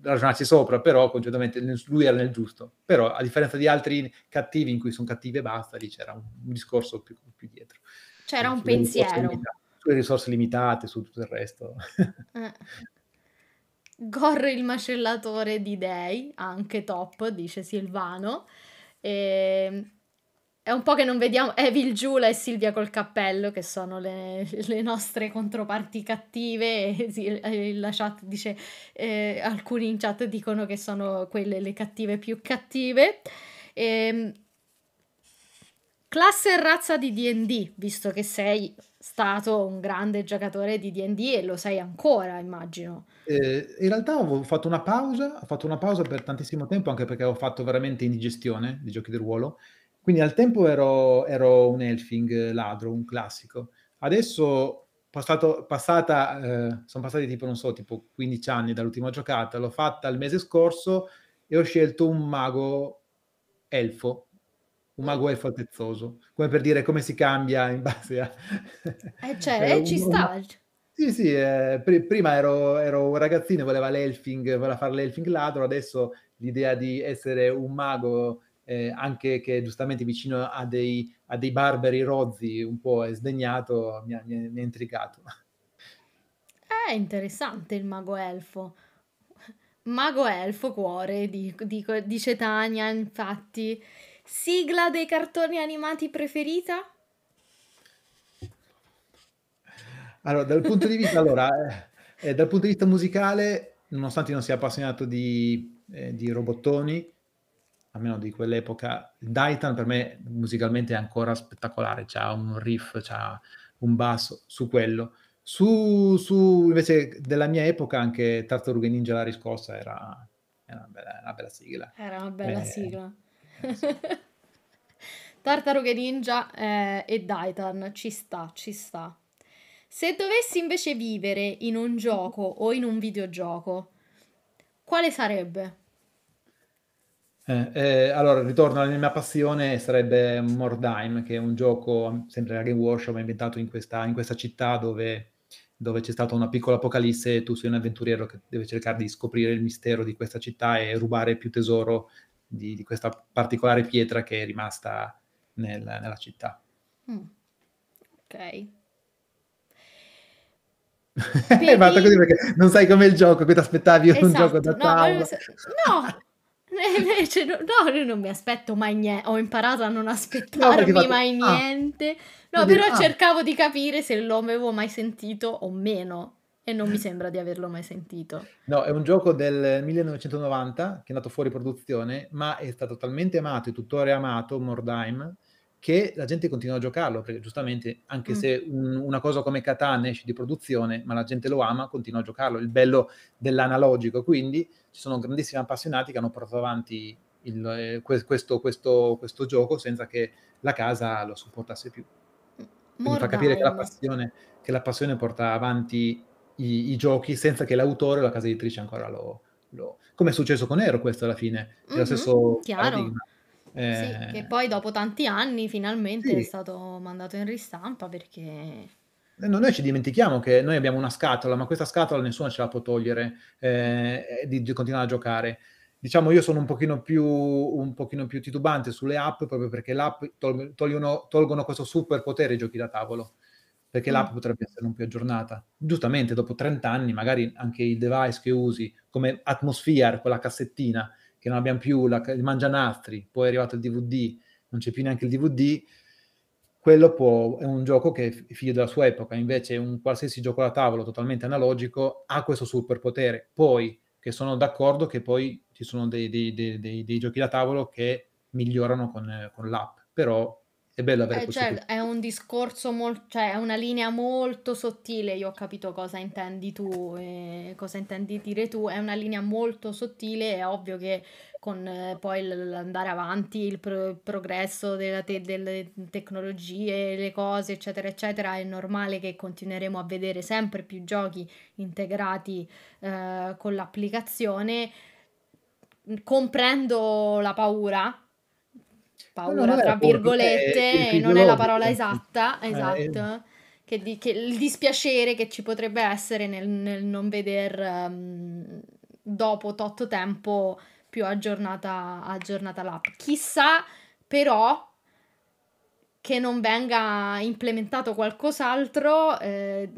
ragionarci sopra, però concettualmente lui era nel giusto. Però a differenza di altri cattivi in cui sono cattivi e basta, lì c'era un, un discorso più, più, dietro. C'era un pensiero. Limitate, sulle risorse limitate, su tutto il resto. <laughs> Eh. Gorre il macellatore di dei, anche top, dice Silvano. E ehm, è un po' che non vediamo Evil Giula e Silvia col cappello, che sono le, le nostre controparti cattive. la chat dice: eh, alcuni in chat dicono che sono quelle le cattive più cattive. E, ehm, classe e razza di DD, visto che sei stato un grande giocatore di DD e lo sei ancora, immagino. Eh, in realtà ho fatto una pausa, ho fatto una pausa per tantissimo tempo, anche perché ho fatto veramente indigestione di giochi di ruolo quindi al tempo ero, ero un elfing eh, ladro, un classico. Adesso passato, passata, eh, sono passati tipo, non so, tipo 15 anni dall'ultima giocata, l'ho fatta il mese scorso e ho scelto un mago elfo, un mago elfo altezzoso, come per dire come si cambia in base a... Eh, cioè, <laughs> eh, ci sta. Sì, sì, eh, pr- prima ero, ero, un ragazzino, voleva l'elfing, voleva fare l'elfing ladro, adesso l'idea di essere un mago eh, anche che giustamente vicino a dei, a dei, barberi rozzi un po' è sdegnato, mi ha, intrigato. Ah, è interessante il mago elfo. Mago elfo cuore, dico, dico, dice Tania, infatti. Sigla dei cartoni animati preferita? Allora, dal punto di vista, allora, eh, eh dal punto di vista musicale, nonostante non sia appassionato di, eh, di robottoni, almeno di quell'epoca. Daitan per me musicalmente è ancora spettacolare, c'ha un riff, c'ha un basso su quello. Su, su invece della mia epoca anche Tartarughe Ninja la riscossa era, era una, bella, una, bella, sigla. Era una bella Beh, sigla. Eh, sì. <laughs> Tartarughe Ninja eh, e Daitan, ci sta, ci sta. Se dovessi invece vivere in un gioco o in un videogioco, quale sarebbe? Eh, eh, allora, ritorno alla mia passione, sarebbe Mordheim, che è un gioco, sempre la Game Workshop, inventato in questa, in questa città dove, dove, c'è stata una piccola apocalisse e tu sei un avventuriero che deve cercare di scoprire il mistero di questa città e rubare più tesoro di, di questa particolare pietra che è rimasta nel, nella città. Mm. Ok. <laughs> Vedi... è fatta così perché non sai com'è il gioco, qui ti aspettavi esatto. un gioco da tavola. No, no e eh, invece no, no, io non mi aspetto mai niente, ho imparato a non aspettarmi ah. no, mai niente. Ah, no, però dire, cercavo di capire se lo avevo mai sentito o meno e non mi sembra di averlo mai sentito. No, è un gioco del 1990 che è andato fuori produzione, ma è stato talmente amato e tuttora amato, Mordheim, che la gente continua a giocarlo, perché giustamente anche mm. se un, una cosa come Catan esce di produzione, ma la gente lo ama, continua a giocarlo. Il bello dell'analogico, quindi ci sono grandissimi appassionati che hanno portato avanti il, eh, questo, questo, questo, gioco senza che la casa lo supportasse più. Quindi fa capire che la, passione, che la passione porta avanti i, i, giochi senza che l'autore o la casa editrice ancora lo... lo... Come è successo con Ero questo alla fine, è mm-hmm, stesso chiaro. paradigma eh... Sì, che eh. poi dopo tanti anni finalmente sì. è stato mandato in ristampa perché... No, noi ci dimentichiamo che noi abbiamo una scatola, ma questa scatola nessuno ce la può togliere eh, di, di continuare a giocare diciamo io sono un pochino, più, un pochino più, titubante sulle app proprio perché le app tol- tolgono, tolgono, questo super potere ai giochi da tavolo perché mm. l'app potrebbe essere non più aggiornata. Giustamente, dopo 30 anni, magari anche il device che usi, come Atmosphere, quella cassettina, che non abbiamo più la, il mangianastri, poi è arrivato il DVD, non c'è più neanche il DVD, quello può, è un gioco che è figlio della sua epoca, invece un qualsiasi gioco da tavolo totalmente analogico ha questo superpotere. Poi, che sono d'accordo che poi ci sono dei, dei, dei, dei giochi da tavolo che migliorano con, con l'app, però è bello avere eh, questo cioè, è un discorso molto, cioè è una linea molto sottile, io ho capito cosa intendi tu, eh, cosa intendi dire tu, è una linea molto sottile, è ovvio che con eh, poi l'andare avanti, il, pro- il progresso te- delle tecnologie, le cose, eccetera, eccetera, è normale che continueremo a vedere sempre più giochi integrati eh, con l'applicazione. Comprendo la paura, paura, no, tra virgolette, è non è la parola eh, esatta, eh, esatto, che, di, che, il dispiacere che ci potrebbe essere nel, nel non veder um, dopo totto tempo più aggiornata, aggiornata l'app. Chissà però che non venga implementato qualcos'altro eh,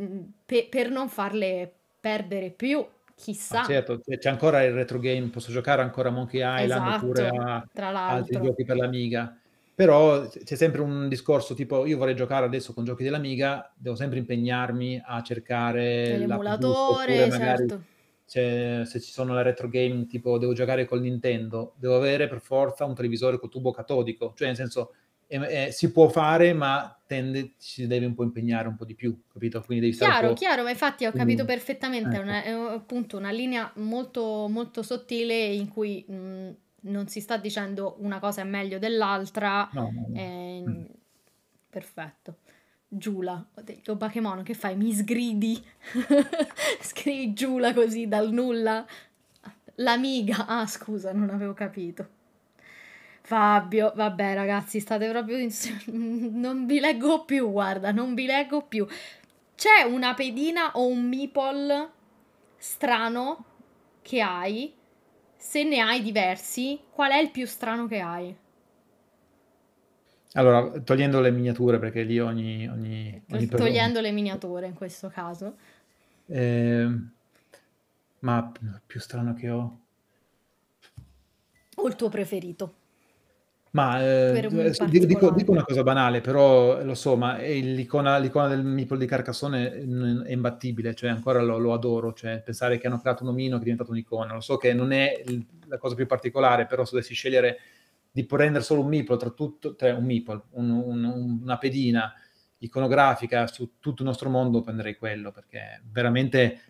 pe- per non farle perdere più Chissà. Ah, certo, c'è ancora il retro game, posso giocare ancora a Monkey Island esatto, oppure a altri giochi per l'Amiga. Però c'è sempre un discorso tipo io vorrei giocare adesso con giochi dell'Amiga, devo sempre impegnarmi a cercare l'emulatore, certo. Cioè, se ci sono le retro game tipo devo giocare con Nintendo, devo avere per forza un televisore con tubo catodico, cioè nel senso Ehm, eh, si può fare, ma tende, si deve un po' impegnare un po' di più, capito? Quindi devi chiaro, chiaro, ma infatti ho capito mm. perfettamente, ecco. una, è appunto una linea molto, molto sottile in cui mh, mhmm, non si sta dicendo una cosa è meglio dell'altra. No, no, no. Eh, mm. Perfetto. Giula, ho detto Bakemono, che fai? Mi sgridi? Scrivi <laughs> Giula così dal nulla? L'amiga, ah scusa, non avevo capito. Fabio, vabbè ragazzi, state proprio... In... <laughs> non vi leggo più, guarda, non vi leggo più. C'è una pedina o un meeple strano che hai? Se ne hai diversi, qual è il più strano che hai? Allora, togliendo le miniature, perché lì ogni... ogni, ecco, ogni togliendo le miniature in questo caso. Eh, ma mm, più strano che ho... O il tuo preferito? Ma eh, un eh, dico, dico, una cosa banale, però eh, lo so, ma eh, l'icona, l'icona, del meeple di Carcassone è, imbattibile, cioè ancora lo, lo, adoro, cioè pensare che hanno creato un omino che è diventato un'icona, lo so che non è la cosa più particolare, però se dovessi scegliere di prendere solo un meeple tra tutto, tra cioè, un meeple, un, un, una pedina iconografica su tutto il nostro mondo, prenderei quello, perché veramente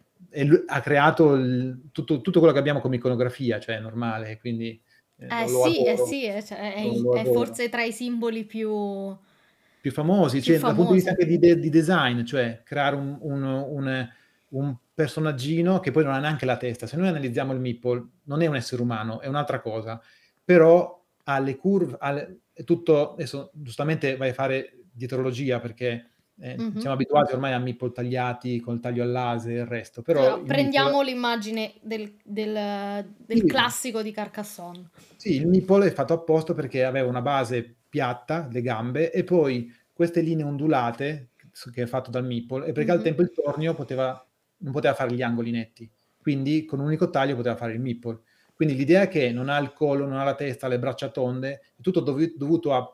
ha creato il, tutto, tutto, quello che abbiamo come iconografia, cioè è normale, quindi eh, eh sì, eh sì, eh, cioè, è, è forse tra i simboli più... Più famosi, più cioè, famosi. dal punto di vista anche di, de- di design, cioè creare un, un, un, un, personaggino che poi non ha neanche la testa. Se noi analizziamo il Meeple, non è un essere umano, è un'altra cosa, però ha le curve, ha le, tutto, adesso giustamente vai a fare dietrologia perché eh, mm-hmm. Siamo abituati ormai a meeple tagliati col taglio al laser e il resto. Però allora, prendiciamo meeple... l'immagine del, del, del sì. classico di Carcassonne. Sì, il meeple è fatto apposta perché aveva una base piatta, le gambe, e poi queste linee ondulate che è fatto dal meeple, e perché mm-hmm. al tempo il tornio poteva, non poteva fare gli angoli netti, quindi con un unico taglio poteva fare il meeple. Quindi l'idea è che non ha il collo, non ha la testa, le braccia tonde, è tutto dovuto a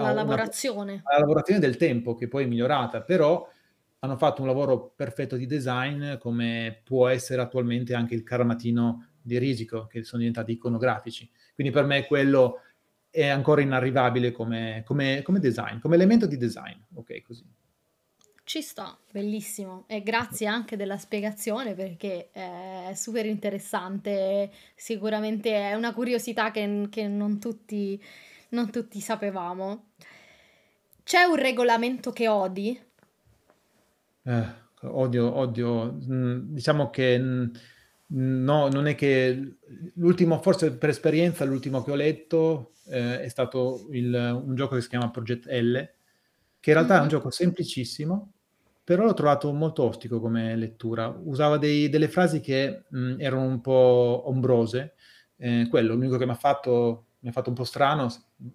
alla ah, lavorazione. Una, alla lavorazione del tempo, che poi è migliorata, però hanno fatto un lavoro perfetto di design, come può essere attualmente anche il caramatino di Risico, che sono diventati iconografici. Quindi per me quello è ancora inarrivabile come, come, come design, come elemento di design. Ok, così. Ci sto, bellissimo. E grazie anche della spiegazione perché è super interessante. Sicuramente è una curiosità che, che non tutti non tutti sapevamo. C'è un regolamento che odi? Eh, odio, odio. Mm, diciamo che mm, no, non è che l'ultimo, forse per esperienza, l'ultimo che ho letto eh, è stato il, un gioco che si chiama Project L, che in realtà mm. è un mm-hmm. gioco semplicissimo, però l'ho trovato molto ostico come lettura. Usava dei, delle frasi che mh, mm, erano un po' ombrose. Eh, quello, l'unico che mi ha fatto mi ha fatto un po' strano,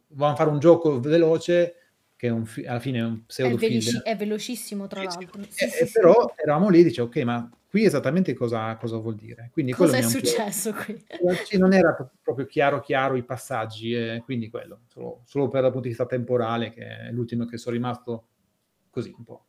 volevamo fare un gioco veloce che un, alla fine è un pseudo è, veloci- eh. è velocissimo tra l'altro. Eh, sì, eh, sì, però eravamo lì e dicevo, ok, ma qui esattamente cosa, cosa vuol dire? Quindi cosa è successo qui? Non era proprio chiaro, chiaro i passaggi, eh, quindi quello, solo, solo per dal punto di vista temporale, che è l'ultimo che sono rimasto così un po'.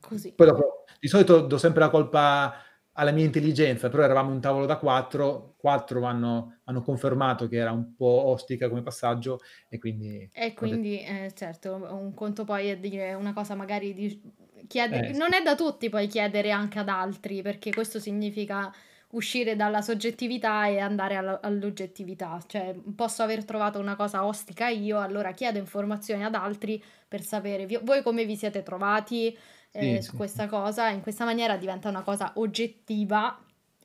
Così. Poi dopo, di solito do sempre la colpa a alla mia intelligenza, però eravamo un tavolo da quattro, quattro hanno, hanno confermato che era un po' ostica come passaggio e quindi... E quindi, detto... eh, certo, un conto poi è dire una cosa magari di chiedere... Eh, non è da tutti poi chiedere anche ad altri, perché questo significa uscire dalla soggettività e andare alla, all'oggettività, cioè posso aver trovato una cosa ostica io, allora chiedo informazioni ad altri per sapere vi, voi come vi siete trovati, eh, sì, su sì. questa cosa, in questa maniera diventa una cosa oggettiva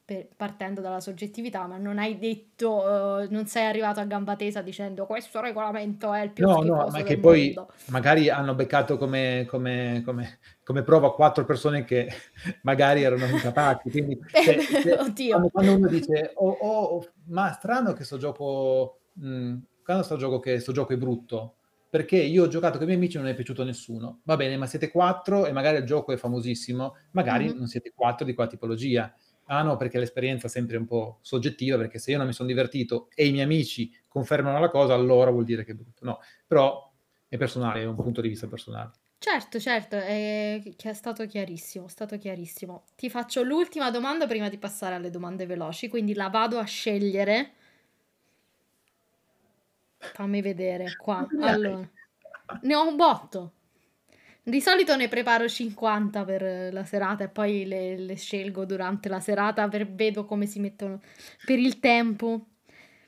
per, partendo dalla soggettività, ma non hai detto, uh, non sei arrivato a gamba tesa dicendo questo regolamento è il più no, no, ma che poi mondo. magari hanno beccato come, come, come, come, prova quattro persone che <laughs> magari erano incapaci. Quindi, <laughs> cioè, eh, quando, quando, uno dice, oh, oh, oh, ma strano che sto gioco, mh, mm, quando sto gioco che sto gioco è brutto, perché io ho giocato con i miei amici e non è piaciuto a nessuno. Va bene, ma siete quattro e magari il gioco è famosissimo, magari mm-hmm. non siete quattro di quella tipologia. Ah no, perché l'esperienza è sempre un po' soggettiva, perché se io non mi sono divertito e i miei amici confermano la cosa, allora vuol dire che è brutto. No, però è personale, è un punto di vista personale. Certo, certo, è, è stato chiarissimo, è stato chiarissimo. Ti faccio l'ultima domanda prima di passare alle domande veloci, quindi la vado a scegliere Fammi vedere qua. <laughs> Allora, ne ho un botto. Di solito ne preparo 50 per la serata e poi le, le scelgo durante la serata per vedo come si mettono per il tempo.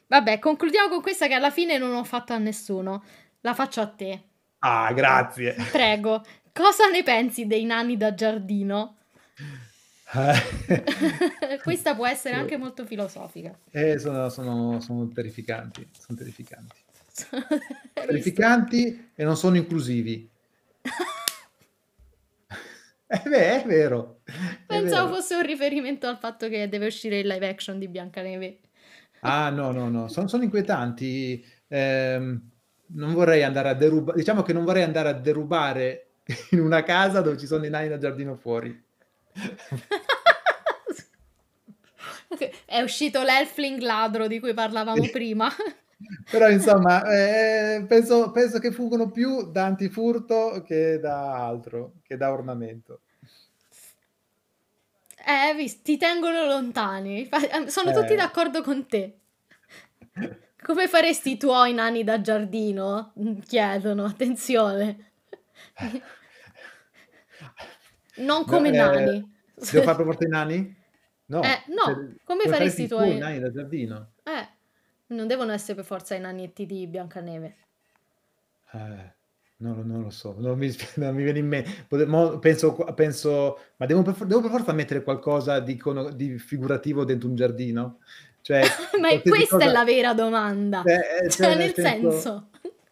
Vabbè, concludiamo con questa che alla fine non ho fatto a nessuno. La faccio a te. Ah, grazie. <laughs> Prego. Cosa ne pensi dei nani da giardino? Eh. <laughs> Questa può essere anche molto filosofica. Eh, sono, sono, sono terrificanti, sono terrificanti terrificanti <laughs> e non sono inclusivi. <laughs> eh beh, è vero. Pensavo è vero. fosse un riferimento al fatto che deve uscire il live action di Biancaneve. Ah, no, no, no, sono, sono inquietanti. Eh, non vorrei andare a derubare, diciamo che non vorrei andare a derubare <laughs> in una casa dove ci sono i nani da giardino fuori. okay. È uscito l'elfling ladro di cui parlavamo prima. Però insomma, eh, eh, penso, penso, che fuggono più da antifurto che da altro, che da ornamento. Eh, visto, ti tengono lontani. Eh, sono eh. tutti d'accordo con te. Come faresti oh, i tuoi nani da giardino? Mm, chiedono, attenzione. Non come no, eh, nani. Eh, devo fare proposte i nani? No. Eh, no, cioè, come, come faresti, faresti i tuoi nani da giardino? Eh. Non devono essere per forza i nanetti di Biancaneve. Eh, non, non lo so, non mi, <laughs> non mi viene in mente. Penso, penso, ma devo per, devo per, forza mettere qualcosa di, di figurativo dentro un giardino? Cioè, <laughs> ma questa cosa... è la vera domanda. Beh, cioè, cioè, cioè, nel, senso... senso...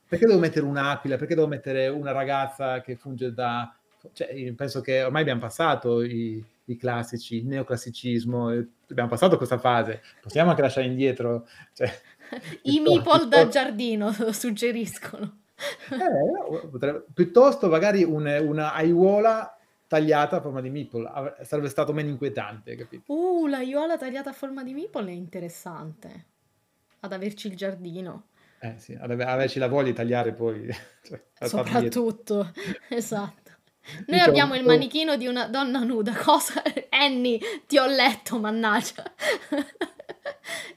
Perché devo mettere un'aquila? Perché devo mettere una ragazza che funge da... Cioè, penso che ormai abbiamo passato i i classici, il neoclassicismo, eh, abbiamo passato questa fase, possiamo anche lasciare indietro. Cioè, <laughs> I meeple da giardino <laughs> suggeriscono. Eh, potrebbe, piuttosto magari un, una aiuola tagliata a forma di meeple, sarebbe stato meno inquietante, capito? Uh, l'aiuola tagliata a forma di meeple è interessante, ad averci il giardino. Eh sì, ad averci la voglia di tagliare poi. <laughs> Cioè, Soprattutto, esatto. Noi diciamo, abbiamo il oh. manichino di una donna nuda, <laughs> cosa? Annie, ti ho letto, mannaggia. <laughs>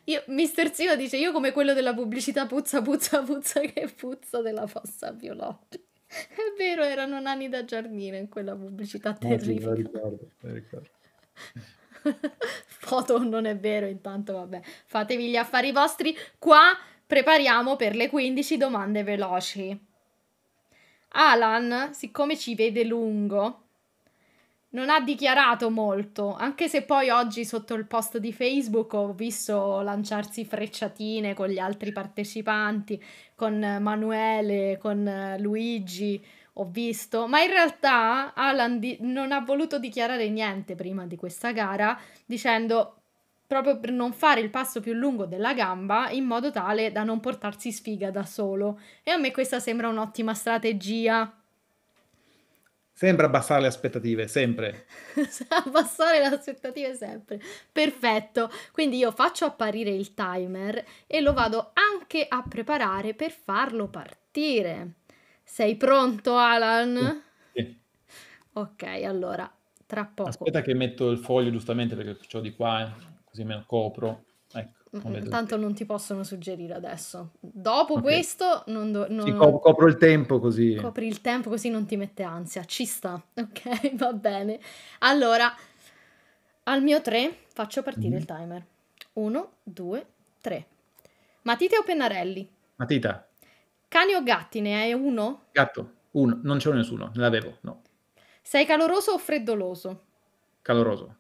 Io, Mister Zio dice, io come quello della pubblicità puzza, puzza, puzza, che puzza della fossa biologica. È vero, erano nani da giardino in quella pubblicità terribile. ricordo, me ricordo. <laughs> Foto non è vero, intanto vabbè. Fatevi gli affari vostri. Qua prepariamo per le 15 domande veloci. Alan, siccome ci vede lungo, non ha dichiarato molto, anche se poi oggi sotto il post di Facebook ho visto lanciarsi frecciatine con gli altri partecipanti, con Manuele, con Luigi, ho visto, ma in realtà Alan di- non ha voluto dichiarare niente prima di questa gara, dicendo proprio per non fare il passo più lungo della gamba in modo tale da non portarsi sfiga da solo. E a me questa sembra un'ottima strategia. Sempre abbassare le aspettative, sempre. <laughs> abbassare le aspettative sempre. Perfetto. Quindi io faccio apparire il timer e lo vado anche a preparare per farlo partire. Sei pronto, Alan? Sì. Ok, allora, tra poco. Aspetta che metto il foglio giustamente perché ho di qua. Eh così me la copro. Ecco, Tanto non ti possono suggerire adesso. Dopo okay. questo non, do, non... Sì, cop- copro il tempo così. Copri il tempo così non ti mette ansia. Ci sta. <laughs> Ok, va bene. Allora, al mio 3 faccio partire mm il timer. 1, 2, 3. Matite o Pennarelli? Matita. Cani o gatti? Ne hai uno? Gatto. Uno. Non ce l'ho nessuno. Ne l'avevo, no. Sei caloroso o freddoloso? Caloroso.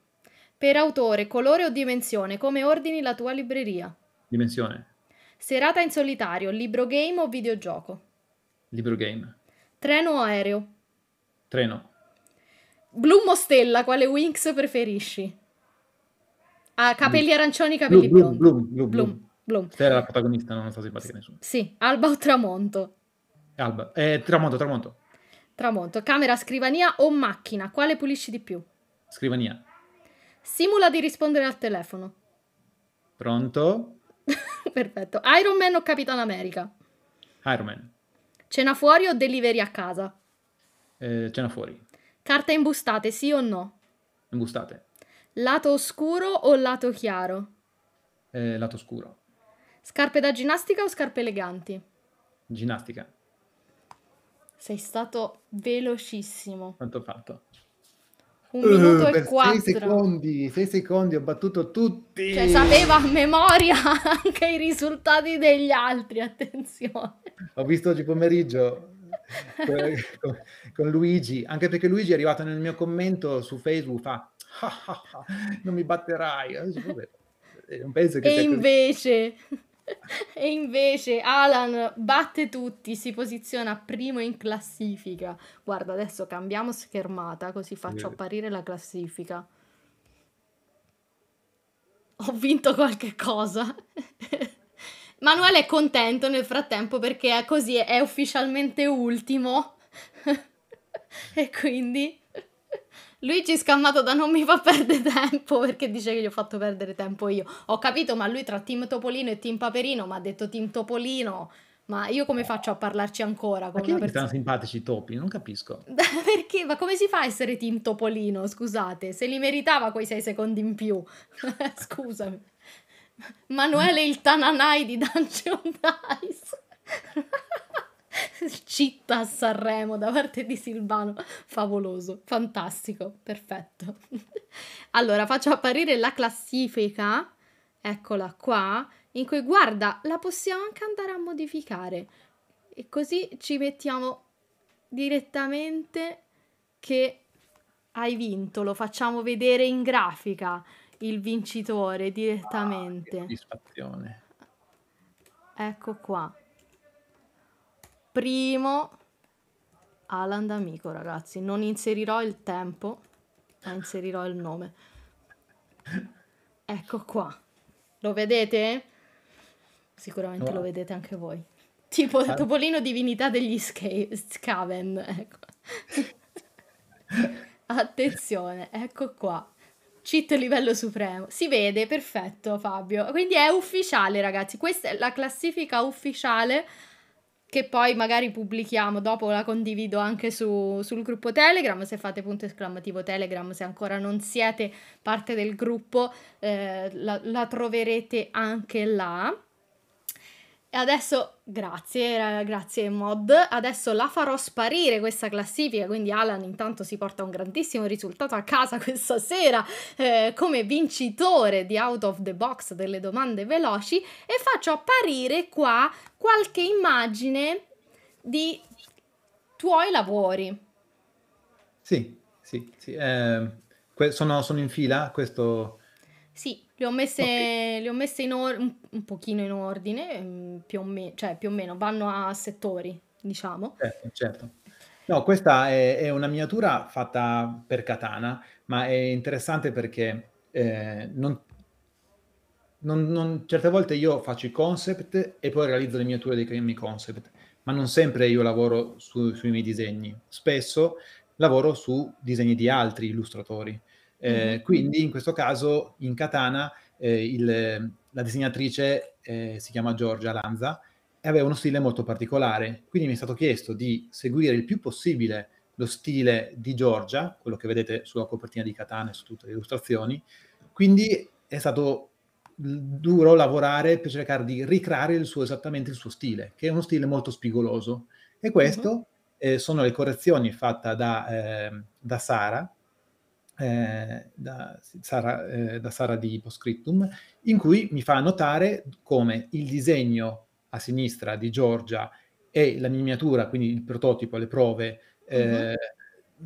Per autore, colore o dimensione, come ordini la tua libreria? Dimensione. Serata in solitario, libro game o videogioco? Libro game. Treno o aereo? Treno. Bloom o stella, quale Winx preferisci? Ah, capelli arancioni, capelli blu, blu, blu, blu, Bloom. Bloom. Stella è la protagonista, non sta simpatica nessuno. Sì, alba o tramonto? Alba. Eh, tramonto, tramonto. Tramonto. Camera, scrivania o macchina, quale pulisci di più? Scrivania. Simula di rispondere al telefono. Pronto? <laughs> Perfetto. Iron Man o Capitan America? Iron Man. Cena fuori o delivery a casa? Eh, cena fuori. Carte imbustate, sì o no? Imbustate. Lato oscuro o lato chiaro? Eh, lato oscuro. Scarpe da ginnastica o scarpe eleganti? Ginnastica. Sei stato velocissimo. Quanto ho fatto? Un uh, minuto e quattro. sei secondi, sei secondi ho battuto tutti. Cioè, sapeva a memoria <laughs> anche i risultati degli altri, attenzione. Ho visto oggi pomeriggio con, con, Luigi, anche perché Luigi è arrivato nel mio commento su Facebook, fa non mi batterai. Eh, non penso che e invece... Così e invece Alan batte tutti, si posiziona primo in classifica. Guarda, adesso cambiamo schermata così faccio apparire la classifica. Ho vinto qualche cosa. <laughs> Manuele è contento nel frattempo perché è così è ufficialmente ultimo. <laughs> e quindi Luigi scammato da non mi fa perdere tempo perché dice che gli ho fatto perdere tempo io. Ho capito, ma lui tra Team Topolino e Team Paperino mi ha detto Team Topolino. Ma io come faccio a parlarci ancora con ma una persona? simpatici i topi? Non capisco. <laughs> perché? Ma come si fa a essere Team Topolino? Scusate, se li meritava quei sei secondi in più. <laughs> Scusami. Manuele il Tananai di Dungeon Dice. <laughs> <laughs> città Sanremo da parte di Silvano, favoloso, fantastico, perfetto. <laughs> Allora faccio apparire la classifica, eccola qua, in cui guarda, la possiamo anche andare a modificare e così ci mettiamo direttamente che hai vinto, lo facciamo vedere in grafica il vincitore direttamente. Ah, ecco qua primo Alan D'Amico, ragazzi. Non inserirò il tempo, ma inserirò il nome. Ecco qua. Lo vedete? Sicuramente no. lo vedete anche voi. Tipo il topolino divinità degli sca- Scaven. Ecco. <laughs> Attenzione, ecco qua. Cheat livello supremo. Si vede, perfetto Fabio. Quindi è ufficiale ragazzi, questa è la classifica ufficiale che poi magari pubblichiamo, dopo la condivido anche su, sul gruppo Telegram, se fate punto esclamativo Telegram, se ancora non siete parte del gruppo, eh, la, la troverete anche là. E adesso, grazie, grazie mod, adesso la farò sparire questa classifica, quindi Alan intanto si porta un grandissimo risultato a casa <laughs> questa sera eh, come vincitore di Out of the Box delle domande veloci e faccio apparire qua qualche immagine di tuoi lavori. Sì, sì, sì. Eh, sono, sono in fila questo... Sì, le ho messe, okay. le ho messe in or- un, un pochino in ordine, mm, più o, me- cioè, più o meno, vanno a settori, diciamo. Certo, certo. No, questa è, è, una miniatura fatta per katana, ma è interessante perché eh, non, non, non, certe volte io faccio i concept e poi realizzo le miniature dei miei concept, ma non sempre io lavoro su, sui miei disegni. Spesso lavoro su disegni di altri illustratori. Eh, mm-hmm. quindi in questo caso in Katana eh, il, la disegnatrice eh, si chiama Giorgia Lanza e aveva uno stile molto particolare. Quindi mi è stato chiesto di seguire il più possibile lo stile di Giorgia, quello che vedete sulla copertina di Katana e su tutte le illustrazioni. Quindi è stato duro lavorare per cercare di ricreare il suo, esattamente il suo stile, che è uno stile molto spigoloso. E questo uh-huh. sono le correzioni fatte da, ehm, da Sara, eh, da, Sara, eh, di Postscriptum, in cui mi fa notare come il disegno a sinistra di Giorgia e la miniatura, quindi il prototipo, le prove, eh, mm-hmm.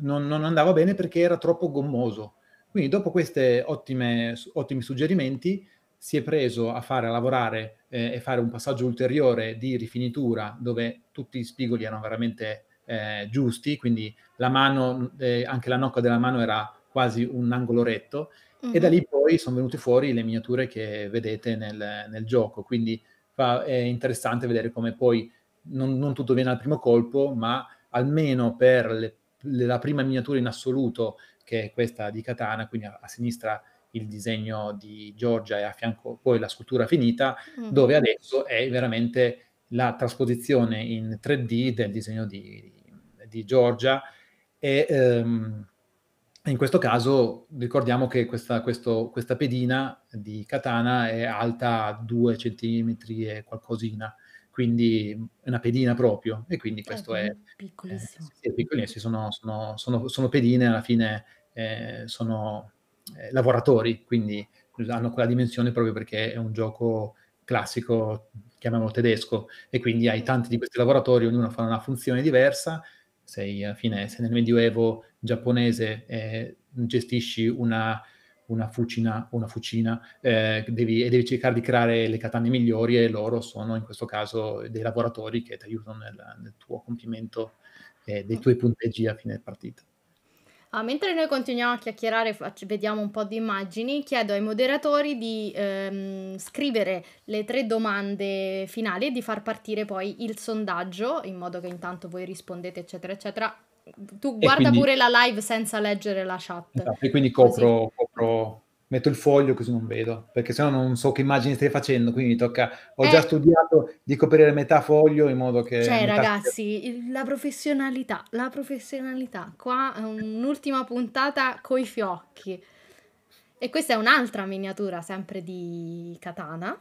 non, non, andava bene perché era troppo gommoso. Quindi dopo questi ottimi suggerimenti si è preso a fare a lavorare eh, e fare un passaggio ulteriore di rifinitura dove tutti gli spigoli erano veramente eh, giusti, quindi la mano, eh, anche la nocca della mano era quasi un angolo retto, mm-hmm. e da lì poi sono venute fuori le miniature che vedete nel, nel gioco. Quindi fa, è interessante vedere come poi non, non, tutto viene al primo colpo, ma almeno per le, la prima miniatura in assoluto, che è questa di Katana, quindi a, a sinistra il disegno di Giorgia e a fianco poi la scultura finita, mm-hmm. dove adesso è veramente la trasposizione in 3D del disegno di, di Giorgia e ehm, in questo caso ricordiamo che questa, questo, questa pedina di katana è alta 2 cm e qualcosina, quindi è una pedina proprio, e quindi eh, questo è... Piccolissimo. È, è piccolissimo, eh, sono, sono, sono, sono, pedine, alla fine eh, sono eh, lavoratori, quindi hanno quella dimensione proprio perché è un gioco classico, chiamiamolo tedesco, e quindi hai tanti di questi lavoratori, ognuno fa una funzione diversa, sei, alla fine, se nel Medioevo giapponese eh, gestisci una, una fucina, una fucina eh, devi, e devi cercare di creare le katane migliori e loro sono in questo caso dei lavoratori che ti aiutano nel, nel tuo compimento eh, dei tuoi punteggi a fine partita. Ah, mentre noi continuiamo a chiacchierare, faccio, vediamo un po' di immagini, chiedo ai moderatori di ehm, scrivere le tre domande finali e di far partire poi il sondaggio, in modo che intanto voi rispondete, eccetera, eccetera, tu guarda quindi, pure la live senza leggere la chat. Esatto, e quindi copro, copro, metto il foglio così non vedo, perché sennò non so che immagini stai facendo, quindi mi tocca, ho eh, già studiato di coprire metà foglio in modo che... Cioè ragazzi, foglio. la professionalità, la professionalità, qua un'ultima puntata coi fiocchi. E questa è un'altra miniatura sempre di Katana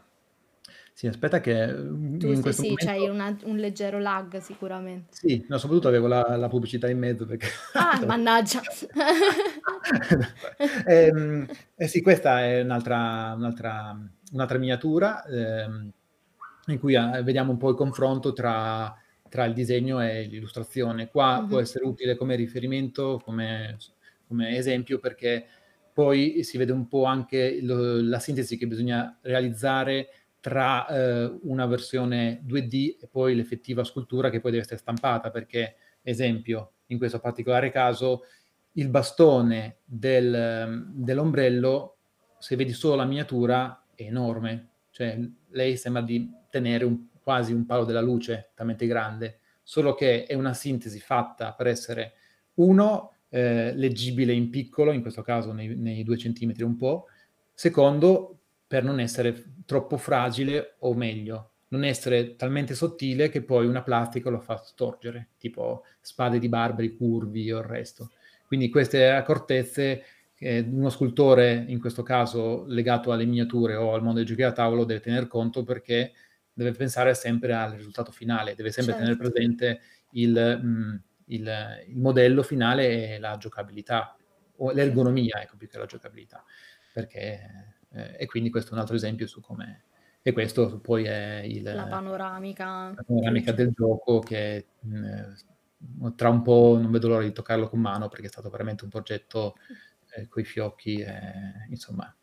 sì, aspetta che tu in sì, sì, momento... c'hai una, un leggero lag sicuramente. Sì, no, soprattutto avevo la, la pubblicità in mezzo perché... Ah, <laughs> cioè mannaggia! <laughs> eh, eh, sì, questa è un'altra, un'altra, un'altra miniatura eh, in cui eh, vediamo un po' il confronto tra, tra il disegno e l'illustrazione. Qua uh-huh. può essere utile come riferimento, come, come esempio, perché poi si vede un po' anche lo, la sintesi che bisogna realizzare tra eh, una versione 2D e poi l'effettiva scultura che poi deve essere stampata, perché, esempio, in questo particolare caso, il bastone del, ehm, dell'ombrello, se vedi solo la miniatura, è enorme, cioè lei sembra di tenere un, quasi un palo della luce, talmente grande, solo che è una sintesi fatta per essere, uno, eh, leggibile in piccolo, in questo caso nei, nei due centimetri un po', secondo, per non essere troppo fragile o meglio, non essere talmente sottile che poi una plastica lo fa storgere, tipo spade di barbari curvi o il resto. Quindi queste accortezze eh, uno scultore, in questo caso legato alle miniature o al mondo dei giochi da tavolo, deve tener conto perché deve pensare sempre al risultato finale, deve sempre certo. tenere presente il, mh, mm, il, il, modello finale e la giocabilità, o l'ergonomia, ecco più che la giocabilità, perché eh, e quindi questo è un altro esempio su come... E questo poi è il, la, panoramica. la panoramica. del gioco che mh, mm, eh, tra un po' non vedo l'ora di toccarlo con mano perché è stato veramente un progetto eh, coi fiocchi, eh, insomma,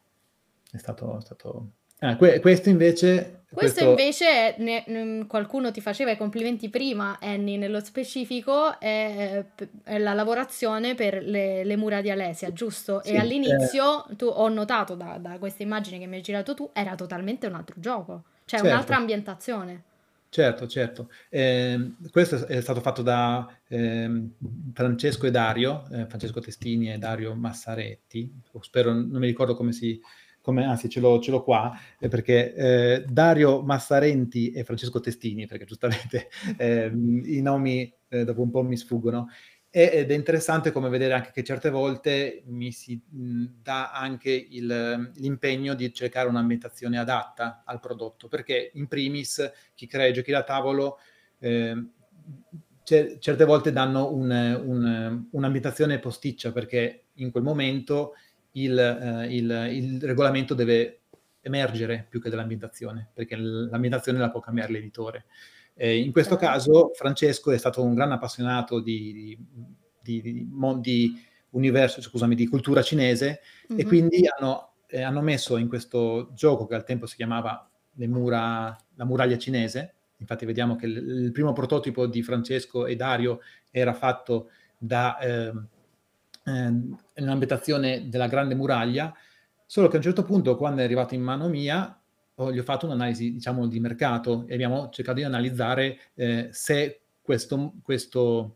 è stato, è stato Ah, que- questo invece... Questo, questo... invece, ne, ne, mm, qualcuno ti faceva i complimenti prima, Annie nello specifico, è, è la lavorazione per le, le, mura di Alesia, giusto? Sì, e eh. all'inizio, eh... tu ho notato da, da queste immagini che mi hai girato tu, era totalmente un altro gioco, cioè certo. un'altra ambientazione. Certo, certo. Eh, questo è stato fatto da eh, Francesco e Dario, eh, Francesco Testini e Dario Massaretti, spero, non mi ricordo come si come, anzi ce l'ho, ce l'ho qua, eh, perché eh, Dario Massarenti e Francesco Testini, perché giustamente <laughs> eh, i nomi eh, dopo un po' mi sfuggono, ed è interessante come vedere anche che certe volte mi si mm, dà anche il, l'impegno di cercare un'ambientazione adatta al prodotto, perché in primis chi crea i giochi da tavolo eh, certe volte danno un, un, un'ambientazione posticcia, perché in quel momento il, eh, il, il regolamento deve emergere più che dell'ambientazione, perché l'ambientazione la può cambiare l'editore. Eh, in questo certo. caso Francesco è stato un gran appassionato di, di, di, di universo, scusami, di cultura cinese mm-hmm. e mhm. quindi hanno, eh, hanno, messo in questo gioco che al tempo si chiamava mura, la muraglia cinese, infatti vediamo che l- il primo prototipo di Francesco e Dario era fatto da... Eh, Ehm, nell'ambientazione della grande muraglia, solo che a un certo punto, quando è arrivato in mano mia, ho, gli ho fatto un'analisi, diciamo, di mercato e abbiamo cercato di analizzare eh, se questo, questo,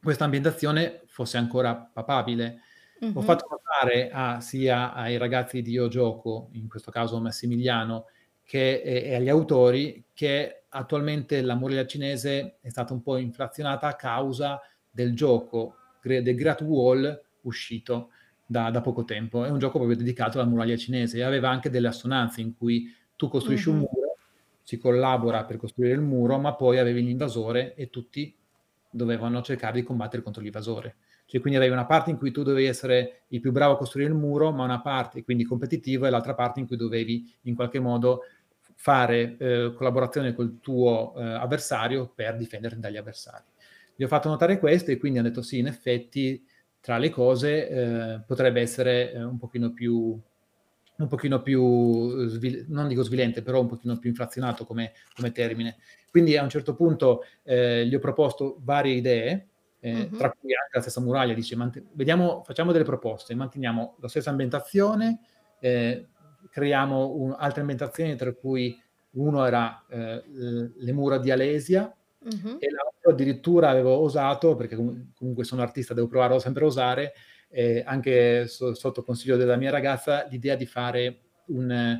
questa ambientazione fosse ancora papabile. Mm-hmm. Ho fatto notare a, sia ai ragazzi di Io Gioco, in questo caso Massimiliano, che, e, e agli autori che attualmente la muraglia cinese è stata un po' inflazionata a causa del gioco, The Great Wall uscito da, da, poco tempo. È un gioco proprio dedicato alla muraglia cinese e aveva anche delle assonanze in cui tu costruisci mm-hmm. un muro, si collabora per costruire il muro, ma poi avevi l'invasore e tutti dovevano cercare di combattere contro l'invasore. Cioè, quindi avevi una parte in cui tu dovevi essere il più bravo a costruire il muro, ma una parte quindi competitivo, e l'altra parte in cui dovevi in qualche modo fare eh, collaborazione col tuo eh, avversario per difenderti dagli avversari. Gli ho fatto notare questo e quindi hanno detto sì, in effetti tra le cose eh, potrebbe essere eh, un pochino più, un pochino più svil- non dico svilente, però un pochino più inflazionato come, come termine. Quindi a un certo punto eh, gli ho proposto varie idee, eh, uh-huh. tra cui anche la stessa muraglia, dice mant- vediamo, facciamo delle proposte, manteniamo la stessa ambientazione, eh, creiamo un- altre ambientazioni, tra cui uno era eh, le mura di Alesia, uh-huh. e l'altro addirittura avevo osato, perché com- comunque sono artista, devo provare sempre a osare, eh, anche so- sotto consiglio della mia ragazza, l'idea di fare un,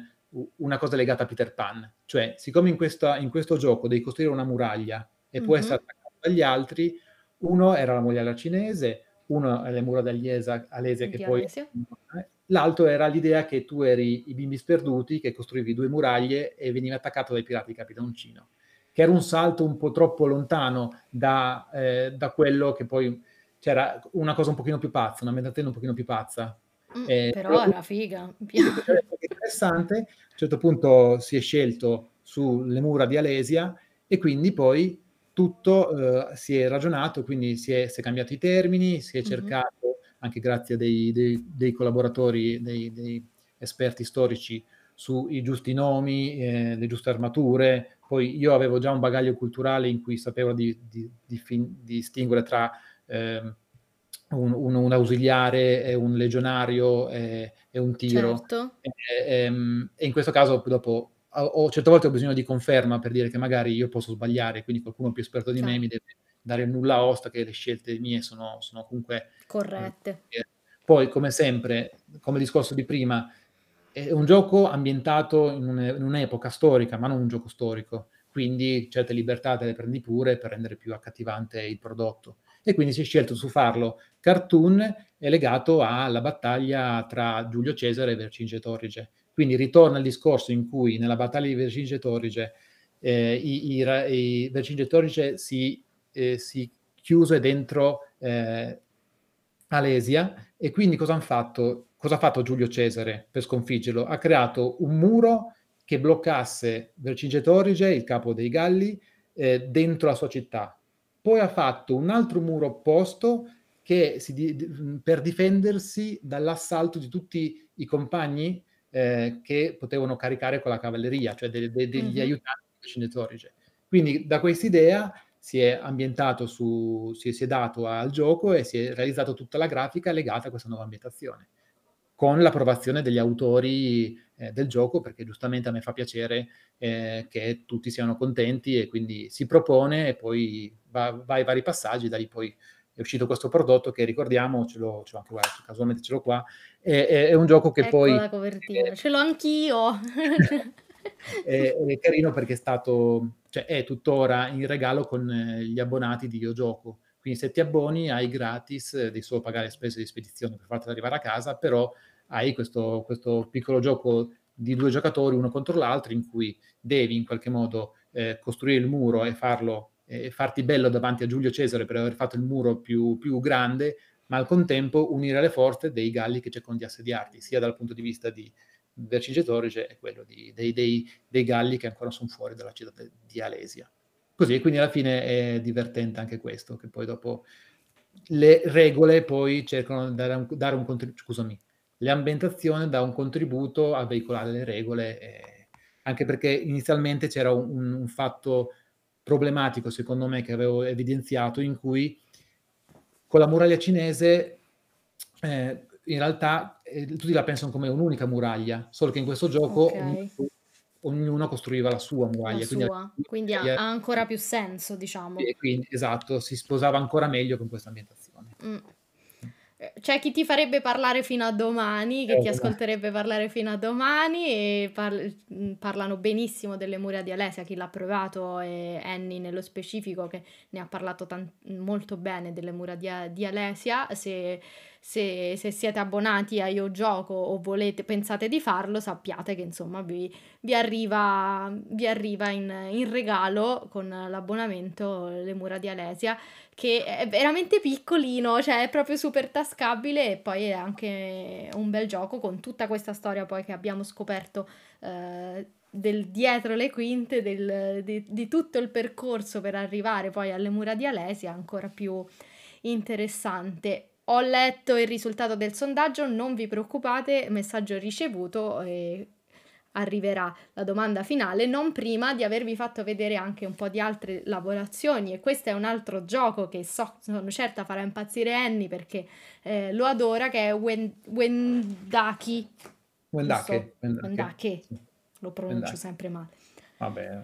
una cosa legata a Peter Pan. Cioè, siccome in, questa, in questo gioco devi costruire una muraglia e uh-huh. può essere attaccata dagli altri, uno era la muraglia cinese, uno è le mura d'Aliesa, Alesia, che poi... Eh, l'altro era l'idea che tu eri i bimbi sperduti, che costruivi due muraglie e venivi attaccato dai pirati di Capitan Capitoncino che era un salto un po' troppo lontano da, eh, da quello che poi c'era una cosa un pochino più pazza, una mentatena un pochino più pazza. Mm, eh, <laughs> però era figa. interessante, a un certo punto si è scelto sulle mura di Alesia e quindi poi tutto eh, si è ragionato, quindi si è, si è, cambiato i termini, si è mhm. cercato, mm-hmm. anche grazie dei, dei, dei collaboratori, dei, dei, esperti storici, sui giusti nomi, eh, le giuste armature, poi io avevo già un bagaglio culturale in cui sapevo di, di, di fin, distinguere tra eh, un, un, un, ausiliare, un legionario e, e un tiro. Certo. E, e, ehm, e in questo caso dopo ho, certe volte ho bisogno di conferma per dire che magari io posso sbagliare, quindi qualcuno più esperto di certo. me mi deve dare nulla a osta che le scelte mie sono, sono comunque eh, corrette. Eh, poi, come sempre, come discorso di prima, è un gioco ambientato in, un, in un'epoca storica, ma non un gioco storico, quindi certe libertà te le prendi pure per rendere più accattivante il prodotto. E quindi si è scelto su farlo cartoon è legato alla battaglia tra Giulio Cesare e Vercingetorige. Quindi ritorna il discorso in cui nella battaglia di Vercingetorige eh, i, i, i Vercingetorige si, eh, si chiuse dentro eh, Alesia e quindi cosa hanno fatto? cosa ha fatto Giulio Cesare per sconfiggerlo? Ha creato un muro che bloccasse Vercingetorige, il capo dei Galli, eh, dentro la sua città. Poi ha fatto un altro muro opposto che di, per difendersi dall'assalto di tutti i compagni eh, che potevano caricare con la cavalleria, cioè de, de, degli mm-hmm. aiutanti di Vercingetorige. Quindi da quest'idea si è ambientato su, si, si è dato al gioco e si è realizzata tutta la grafica legata a questa nuova ambientazione con l'approvazione degli autori eh, del gioco, perché giustamente a me fa piacere eh, che tutti siano contenti e quindi si propone e poi va, va, ai vari passaggi, da lì poi è uscito questo prodotto che ricordiamo, ce l'ho, ce l'ho anche qua, casualmente ce l'ho qua, è, è, è un gioco che ecco poi... la copertina, ce l'ho anch'io! <laughs> è, è carino perché è stato, cioè è tuttora in regalo con eh, gli abbonati di Io Gioco, quindi se ti abboni hai gratis, eh, devi solo pagare spese di spedizione per farti arrivare a casa, però hai questo, questo piccolo gioco di due giocatori uno contro l'altro in cui devi in qualche modo eh, costruire il muro e farlo eh, farti bello davanti a Giulio Cesare per aver fatto il muro più, più, grande, ma al contempo unire le forze dei Galli che cercano di assediarti, sia dal punto di vista di Vercingetorige e quello di, dei, dei, dei Galli che ancora sono fuori dalla città di Alesia. Così, quindi alla fine è divertente anche questo, che poi dopo le regole poi cercano di dare un, dare un contributo, scusami, l'ambientazione dà un contributo a veicolare le regole, eh, anche perché inizialmente c'era un, un fatto problematico, secondo me, che avevo evidenziato, in cui con la muraglia cinese eh, in realtà eh, tutti la pensano come un'unica muraglia, solo che in questo gioco okay ognuno costruiva la sua muraglia. La quindi, sua. quindi ha, ha, ancora più senso, diciamo. E quindi, esatto, si sposava ancora meglio con questa ambientazione. Mm. Eh, c'è chi ti farebbe parlare fino a domani, che eh, ti eh. ascolterebbe parlare fino a domani e par- mm, parlano benissimo delle mura di Alesia, chi l'ha provato e Annie nello specifico che ne ha parlato tan- molto bene delle mura di, di Alesia. Se se, se siete abbonati a Io Gioco o volete, pensate di farlo, sappiate che insomma vi, vi arriva, vi arriva in, in, regalo con l'abbonamento Le Mura di Alesia, che è veramente piccolino, cioè è proprio super tascabile e poi è anche un bel gioco con tutta questa storia poi che abbiamo scoperto. Eh, del dietro le quinte, del, di, di, tutto il percorso per arrivare poi alle mura di Alesia, ancora più interessante ho letto il risultato del sondaggio, non vi preoccupate, messaggio ricevuto e arriverà la domanda finale, non prima di avervi fatto vedere anche un po' di altre lavorazioni e questo è un altro gioco che so, sono certa farà impazzire Annie perché eh, lo adora che è Wendaki. Wendake. Wendake. Lo pronuncio Wendake. sempre male. Vabbè.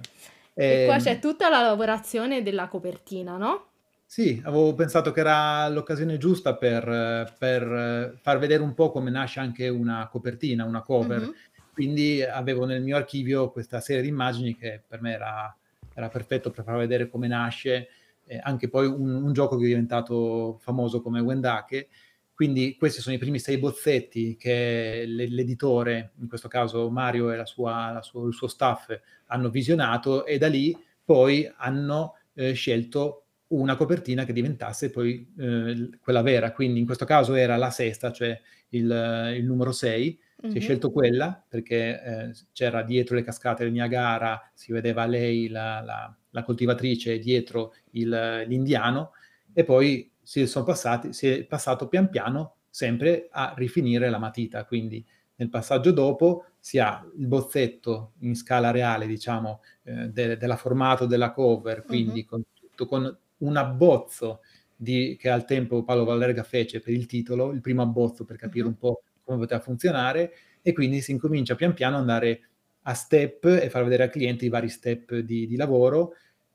E, e qua ehm c'è tutta la lavorazione della copertina, no? Sì, avevo pensato che era l'occasione giusta per, per, far vedere un po' come nasce anche una copertina, una cover. Mm-hmm. Quindi avevo nel mio archivio questa serie di immagini che per me era, era perfetto per far vedere come nasce, eh, anche poi un, un, gioco che è diventato famoso come Wendake. Quindi questi sono i primi sei bozzetti che l'editore, in questo caso Mario e la sua, la sua, il suo staff, hanno visionato e da lì poi hanno eh, scelto una copertina che diventasse poi eh, quella vera. Quindi in questo caso era la sesta, cioè il, eh, il numero 6. Si mm-hmm. è mhm. scelto quella perché eh, c'era dietro le cascate del Niagara, si vedeva lei, la, la, la coltivatrice, dietro il, eh, l'indiano, e poi si, passati, si è passato pian piano sempre a rifinire la matita. Quindi nel passaggio dopo si ha il bozzetto in scala reale, diciamo, eh, de- della formato della cover, quindi mm-hmm. con, tutto, con un abbozzo di, che al tempo Paolo Vallerga fece per il titolo, il primo abbozzo per capire mhm. un po' come poteva funzionare e quindi si incomincia pian piano ad andare a step e far vedere al cliente i vari step di, di lavoro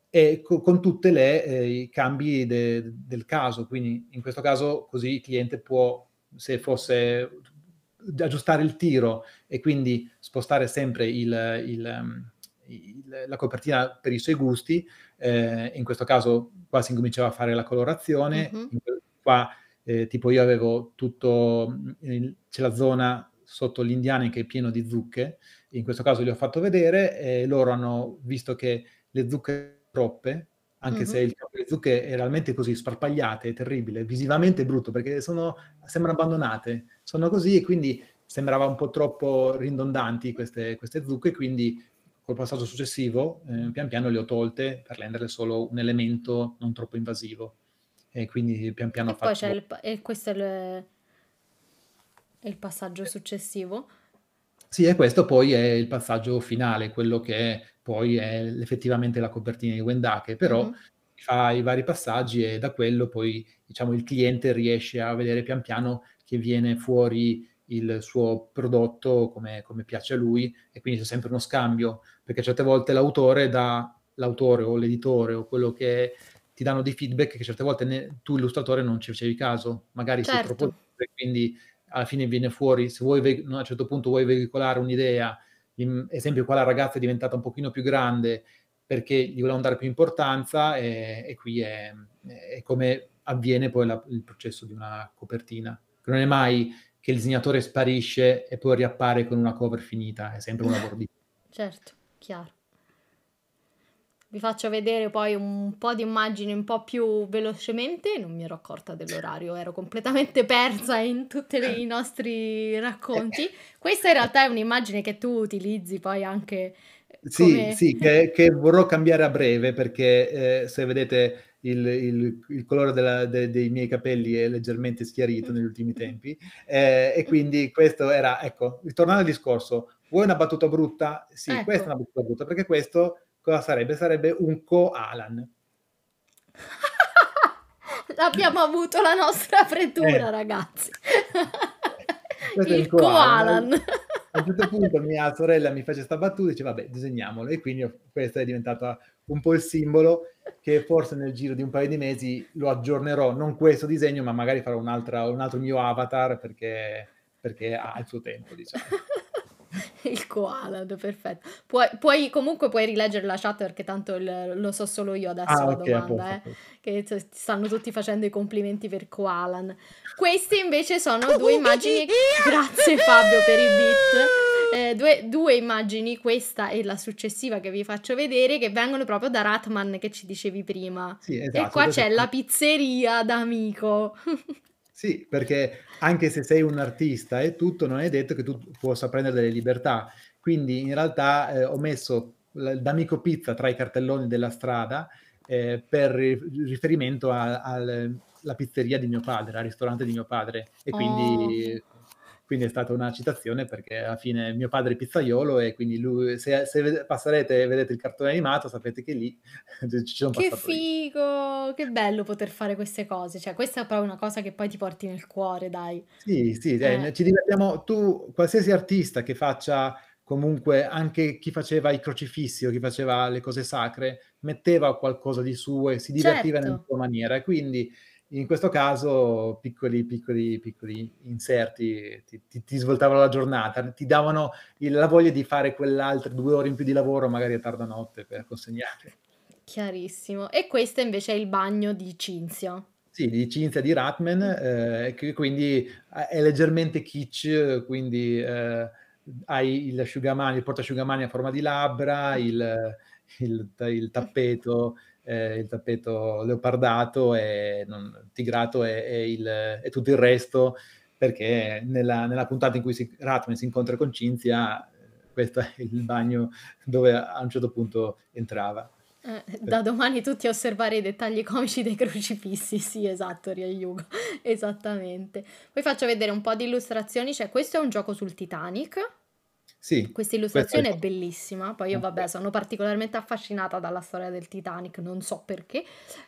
e co- con tutti eh, i cambi de- del caso. Quindi in questo caso così il cliente può, se fosse aggiustare il tiro e quindi spostare sempre il, il il, la copertina per i suoi gusti, eh, in questo caso qua si incominciava a fare la colorazione, mm-hmm. qua eh, tipo io avevo tutto, mm, c'è la zona sotto l'indiana che è pieno di zucche, in questo caso li ho fatto vedere e loro hanno visto che le zucche troppe, anche mm-hmm. se mhm. il campo zucche è realmente così sparpagliate, è terribile, visivamente brutto perché sono, sembrano abbandonate, sono così e quindi sembrava un po' troppo ridondanti queste, queste zucche, quindi col passaggio successivo, eh, pian piano le ho tolte per renderle solo un elemento non troppo invasivo. E quindi pian piano ho fatto... Poi c'è il, e questo è il, è il passaggio eh. successivo. Sì, e questo poi è il passaggio finale, quello che poi è effettivamente la copertina di Wendake, però mm-hmm. fa i vari passaggi e da quello poi diciamo, il cliente riesce a vedere pian piano che viene fuori il suo prodotto come, come piace a lui e quindi c'è sempre uno scambio, perché certe volte l'autore dà l'autore o l'editore o quello che ti danno dei feedback che certe volte ne, tu illustratore non ci facevi caso, magari certo. sei troppo quindi alla fine viene fuori, se vuoi a un certo punto vuoi veicolare un'idea, ad esempio qua la ragazza è diventata un pochino più grande perché gli volevano dare più importanza e, e qui è, è, come avviene poi la, il processo di una copertina, che non è mai che il disegnatore sparisce e poi riappare con una cover finita, è sempre un lavoro di... <laughs> Certo, chiaro. Vi faccio vedere poi un po' di immagini un po' più velocemente, non mi ero accorta dell'orario, ero completamente persa in tutti i nostri racconti. <laughs> Questa in realtà è un'immagine che tu utilizzi poi anche... Come... Sì, sì, che, che, vorrò cambiare a breve perché eh, se vedete il, il, il colore della, de, dei miei capelli è leggermente schiarito negli ultimi tempi eh, e quindi questo era, ecco, ritornando al discorso, vuoi una battuta brutta? Sì, ecco. questa è una battuta brutta perché questo cosa sarebbe? Sarebbe un co-Alan. <laughs> Abbiamo avuto la nostra freddura, eh. ragazzi. Questo il, il koalan. Koalan. A un certo punto mia sorella mi fece questa battuta e dice vabbè disegniamolo e quindi questa è diventata un po' il simbolo che forse nel giro di un paio di mesi lo aggiornerò, non questo disegno, ma magari farò un altro mio avatar perché, perché ha il suo tempo, diciamo. <laughs> il koala, perfetto. Puoi, puoi, comunque puoi rileggere la chat perché tanto il, lo so solo io adesso ah, la okay, domanda, appunto, eh, che t- stanno tutti facendo i complimenti per koalan. Queste invece sono due immagini... Grazie Fabio per il beat eh, due, due, immagini, questa e la successiva che vi faccio vedere, che vengono proprio da Ratman che ci dicevi prima. Sì, esatto, e qua c'è la pizzeria d'amico. Sì, perché anche se sei un artista e tutto, non è detto che tu possa prendere delle libertà. Quindi in realtà eh, ho messo d'amico pizza tra i cartelloni della strada eh, per riferimento alla pizzeria di mio padre, al ristorante di mio padre. E quindi oh. Quindi è stata una citazione perché alla fine mio padre è pizzaiolo e quindi lui, se, se passerete e vedete il cartone animato sapete che lì <laughs> ci sono che Che figo, io. che bello poter fare queste cose, cioè questa è proprio una cosa che poi ti porti nel cuore, dai. Sì, sì, eh. Eh, ci divertiamo, tu, qualsiasi artista che faccia comunque anche chi faceva i crocifissi o chi faceva le cose sacre metteva qualcosa di suo e si divertiva certo. nella sua maniera. Quindi in questo caso piccoli, piccoli, piccoli inserti ti, ti, ti svoltavano la giornata, ti davano la voglia di fare quell'altra due ore in più di lavoro, magari a tarda notte, per consegnare. Chiarissimo. E questo invece è il bagno di Cinzia. Sì, di Cinzia di Ratman, eh, che quindi eh, è leggermente kitsch, quindi eh, hai l'asciugamani, il portasciugamani a forma di labbra, il, il, il tappeto, eh, il tappeto leopardato e non, tigrato e, e, il, e, tutto il resto, perché nella, nella puntata in cui si, Ratman si incontra con Cinzia, eh, questo è il bagno dove a un certo punto entrava. Eh, da domani tutti a osservare i dettagli comici dei crocifissi, sì esatto, riaiugo, <laughs> esattamente. Poi faccio vedere un po' di illustrazioni, cioè questo è un gioco sul Titanic, sì, Questa illustrazione è bellissima, poi io mm. vabbè sono particolarmente affascinata dalla storia del Titanic, non so perché,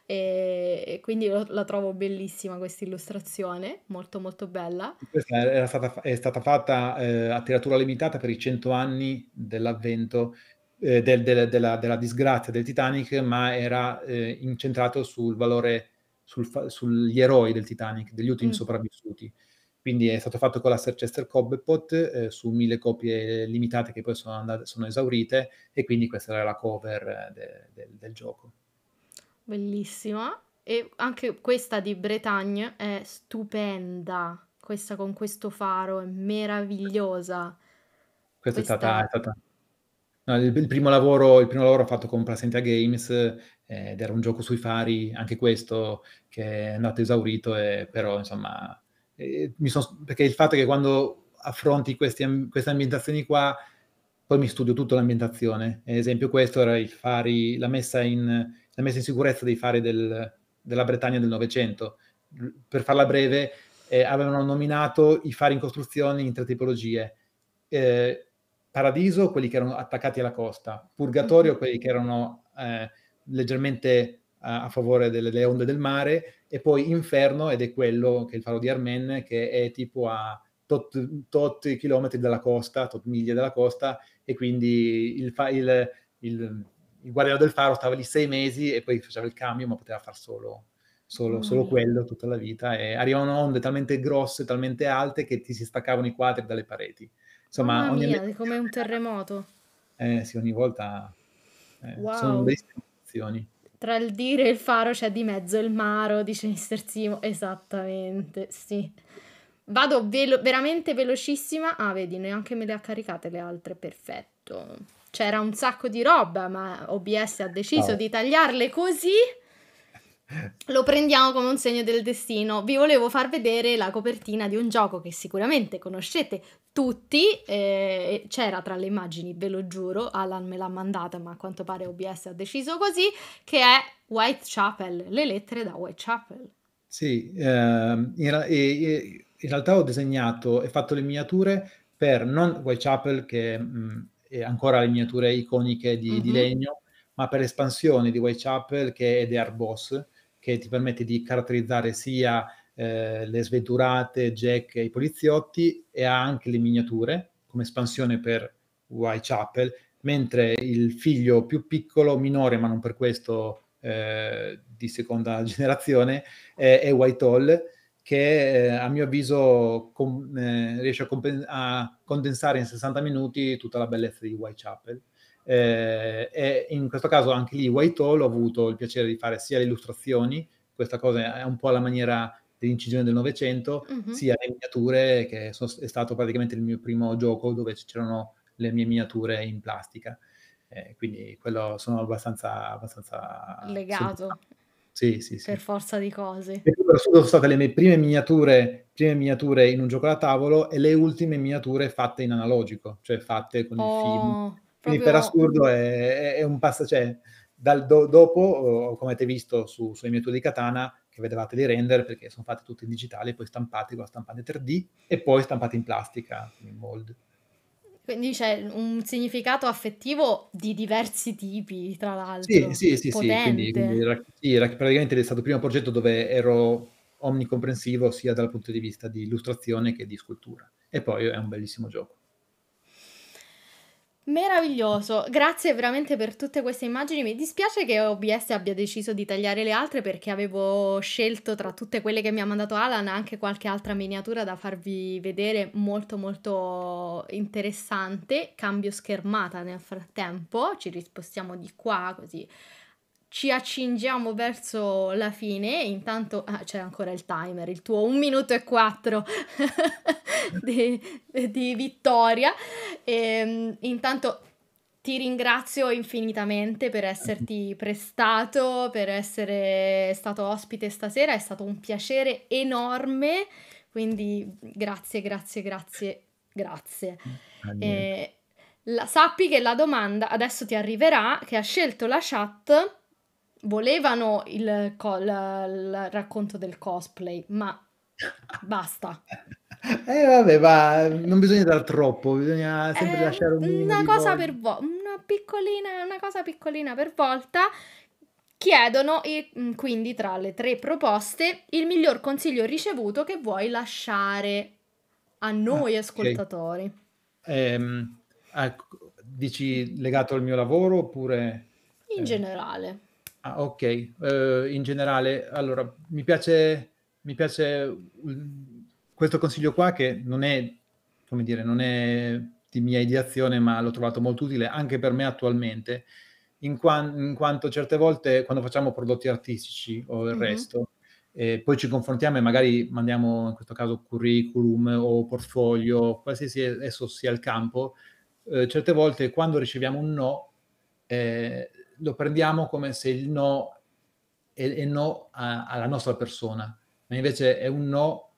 e quindi lo- la trovo bellissima questa illustrazione, molto molto bella. Questa era stata è stata fatta eh, a tiratura limitata per i 100 anni dell'avvento eh, del- del- della, della disgrazia del Titanic, ma era eh, incentrato sul valore, sul sugli eroi del Titanic, degli ultimi Mm. sopravvissuti quindi è stato fatto con la Serchester Cobblepot eh, su mille copie limitate che poi sono, andate, sono, esaurite e quindi questa era la cover eh, de, de, del gioco. Bellissima. E anche questa di Bretagne è stupenda. Questa con questo faro è meravigliosa. Questa, questa... È, stata, è stata... No, il, il, primo lavoro, il primo lavoro fatto con Placentia Games eh, ed era un gioco sui fari, anche questo che è andato esaurito, e, però insomma eh, sono, perché il fatto è che quando affronti questi, queste ambientazioni qua, poi mi studio tutta l'ambientazione. Ad esempio questo era fari, la, messa in, la messa in, sicurezza dei fari del, della Bretagna del Novecento. Per farla breve, eh, avevano nominato i fari in costruzione in tre tipologie. Eh, paradiso, quelli che erano attaccati alla costa, purgatorio, mm-hmm. quelli che erano eh, leggermente a, a favore delle, onde del mare, e poi Inferno, ed è quello che è il faro di Armen, che è tipo a tot, tot chilometri dalla costa, tot miglia dalla costa, e quindi il, il, il, il guardiano del faro stava lì sei mesi e poi faceva il cambio, ma poteva far solo, solo, ah. solo quello tutta la vita. E arrivavano onde talmente grosse, talmente alte, che ti si staccavano i quadri dalle pareti. Insomma, Mamma ogni mia, è come un terremoto. Eh sì, ogni volta eh, wow. sono delle situazioni. Tra il dire e il faro c'è di mezzo il maro, dice Mister Simo. Esattamente, sì. Vado velo- veramente velocissima. Ah, vedi, neanche me le ha caricate le altre. Perfetto. C'era un sacco di roba, ma OBS ha deciso no. di tagliarle così lo prendiamo come un segno del destino. Vi volevo far vedere la copertina di un gioco che sicuramente conoscete tutti. Eh, c'era tra le immagini, ve lo giuro, Alan me l'ha mandata, ma a quanto pare OBS ha deciso così, che è Whitechapel, le lettere da Whitechapel. Sì, eh, in, in, realtà ho disegnato e fatto le miniature per non Whitechapel, che mh, mm, è ancora le miniature iconiche di, mm-hmm. di legno, ma per espansioni di Whitechapel che è The Art Boss, che ti permette di caratterizzare sia eh, le sventurate, Jack e i poliziotti e ha anche le miniature come espansione per Whitechapel, mentre il figlio più piccolo, minore ma non per questo eh, di seconda <laughs> generazione, eh, è Whitehall che eh, a mio avviso com- eh, riesce a, comp- a condensare in 60 minuti tutta la bellezza di Whitechapel eh, e in questo caso anche lì Whitehall ho avuto il piacere di fare sia le illustrazioni, questa cosa è un po' alla maniera dell'incisione del Novecento, uh-huh. sia le miniature, che sono, è stato praticamente il mio primo gioco dove c'erano le mie miniature in plastica. Eh, quindi quello sono abbastanza, abbastanza legato. Sì, sì, sì. Per forza di cose. E sono state le mie prime miniature, prime miniature in un gioco da tavolo e le ultime miniature fatte in analogico, cioè fatte con oh. il film oh. Quindi per assurdo è, è, un passo, cioè dal do, dopo, come avete visto su, sui di katana, che vedevate di render, perché sono fatti tutti in digitale, poi stampati con la stampante 3D e poi stampati in plastica, in mold. Quindi c'è un significato affettivo di diversi tipi, tra l'altro. Sì, sì, sì, Potente. sì. Quindi, quindi sì, praticamente è stato il primo progetto dove ero omnicomprensivo sia dal punto di vista di illustrazione che di scultura. E poi è un bellissimo gioco. Meraviglioso, grazie veramente per tutte queste immagini. Mi dispiace che OBS abbia deciso di tagliare le altre perché avevo scelto tra tutte quelle che mi ha mandato Alan anche qualche altra miniatura da farvi vedere molto molto interessante. Cambio schermata nel frattempo, ci rispostiamo di qua così ci accingiamo verso la fine, intanto ah, c'è ancora il timer, il tuo 1 minuto e 4 <laughs> di, di, vittoria. E, ehm, intanto ti ringrazio infinitamente per esserti <laughs> prestato, per essere stato ospite stasera, è stato un piacere enorme, quindi grazie, grazie, grazie, grazie. E, eh, la, sappi che la domanda adesso ti arriverà, che ha scelto la chat volevano il, co- la, il racconto del cosplay, ma basta. <laughs> Eh vabbè, va, non bisogna dar troppo, bisogna sempre eh, lasciare un una cosa per vo- una piccolina, una cosa piccolina per volta. Chiedono e, mm, quindi tra le tre proposte il miglior consiglio ricevuto che vuoi lasciare a noi ah, ascoltatori. Okay. Ehm, ecco, dici legato al mio lavoro oppure in eh. generale? Ah, ok. Eh, in generale, allora, mi piace, mi piace mm, questo consiglio qua che non è, come dire, non è di mia ideazione, ma l'ho trovato molto utile anche per me attualmente, in, qua- in quanto certe volte quando facciamo prodotti artistici o il mm-hmm. resto, eh, poi ci confrontiamo e magari mandiamo in questo caso curriculum o portfolio, qualsiasi esso sia il campo, eh, certe volte quando riceviamo un no, eh, lo prendiamo come se il no è, è no a, alla nostra persona, ma invece è un no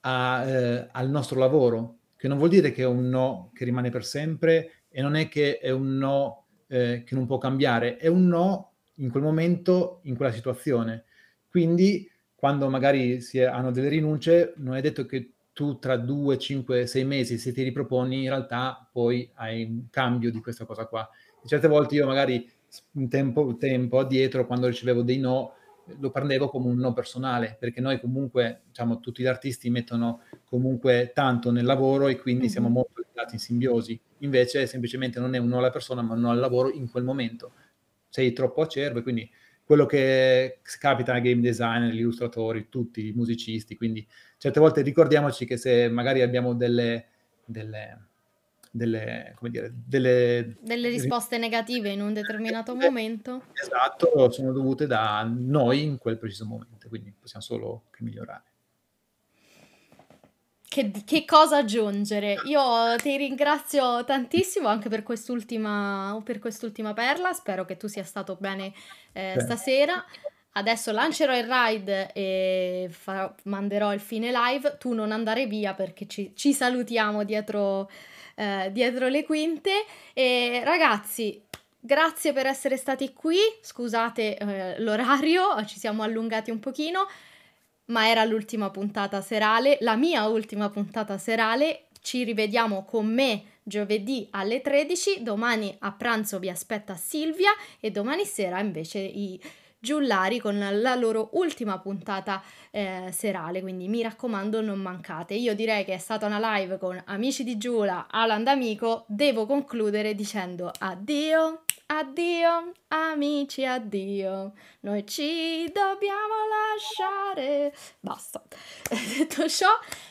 a, eh, al nostro lavoro, che non vuol dire che è un no che rimane per sempre e non è che è un no eh, che non può cambiare, è un no in quel momento, in quella situazione. Quindi quando magari si è, hanno delle rinunce, non è detto che tu tra due, cinque, sei mesi, se ti riproponi, in realtà poi hai un cambio di questa cosa qua. E certe volte io magari un tempo, tempo addietro, quando ricevevo dei no, lo prendevo come un no personale, perché noi comunque, diciamo, tutti gli artisti mettono comunque tanto nel lavoro e quindi mm-hmm. siamo molto legati in simbiosi. Invece semplicemente non è un no alla persona, ma un no al lavoro in quel momento. Sei troppo acerbo e quindi quello che capita ai game designer, agli illustratori, tutti i musicisti, quindi certe volte ricordiamoci che se magari abbiamo delle, delle delle, come dire, delle, delle risposte negative in un determinato eh, momento. Esatto, sono dovute da noi in quel preciso momento, quindi possiamo solo che migliorare. Che, che, cosa aggiungere? Io ti ringrazio tantissimo anche per quest'ultima, per quest'ultima perla, spero che tu sia stato bene eh, stasera. Adesso lancerò il ride e fa- manderò il fine live. Tu non andare via perché ci, ci salutiamo dietro eh, dietro le quinte. E ragazzi, grazie per essere stati qui. Scusate eh, l'orario, ci siamo allungati un pochino, ma era l'ultima puntata serale, la mia ultima puntata serale. Ci rivediamo con me giovedì alle 13, domani a pranzo vi aspetta Silvia e domani sera invece i giullari con la loro ultima puntata eh, serale, quindi mi raccomando non mancate. Io direi che è stata una live con amici di Giula, Alan D'Amico, devo concludere dicendo addio, addio, amici, addio, noi ci dobbiamo lasciare, basta. <laughs> Detto ciò,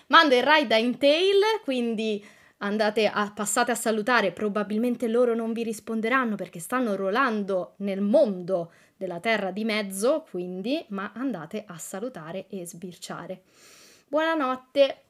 mando il ride a Intail, quindi andate a, passate a salutare, probabilmente loro non vi risponderanno perché stanno rolando nel mondo della terra di mezzo, quindi, ma andate a salutare e sbirciare. Buonanotte!